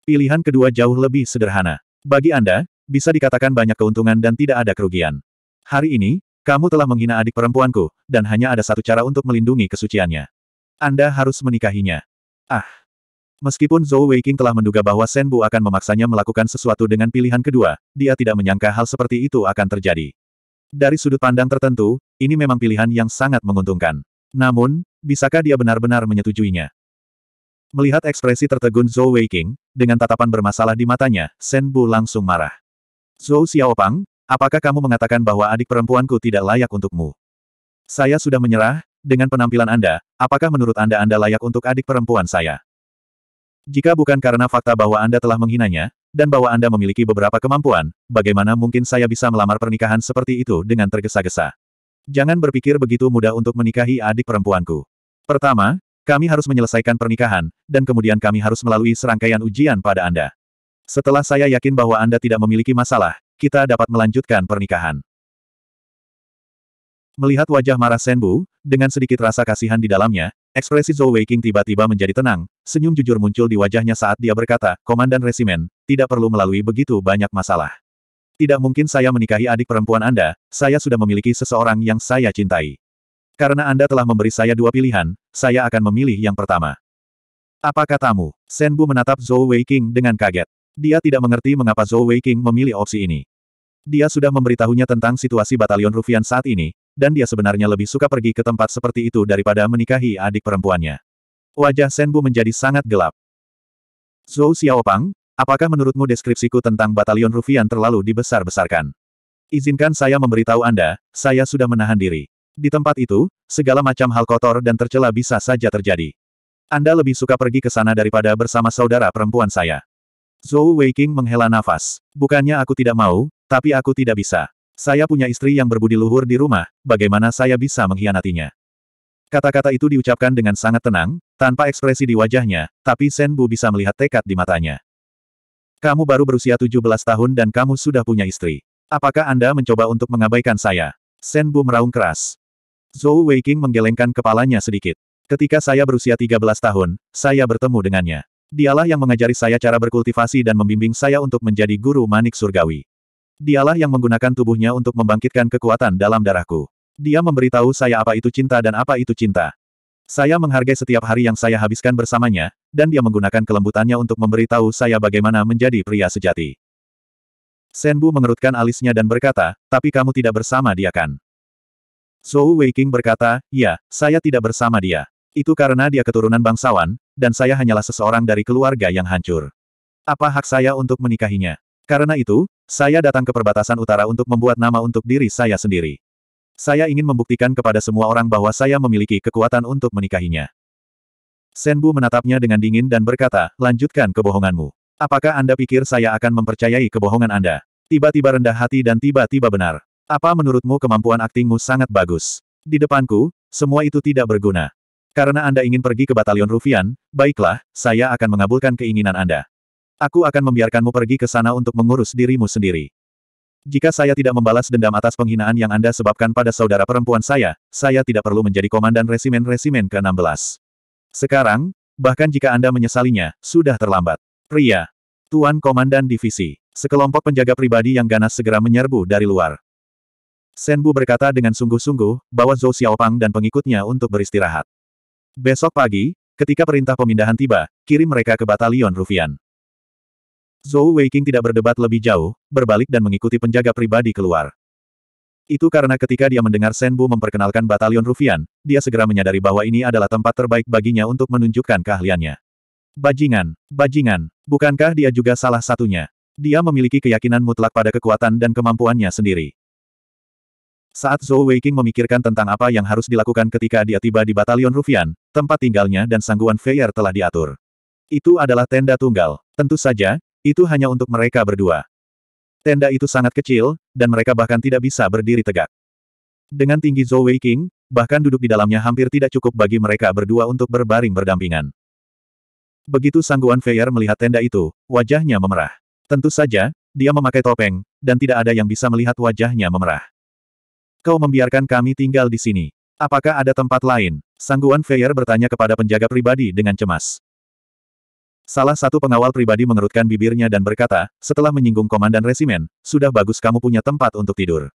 Pilihan kedua jauh lebih sederhana. Bagi Anda, bisa dikatakan banyak keuntungan dan tidak ada kerugian. Hari ini, kamu telah menghina adik perempuanku, dan hanya ada satu cara untuk melindungi kesuciannya. Anda harus menikahinya. Ah. Meskipun Zhou Weiqing telah menduga bahwa Shen Bu akan memaksanya melakukan sesuatu dengan pilihan kedua, dia tidak menyangka hal seperti itu akan terjadi. Dari sudut pandang tertentu, ini memang pilihan yang sangat menguntungkan. Namun, bisakah dia benar-benar menyetujuinya? Melihat ekspresi tertegun Zhou Weiqing, dengan tatapan bermasalah di matanya, Shen Bu langsung marah. Zhou Xiaopang, Apakah kamu mengatakan bahwa adik perempuanku tidak layak untukmu? Saya sudah menyerah, dengan penampilan Anda, apakah menurut Anda Anda layak untuk adik perempuan saya? Jika bukan karena fakta bahwa Anda telah menghinanya, dan bahwa Anda memiliki beberapa kemampuan, bagaimana mungkin saya bisa melamar pernikahan seperti itu dengan tergesa-gesa? Jangan berpikir begitu mudah untuk menikahi adik perempuanku. Pertama, kami harus menyelesaikan pernikahan, dan kemudian kami harus melalui serangkaian ujian pada Anda. Setelah saya yakin bahwa Anda tidak memiliki masalah, kita dapat melanjutkan pernikahan. Melihat wajah marah Senbu, dengan sedikit rasa kasihan di dalamnya, ekspresi Zhou Weiqing tiba-tiba menjadi tenang, senyum jujur muncul di wajahnya saat dia berkata, Komandan Resimen, tidak perlu melalui begitu banyak masalah. Tidak mungkin saya menikahi adik perempuan Anda, saya sudah memiliki seseorang yang saya cintai. Karena Anda telah memberi saya dua pilihan, saya akan memilih yang pertama. Apa katamu? Senbu menatap Zhou Weiqing dengan kaget. Dia tidak mengerti mengapa Zhou Weiqing memilih opsi ini. Dia sudah memberitahunya tentang situasi batalion Rufian saat ini, dan dia sebenarnya lebih suka pergi ke tempat seperti itu daripada menikahi adik perempuannya. Wajah Senbu menjadi sangat gelap. Zhou Xiaopang, apakah menurutmu deskripsiku tentang batalion Rufian terlalu dibesar-besarkan? Izinkan saya memberitahu Anda, saya sudah menahan diri. Di tempat itu, segala macam hal kotor dan tercela bisa saja terjadi. Anda lebih suka pergi ke sana daripada bersama saudara perempuan saya. Zhou Weiqing menghela nafas. Bukannya aku tidak mau, tapi aku tidak bisa. Saya punya istri yang berbudi luhur di rumah, bagaimana saya bisa mengkhianatinya? Kata-kata itu diucapkan dengan sangat tenang, tanpa ekspresi di wajahnya, tapi Shen Bu bisa melihat tekad di matanya. Kamu baru berusia 17 tahun dan kamu sudah punya istri. Apakah Anda mencoba untuk mengabaikan saya? Shen Bu meraung keras. Zhou Weiqing menggelengkan kepalanya sedikit. Ketika saya berusia 13 tahun, saya bertemu dengannya. Dialah yang mengajari saya cara berkultivasi dan membimbing saya untuk menjadi guru manik surgawi. Dialah yang menggunakan tubuhnya untuk membangkitkan kekuatan dalam darahku. Dia memberitahu saya apa itu cinta dan apa itu cinta. Saya menghargai setiap hari yang saya habiskan bersamanya, dan dia menggunakan kelembutannya untuk memberitahu saya bagaimana menjadi pria sejati. Senbu mengerutkan alisnya dan berkata, tapi kamu tidak bersama dia kan? Zhou Weiqing berkata, ya, saya tidak bersama dia. Itu karena dia keturunan bangsawan, dan saya hanyalah seseorang dari keluarga yang hancur. Apa hak saya untuk menikahinya? Karena itu, saya datang ke perbatasan utara untuk membuat nama untuk diri saya sendiri. Saya ingin membuktikan kepada semua orang bahwa saya memiliki kekuatan untuk menikahinya. Senbu menatapnya dengan dingin dan berkata, lanjutkan kebohonganmu. Apakah Anda pikir saya akan mempercayai kebohongan Anda? Tiba-tiba rendah hati dan tiba-tiba benar. Apa menurutmu kemampuan aktingmu sangat bagus? Di depanku, semua itu tidak berguna. Karena Anda ingin pergi ke Batalion Rufian, baiklah, saya akan mengabulkan keinginan Anda. Aku akan membiarkanmu pergi ke sana untuk mengurus dirimu sendiri. Jika saya tidak membalas dendam atas penghinaan yang Anda sebabkan pada saudara perempuan saya, saya tidak perlu menjadi komandan resimen-resimen ke-16. Sekarang, bahkan jika Anda menyesalinya, sudah terlambat. Pria. Tuan Komandan Divisi. Sekelompok penjaga pribadi yang ganas segera menyerbu dari luar. Senbu berkata dengan sungguh-sungguh, bahwa Zhou Xiaopang dan pengikutnya untuk beristirahat. Besok pagi, ketika perintah pemindahan tiba, kirim mereka ke batalion Rufian. Zhou Weiking tidak berdebat lebih jauh, berbalik dan mengikuti penjaga pribadi keluar. Itu karena ketika dia mendengar Senbu memperkenalkan batalion Rufian, dia segera menyadari bahwa ini adalah tempat terbaik baginya untuk menunjukkan keahliannya. Bajingan, bajingan, bukankah dia juga salah satunya? Dia memiliki keyakinan mutlak pada kekuatan dan kemampuannya sendiri. Saat Zhou Weiking memikirkan tentang apa yang harus dilakukan ketika dia tiba di batalion Rufian, Tempat tinggalnya dan sangguan Feyer telah diatur. Itu adalah tenda tunggal. Tentu saja, itu hanya untuk mereka berdua. Tenda itu sangat kecil, dan mereka bahkan tidak bisa berdiri tegak. Dengan tinggi Zhou Wei King, bahkan duduk di dalamnya hampir tidak cukup bagi mereka berdua untuk berbaring berdampingan. Begitu sangguan Feyer melihat tenda itu, wajahnya memerah. Tentu saja, dia memakai topeng, dan tidak ada yang bisa melihat wajahnya memerah. Kau membiarkan kami tinggal di sini. Apakah ada tempat lain? Sangguan Feyer bertanya kepada penjaga pribadi dengan cemas. Salah satu pengawal pribadi mengerutkan bibirnya dan berkata, setelah menyinggung Komandan Resimen, sudah bagus kamu punya tempat untuk tidur.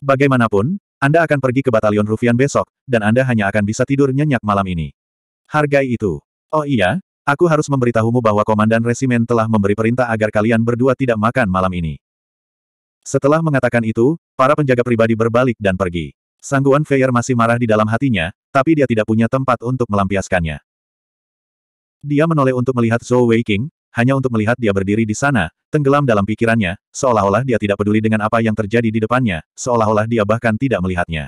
Bagaimanapun, Anda akan pergi ke Batalion Rufian besok, dan Anda hanya akan bisa tidur nyenyak malam ini. Hargai itu. Oh iya, aku harus memberitahumu bahwa Komandan Resimen telah memberi perintah agar kalian berdua tidak makan malam ini. Setelah mengatakan itu, para penjaga pribadi berbalik dan pergi. Sangguan Feier masih marah di dalam hatinya, tapi dia tidak punya tempat untuk melampiaskannya. Dia menoleh untuk melihat Zhou Weiqing, hanya untuk melihat dia berdiri di sana, tenggelam dalam pikirannya, seolah-olah dia tidak peduli dengan apa yang terjadi di depannya, seolah-olah dia bahkan tidak melihatnya.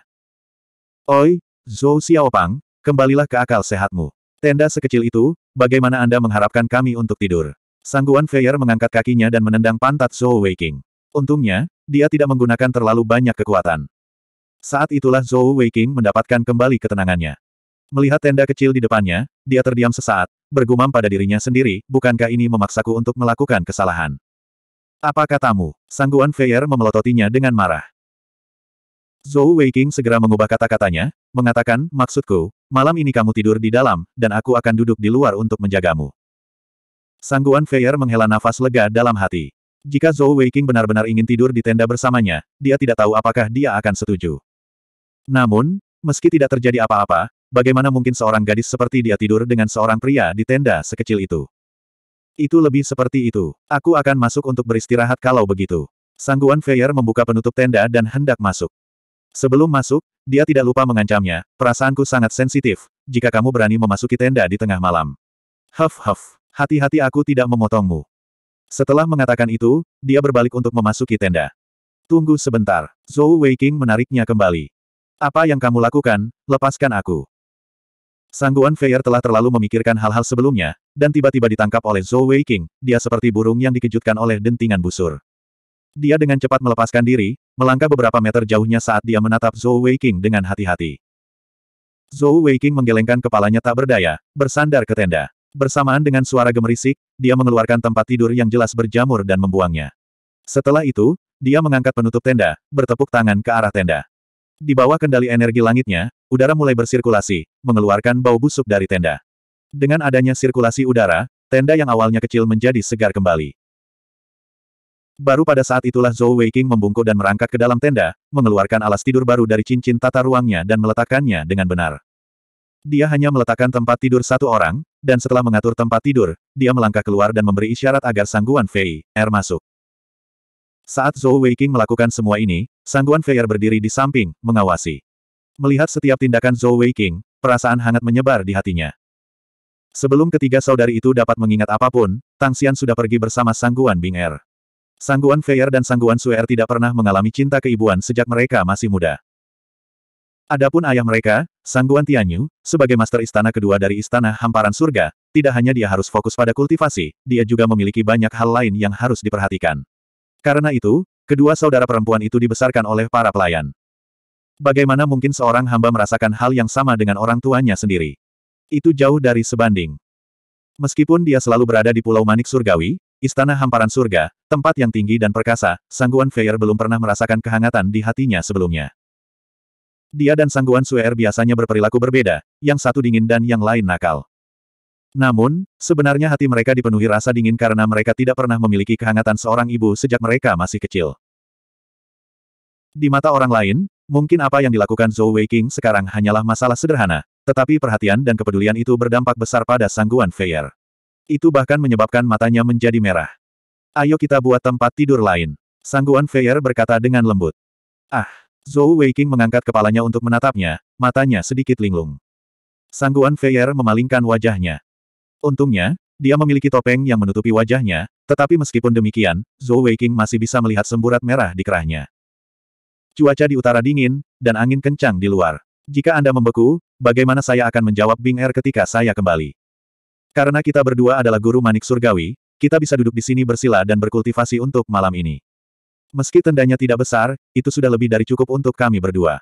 Oi, Zhou Xiaopang, kembalilah ke akal sehatmu. Tenda sekecil itu, bagaimana Anda mengharapkan kami untuk tidur? Sangguan Feier mengangkat kakinya dan menendang pantat Zhou Weiqing. Untungnya, dia tidak menggunakan terlalu banyak kekuatan. Saat itulah Zhou Weiking mendapatkan kembali ketenangannya. Melihat tenda kecil di depannya, dia terdiam sesaat, bergumam pada dirinya sendiri, bukankah ini memaksaku untuk melakukan kesalahan? Apa katamu? Sangguan Feier memelototinya dengan marah. Zhou Weiking segera mengubah kata-katanya, mengatakan, maksudku, malam ini kamu tidur di dalam, dan aku akan duduk di luar untuk menjagamu. Sangguan Feier menghela nafas lega dalam hati. Jika Zhou Weiking benar-benar ingin tidur di tenda bersamanya, dia tidak tahu apakah dia akan setuju. Namun, meski tidak terjadi apa-apa, bagaimana mungkin seorang gadis seperti dia tidur dengan seorang pria di tenda sekecil itu? Itu lebih seperti itu. Aku akan masuk untuk beristirahat kalau begitu. Sangguan Feyer membuka penutup tenda dan hendak masuk. Sebelum masuk, dia tidak lupa mengancamnya, perasaanku sangat sensitif, jika kamu berani memasuki tenda di tengah malam. Huff huff, hati-hati aku tidak memotongmu. Setelah mengatakan itu, dia berbalik untuk memasuki tenda. Tunggu sebentar, Zhou Weiqing menariknya kembali. Apa yang kamu lakukan, lepaskan aku. Sangguan Feier telah terlalu memikirkan hal-hal sebelumnya, dan tiba-tiba ditangkap oleh Zhou Weiking. dia seperti burung yang dikejutkan oleh dentingan busur. Dia dengan cepat melepaskan diri, melangkah beberapa meter jauhnya saat dia menatap Zhou Weiking dengan hati-hati. Zhou Weiking menggelengkan kepalanya tak berdaya, bersandar ke tenda. Bersamaan dengan suara gemerisik, dia mengeluarkan tempat tidur yang jelas berjamur dan membuangnya. Setelah itu, dia mengangkat penutup tenda, bertepuk tangan ke arah tenda. Di bawah kendali energi langitnya, udara mulai bersirkulasi, mengeluarkan bau busuk dari tenda. Dengan adanya sirkulasi udara, tenda yang awalnya kecil menjadi segar kembali. Baru pada saat itulah Zhou Weiqing membungkuk dan merangkak ke dalam tenda, mengeluarkan alas tidur baru dari cincin tata ruangnya dan meletakkannya dengan benar. Dia hanya meletakkan tempat tidur satu orang, dan setelah mengatur tempat tidur, dia melangkah keluar dan memberi isyarat agar Sangguan Fei, Er masuk. Saat Zhou Weiqing melakukan semua ini, Sangguan Feier berdiri di samping, mengawasi. Melihat setiap tindakan Zhou Weiqing, perasaan hangat menyebar di hatinya. Sebelum ketiga saudari itu dapat mengingat apapun, Tang Xian sudah pergi bersama Sangguan Bing Er. Sangguan Feier dan Sangguan Suer tidak pernah mengalami cinta keibuan sejak mereka masih muda. Adapun ayah mereka, Sangguan Tianyu, sebagai master istana kedua dari istana hamparan surga, tidak hanya dia harus fokus pada kultivasi, dia juga memiliki banyak hal lain yang harus diperhatikan. Karena itu, kedua saudara perempuan itu dibesarkan oleh para pelayan. Bagaimana mungkin seorang hamba merasakan hal yang sama dengan orang tuanya sendiri? Itu jauh dari sebanding. Meskipun dia selalu berada di Pulau Manik Surgawi, Istana Hamparan Surga, tempat yang tinggi dan perkasa, Sangguan Feyer belum pernah merasakan kehangatan di hatinya sebelumnya. Dia dan Sangguan Suer biasanya berperilaku berbeda, yang satu dingin dan yang lain nakal. Namun, sebenarnya hati mereka dipenuhi rasa dingin karena mereka tidak pernah memiliki kehangatan seorang ibu sejak mereka masih kecil. Di mata orang lain, mungkin apa yang dilakukan Zhou Weiqing sekarang hanyalah masalah sederhana, tetapi perhatian dan kepedulian itu berdampak besar pada sangguan Feier. Itu bahkan menyebabkan matanya menjadi merah. Ayo kita buat tempat tidur lain. Sangguan Feier berkata dengan lembut. Ah, Zhou Weiqing mengangkat kepalanya untuk menatapnya, matanya sedikit linglung. Sangguan Feier memalingkan wajahnya. Untungnya, dia memiliki topeng yang menutupi wajahnya, tetapi meskipun demikian, Zhou Weiqing masih bisa melihat semburat merah di kerahnya. Cuaca di utara dingin, dan angin kencang di luar. Jika Anda membeku, bagaimana saya akan menjawab Bing Er ketika saya kembali? Karena kita berdua adalah guru manik surgawi, kita bisa duduk di sini bersila dan berkultivasi untuk malam ini. Meski tendanya tidak besar, itu sudah lebih dari cukup untuk kami berdua.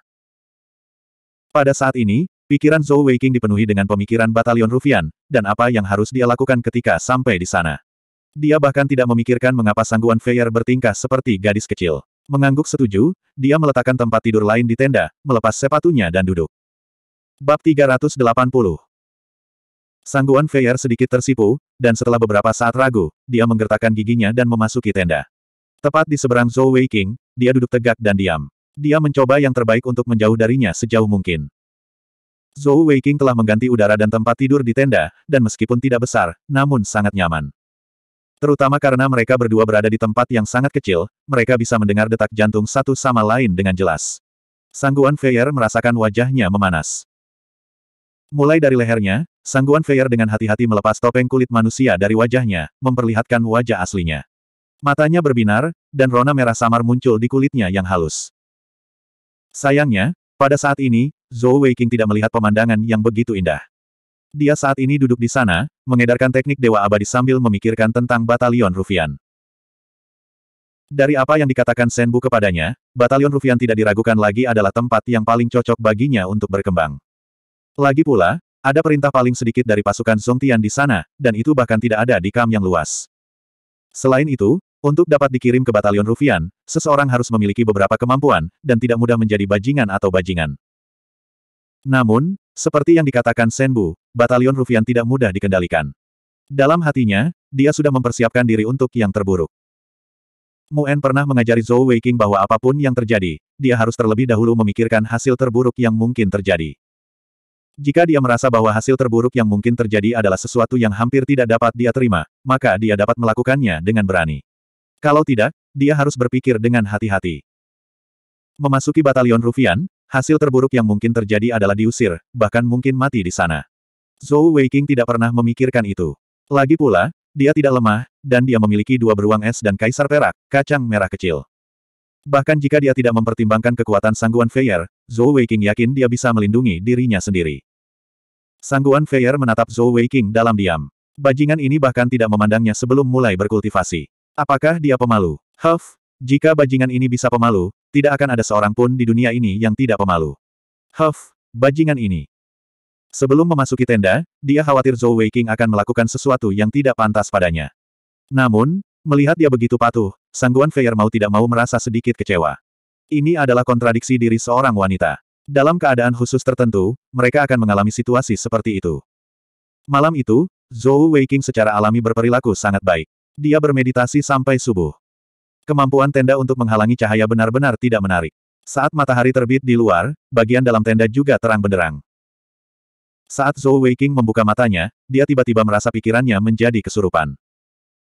Pada saat ini, Pikiran Zhou Weiqing dipenuhi dengan pemikiran batalion Rufian, dan apa yang harus dia lakukan ketika sampai di sana. Dia bahkan tidak memikirkan mengapa sangguan Feier bertingkah seperti gadis kecil. Mengangguk setuju, dia meletakkan tempat tidur lain di tenda, melepas sepatunya dan duduk. Bab 380 Sangguan Feier sedikit tersipu, dan setelah beberapa saat ragu, dia menggertakkan giginya dan memasuki tenda. Tepat di seberang Zhou Weiqing, dia duduk tegak dan diam. Dia mencoba yang terbaik untuk menjauh darinya sejauh mungkin. Zhou Weiqing telah mengganti udara dan tempat tidur di tenda, dan meskipun tidak besar, namun sangat nyaman. Terutama karena mereka berdua berada di tempat yang sangat kecil, mereka bisa mendengar detak jantung satu sama lain dengan jelas. Sangguan Feyer merasakan wajahnya memanas. Mulai dari lehernya, Sangguan Feyer dengan hati-hati melepas topeng kulit manusia dari wajahnya, memperlihatkan wajah aslinya. Matanya berbinar, dan rona merah samar muncul di kulitnya yang halus. Sayangnya, pada saat ini, Zhou Weiqing tidak melihat pemandangan yang begitu indah. Dia saat ini duduk di sana, mengedarkan teknik Dewa Abadi sambil memikirkan tentang Batalion Rufian. Dari apa yang dikatakan Senbu kepadanya, Batalion Rufian tidak diragukan lagi adalah tempat yang paling cocok baginya untuk berkembang. Lagi pula, ada perintah paling sedikit dari pasukan Zongtian di sana, dan itu bahkan tidak ada di kam yang luas. Selain itu, untuk dapat dikirim ke Batalion Rufian, seseorang harus memiliki beberapa kemampuan, dan tidak mudah menjadi bajingan atau bajingan. Namun, seperti yang dikatakan Senbu, batalion Rufian tidak mudah dikendalikan. Dalam hatinya, dia sudah mempersiapkan diri untuk yang terburuk. Muen pernah mengajari Zhou Weiqing bahwa apapun yang terjadi, dia harus terlebih dahulu memikirkan hasil terburuk yang mungkin terjadi. Jika dia merasa bahwa hasil terburuk yang mungkin terjadi adalah sesuatu yang hampir tidak dapat dia terima, maka dia dapat melakukannya dengan berani. Kalau tidak, dia harus berpikir dengan hati-hati. Memasuki batalion Rufian, Hasil terburuk yang mungkin terjadi adalah diusir, bahkan mungkin mati di sana. Zhou Weiqing tidak pernah memikirkan itu. Lagi pula, dia tidak lemah, dan dia memiliki dua beruang es dan kaisar perak, kacang merah kecil. Bahkan jika dia tidak mempertimbangkan kekuatan sangguan Feier, Zhou Weiqing yakin dia bisa melindungi dirinya sendiri. Sangguan Feier menatap Zhou Weiqing dalam diam. Bajingan ini bahkan tidak memandangnya sebelum mulai berkultivasi. Apakah dia pemalu? Huff, jika bajingan ini bisa pemalu, tidak akan ada seorang pun di dunia ini yang tidak pemalu. Huff, bajingan ini. Sebelum memasuki tenda, dia khawatir Zhou Weiqing akan melakukan sesuatu yang tidak pantas padanya. Namun, melihat dia begitu patuh, Sangguan Feier mau tidak mau merasa sedikit kecewa. Ini adalah kontradiksi diri seorang wanita. Dalam keadaan khusus tertentu, mereka akan mengalami situasi seperti itu. Malam itu, Zhou Weiqing secara alami berperilaku sangat baik. Dia bermeditasi sampai subuh. Kemampuan tenda untuk menghalangi cahaya benar-benar tidak menarik. Saat matahari terbit di luar, bagian dalam tenda juga terang benderang. Saat Zhou Weiqing membuka matanya, dia tiba-tiba merasa pikirannya menjadi kesurupan.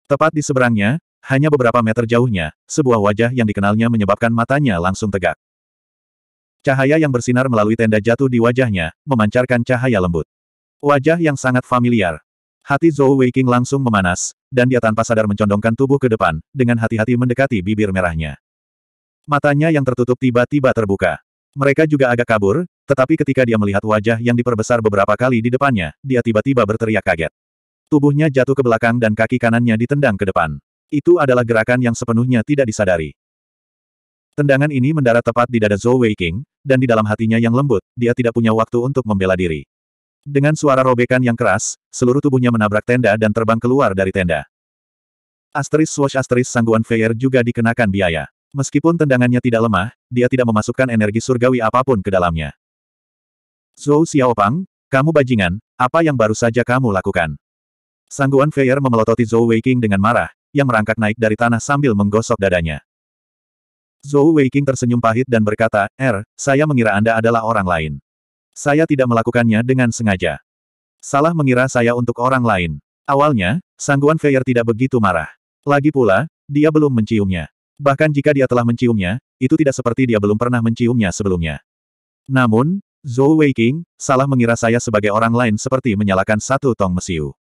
Tepat di seberangnya, hanya beberapa meter jauhnya, sebuah wajah yang dikenalnya menyebabkan matanya langsung tegak. Cahaya yang bersinar melalui tenda jatuh di wajahnya, memancarkan cahaya lembut. Wajah yang sangat familiar. Hati Zhou King langsung memanas, dan dia tanpa sadar mencondongkan tubuh ke depan, dengan hati-hati mendekati bibir merahnya. Matanya yang tertutup tiba-tiba terbuka. Mereka juga agak kabur, tetapi ketika dia melihat wajah yang diperbesar beberapa kali di depannya, dia tiba-tiba berteriak kaget. Tubuhnya jatuh ke belakang dan kaki kanannya ditendang ke depan. Itu adalah gerakan yang sepenuhnya tidak disadari. Tendangan ini mendarat tepat di dada Zhou King, dan di dalam hatinya yang lembut, dia tidak punya waktu untuk membela diri. Dengan suara robekan yang keras, seluruh tubuhnya menabrak tenda dan terbang keluar dari tenda. Asteris Swash Asteris Sangguan Feyer juga dikenakan biaya. Meskipun tendangannya tidak lemah, dia tidak memasukkan energi surgawi apapun ke dalamnya. Zhou Xiaopang, kamu bajingan, apa yang baru saja kamu lakukan? Sangguan Feyer memelototi Zhou Weiking dengan marah, yang merangkak naik dari tanah sambil menggosok dadanya. Zhou Weiking tersenyum pahit dan berkata, Er, saya mengira Anda adalah orang lain. Saya tidak melakukannya dengan sengaja. Salah mengira saya untuk orang lain. Awalnya, Sangguan Feier tidak begitu marah. Lagi pula, dia belum menciumnya. Bahkan jika dia telah menciumnya, itu tidak seperti dia belum pernah menciumnya sebelumnya. Namun, Zhou Weiqing, salah mengira saya sebagai orang lain seperti menyalakan satu tong mesiu.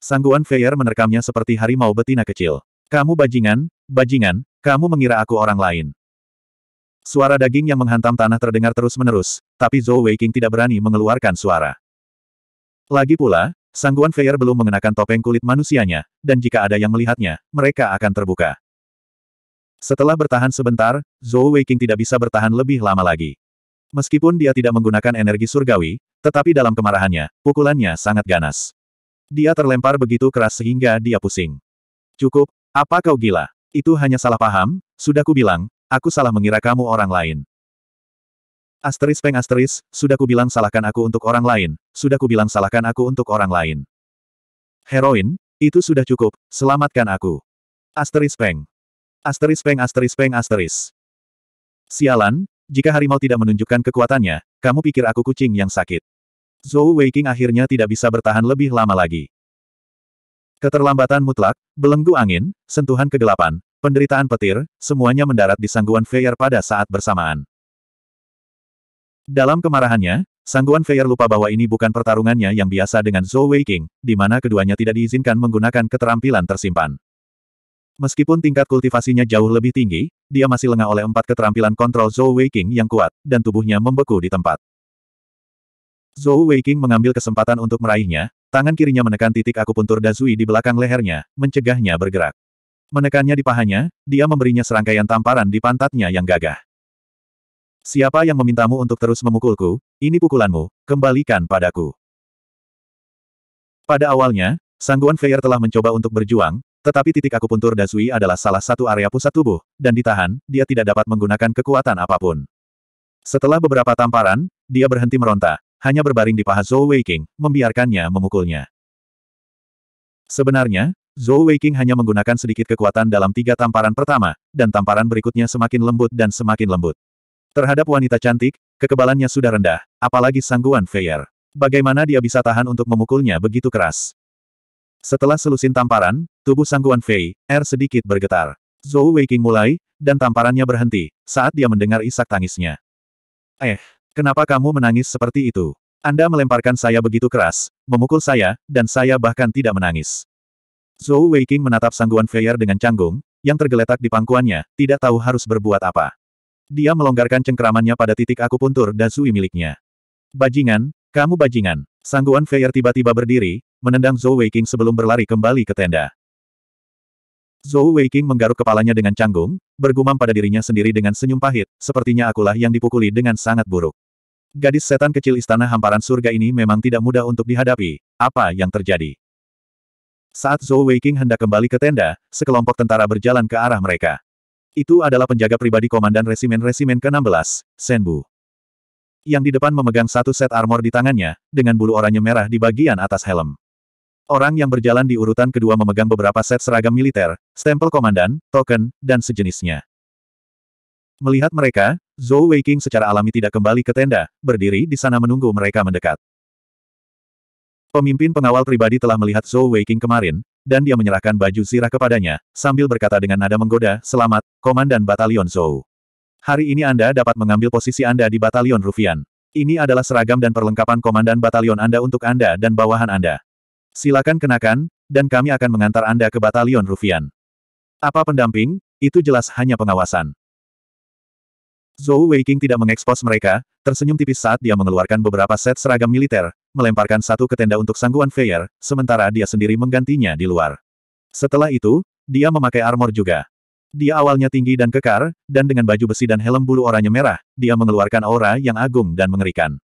Sangguan Feier menerkamnya seperti harimau betina kecil. Kamu bajingan, bajingan, kamu mengira aku orang lain. Suara daging yang menghantam tanah terdengar terus-menerus, tapi Zhou Weiqing tidak berani mengeluarkan suara. Lagi pula, Sangguan Feier belum mengenakan topeng kulit manusianya, dan jika ada yang melihatnya, mereka akan terbuka. Setelah bertahan sebentar, Zhou Weiqing tidak bisa bertahan lebih lama lagi. Meskipun dia tidak menggunakan energi surgawi, tetapi dalam kemarahannya, pukulannya sangat ganas. Dia terlempar begitu keras sehingga dia pusing. Cukup, apa kau gila? Itu hanya salah paham, sudah kubilang, Aku salah mengira kamu orang lain. Asteris peng asteris, sudah kubilang salahkan aku untuk orang lain, sudah kubilang salahkan aku untuk orang lain. Heroin, itu sudah cukup, selamatkan aku. Asteris peng. Asteris peng asteris peng asteris. Sialan, jika harimau tidak menunjukkan kekuatannya, kamu pikir aku kucing yang sakit. Zhou Weiking akhirnya tidak bisa bertahan lebih lama lagi. Keterlambatan mutlak, belenggu angin, sentuhan kegelapan, penderitaan petir, semuanya mendarat di sangguan Feyer pada saat bersamaan. Dalam kemarahannya, sangguan Feyer lupa bahwa ini bukan pertarungannya yang biasa dengan Zhou Weiqing, di mana keduanya tidak diizinkan menggunakan keterampilan tersimpan. Meskipun tingkat kultivasinya jauh lebih tinggi, dia masih lengah oleh empat keterampilan kontrol Zhou Weiqing yang kuat, dan tubuhnya membeku di tempat. Zhou Weiqing mengambil kesempatan untuk meraihnya, tangan kirinya menekan titik akupuntur Dazui di belakang lehernya, mencegahnya bergerak. Menekannya di pahanya, dia memberinya serangkaian tamparan di pantatnya yang gagah. Siapa yang memintamu untuk terus memukulku, ini pukulanmu, kembalikan padaku. Pada awalnya, Sangguan Feier telah mencoba untuk berjuang, tetapi titik akupuntur Dasui adalah salah satu area pusat tubuh, dan ditahan, dia tidak dapat menggunakan kekuatan apapun. Setelah beberapa tamparan, dia berhenti meronta, hanya berbaring di paha Zhou Weiking, membiarkannya memukulnya. Sebenarnya, Zhou Weiqing hanya menggunakan sedikit kekuatan dalam tiga tamparan pertama, dan tamparan berikutnya semakin lembut dan semakin lembut. Terhadap wanita cantik, kekebalannya sudah rendah, apalagi sangguan Feier. Bagaimana dia bisa tahan untuk memukulnya begitu keras? Setelah selusin tamparan, tubuh sangguan Fei, R sedikit bergetar. Zhou Weiqing mulai, dan tamparannya berhenti, saat dia mendengar isak tangisnya. Eh, kenapa kamu menangis seperti itu? Anda melemparkan saya begitu keras, memukul saya, dan saya bahkan tidak menangis. Zhou Weiqing menatap sangguan Feier dengan canggung, yang tergeletak di pangkuannya, tidak tahu harus berbuat apa. Dia melonggarkan cengkeramannya pada titik akupuntur sui miliknya. Bajingan, kamu bajingan. Sangguan Feier tiba-tiba berdiri, menendang Zhou Weiqing sebelum berlari kembali ke tenda. Zhou Weiqing menggaruk kepalanya dengan canggung, bergumam pada dirinya sendiri dengan senyum pahit, sepertinya akulah yang dipukuli dengan sangat buruk. Gadis setan kecil istana hamparan surga ini memang tidak mudah untuk dihadapi, apa yang terjadi? Saat Zhou Weiqing hendak kembali ke tenda, sekelompok tentara berjalan ke arah mereka. Itu adalah penjaga pribadi Komandan Resimen-Resimen ke-16, Senbu. Yang di depan memegang satu set armor di tangannya, dengan bulu oranye merah di bagian atas helm. Orang yang berjalan di urutan kedua memegang beberapa set seragam militer, stempel komandan, token, dan sejenisnya. Melihat mereka, Zhou Weiqing secara alami tidak kembali ke tenda, berdiri di sana menunggu mereka mendekat. Pemimpin pengawal pribadi telah melihat Zhou Weiqing kemarin, dan dia menyerahkan baju zirah kepadanya, sambil berkata dengan nada menggoda, Selamat, Komandan Batalion Zhou. Hari ini Anda dapat mengambil posisi Anda di Batalion Rufian. Ini adalah seragam dan perlengkapan Komandan Batalion Anda untuk Anda dan bawahan Anda. Silakan kenakan, dan kami akan mengantar Anda ke Batalion Rufian. Apa pendamping? Itu jelas hanya pengawasan. Zhou Weiqing tidak mengekspos mereka, tersenyum tipis saat dia mengeluarkan beberapa set seragam militer, melemparkan satu ke tenda untuk sangguan Feyer, sementara dia sendiri menggantinya di luar. Setelah itu, dia memakai armor juga. Dia awalnya tinggi dan kekar, dan dengan baju besi dan helm bulu oranye merah, dia mengeluarkan aura yang agung dan mengerikan.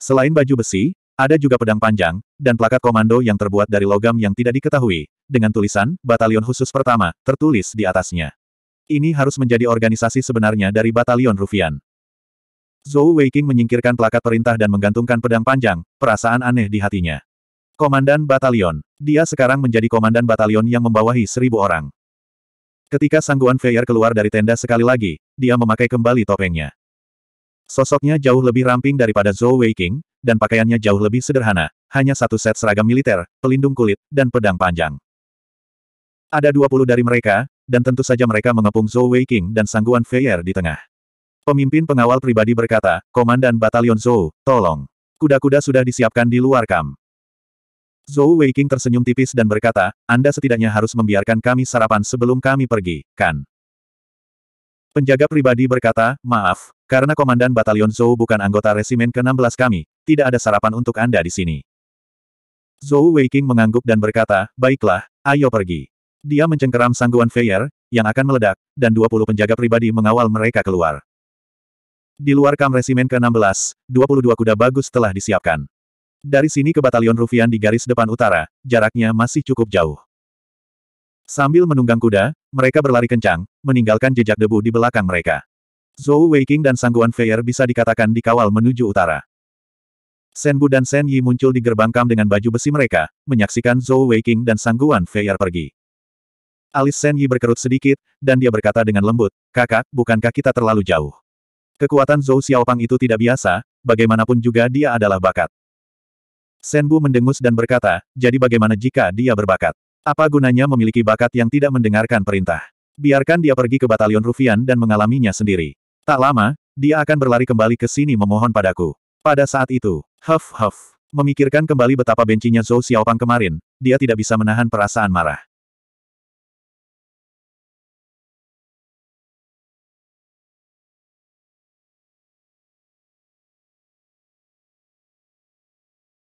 Selain baju besi, ada juga pedang panjang, dan plakat komando yang terbuat dari logam yang tidak diketahui, dengan tulisan, Batalion Khusus Pertama, tertulis di atasnya. Ini harus menjadi organisasi sebenarnya dari Batalion Rufian. Zhou Weiqing menyingkirkan plakat perintah dan menggantungkan pedang panjang, perasaan aneh di hatinya. Komandan Batalion. Dia sekarang menjadi komandan batalion yang membawahi seribu orang. Ketika Sangguan Feier keluar dari tenda sekali lagi, dia memakai kembali topengnya. Sosoknya jauh lebih ramping daripada Zhou Weiqing, dan pakaiannya jauh lebih sederhana, hanya satu set seragam militer, pelindung kulit, dan pedang panjang. Ada 20 dari mereka, dan tentu saja mereka mengepung Zhou Weiqing dan Sangguan Feier di tengah. Pemimpin pengawal pribadi berkata, Komandan Batalion Zhou, tolong. Kuda-kuda sudah disiapkan di luar kam. Zhou Weiking tersenyum tipis dan berkata, Anda setidaknya harus membiarkan kami sarapan sebelum kami pergi, kan? Penjaga pribadi berkata, maaf, karena Komandan Batalion Zhou bukan anggota resimen ke-16 kami, tidak ada sarapan untuk Anda di sini. Zhou Weiking mengangguk dan berkata, baiklah, ayo pergi. Dia mencengkeram sangguan Feier yang akan meledak, dan 20 penjaga pribadi mengawal mereka keluar. Di luar kam resimen ke-16, 22 kuda bagus telah disiapkan. Dari sini ke batalion Rufian di garis depan utara, jaraknya masih cukup jauh. Sambil menunggang kuda, mereka berlari kencang, meninggalkan jejak debu di belakang mereka. Zhou Weiqing dan Sangguan Feier bisa dikatakan dikawal menuju utara. Bu dan Shen Yi muncul di gerbang kam dengan baju besi mereka, menyaksikan Zhou Weiqing dan Sangguan Feier pergi. Alis Shen Yi berkerut sedikit, dan dia berkata dengan lembut, Kakak, bukankah kita terlalu jauh? Kekuatan Zhou Xiaopang itu tidak biasa, bagaimanapun juga dia adalah bakat. Senbu mendengus dan berkata, jadi bagaimana jika dia berbakat? Apa gunanya memiliki bakat yang tidak mendengarkan perintah? Biarkan dia pergi ke batalion Rufian dan mengalaminya sendiri. Tak lama, dia akan berlari kembali ke sini memohon padaku. Pada saat itu, huff huff, memikirkan kembali betapa bencinya Zhou Xiaopang kemarin, dia tidak bisa menahan perasaan marah.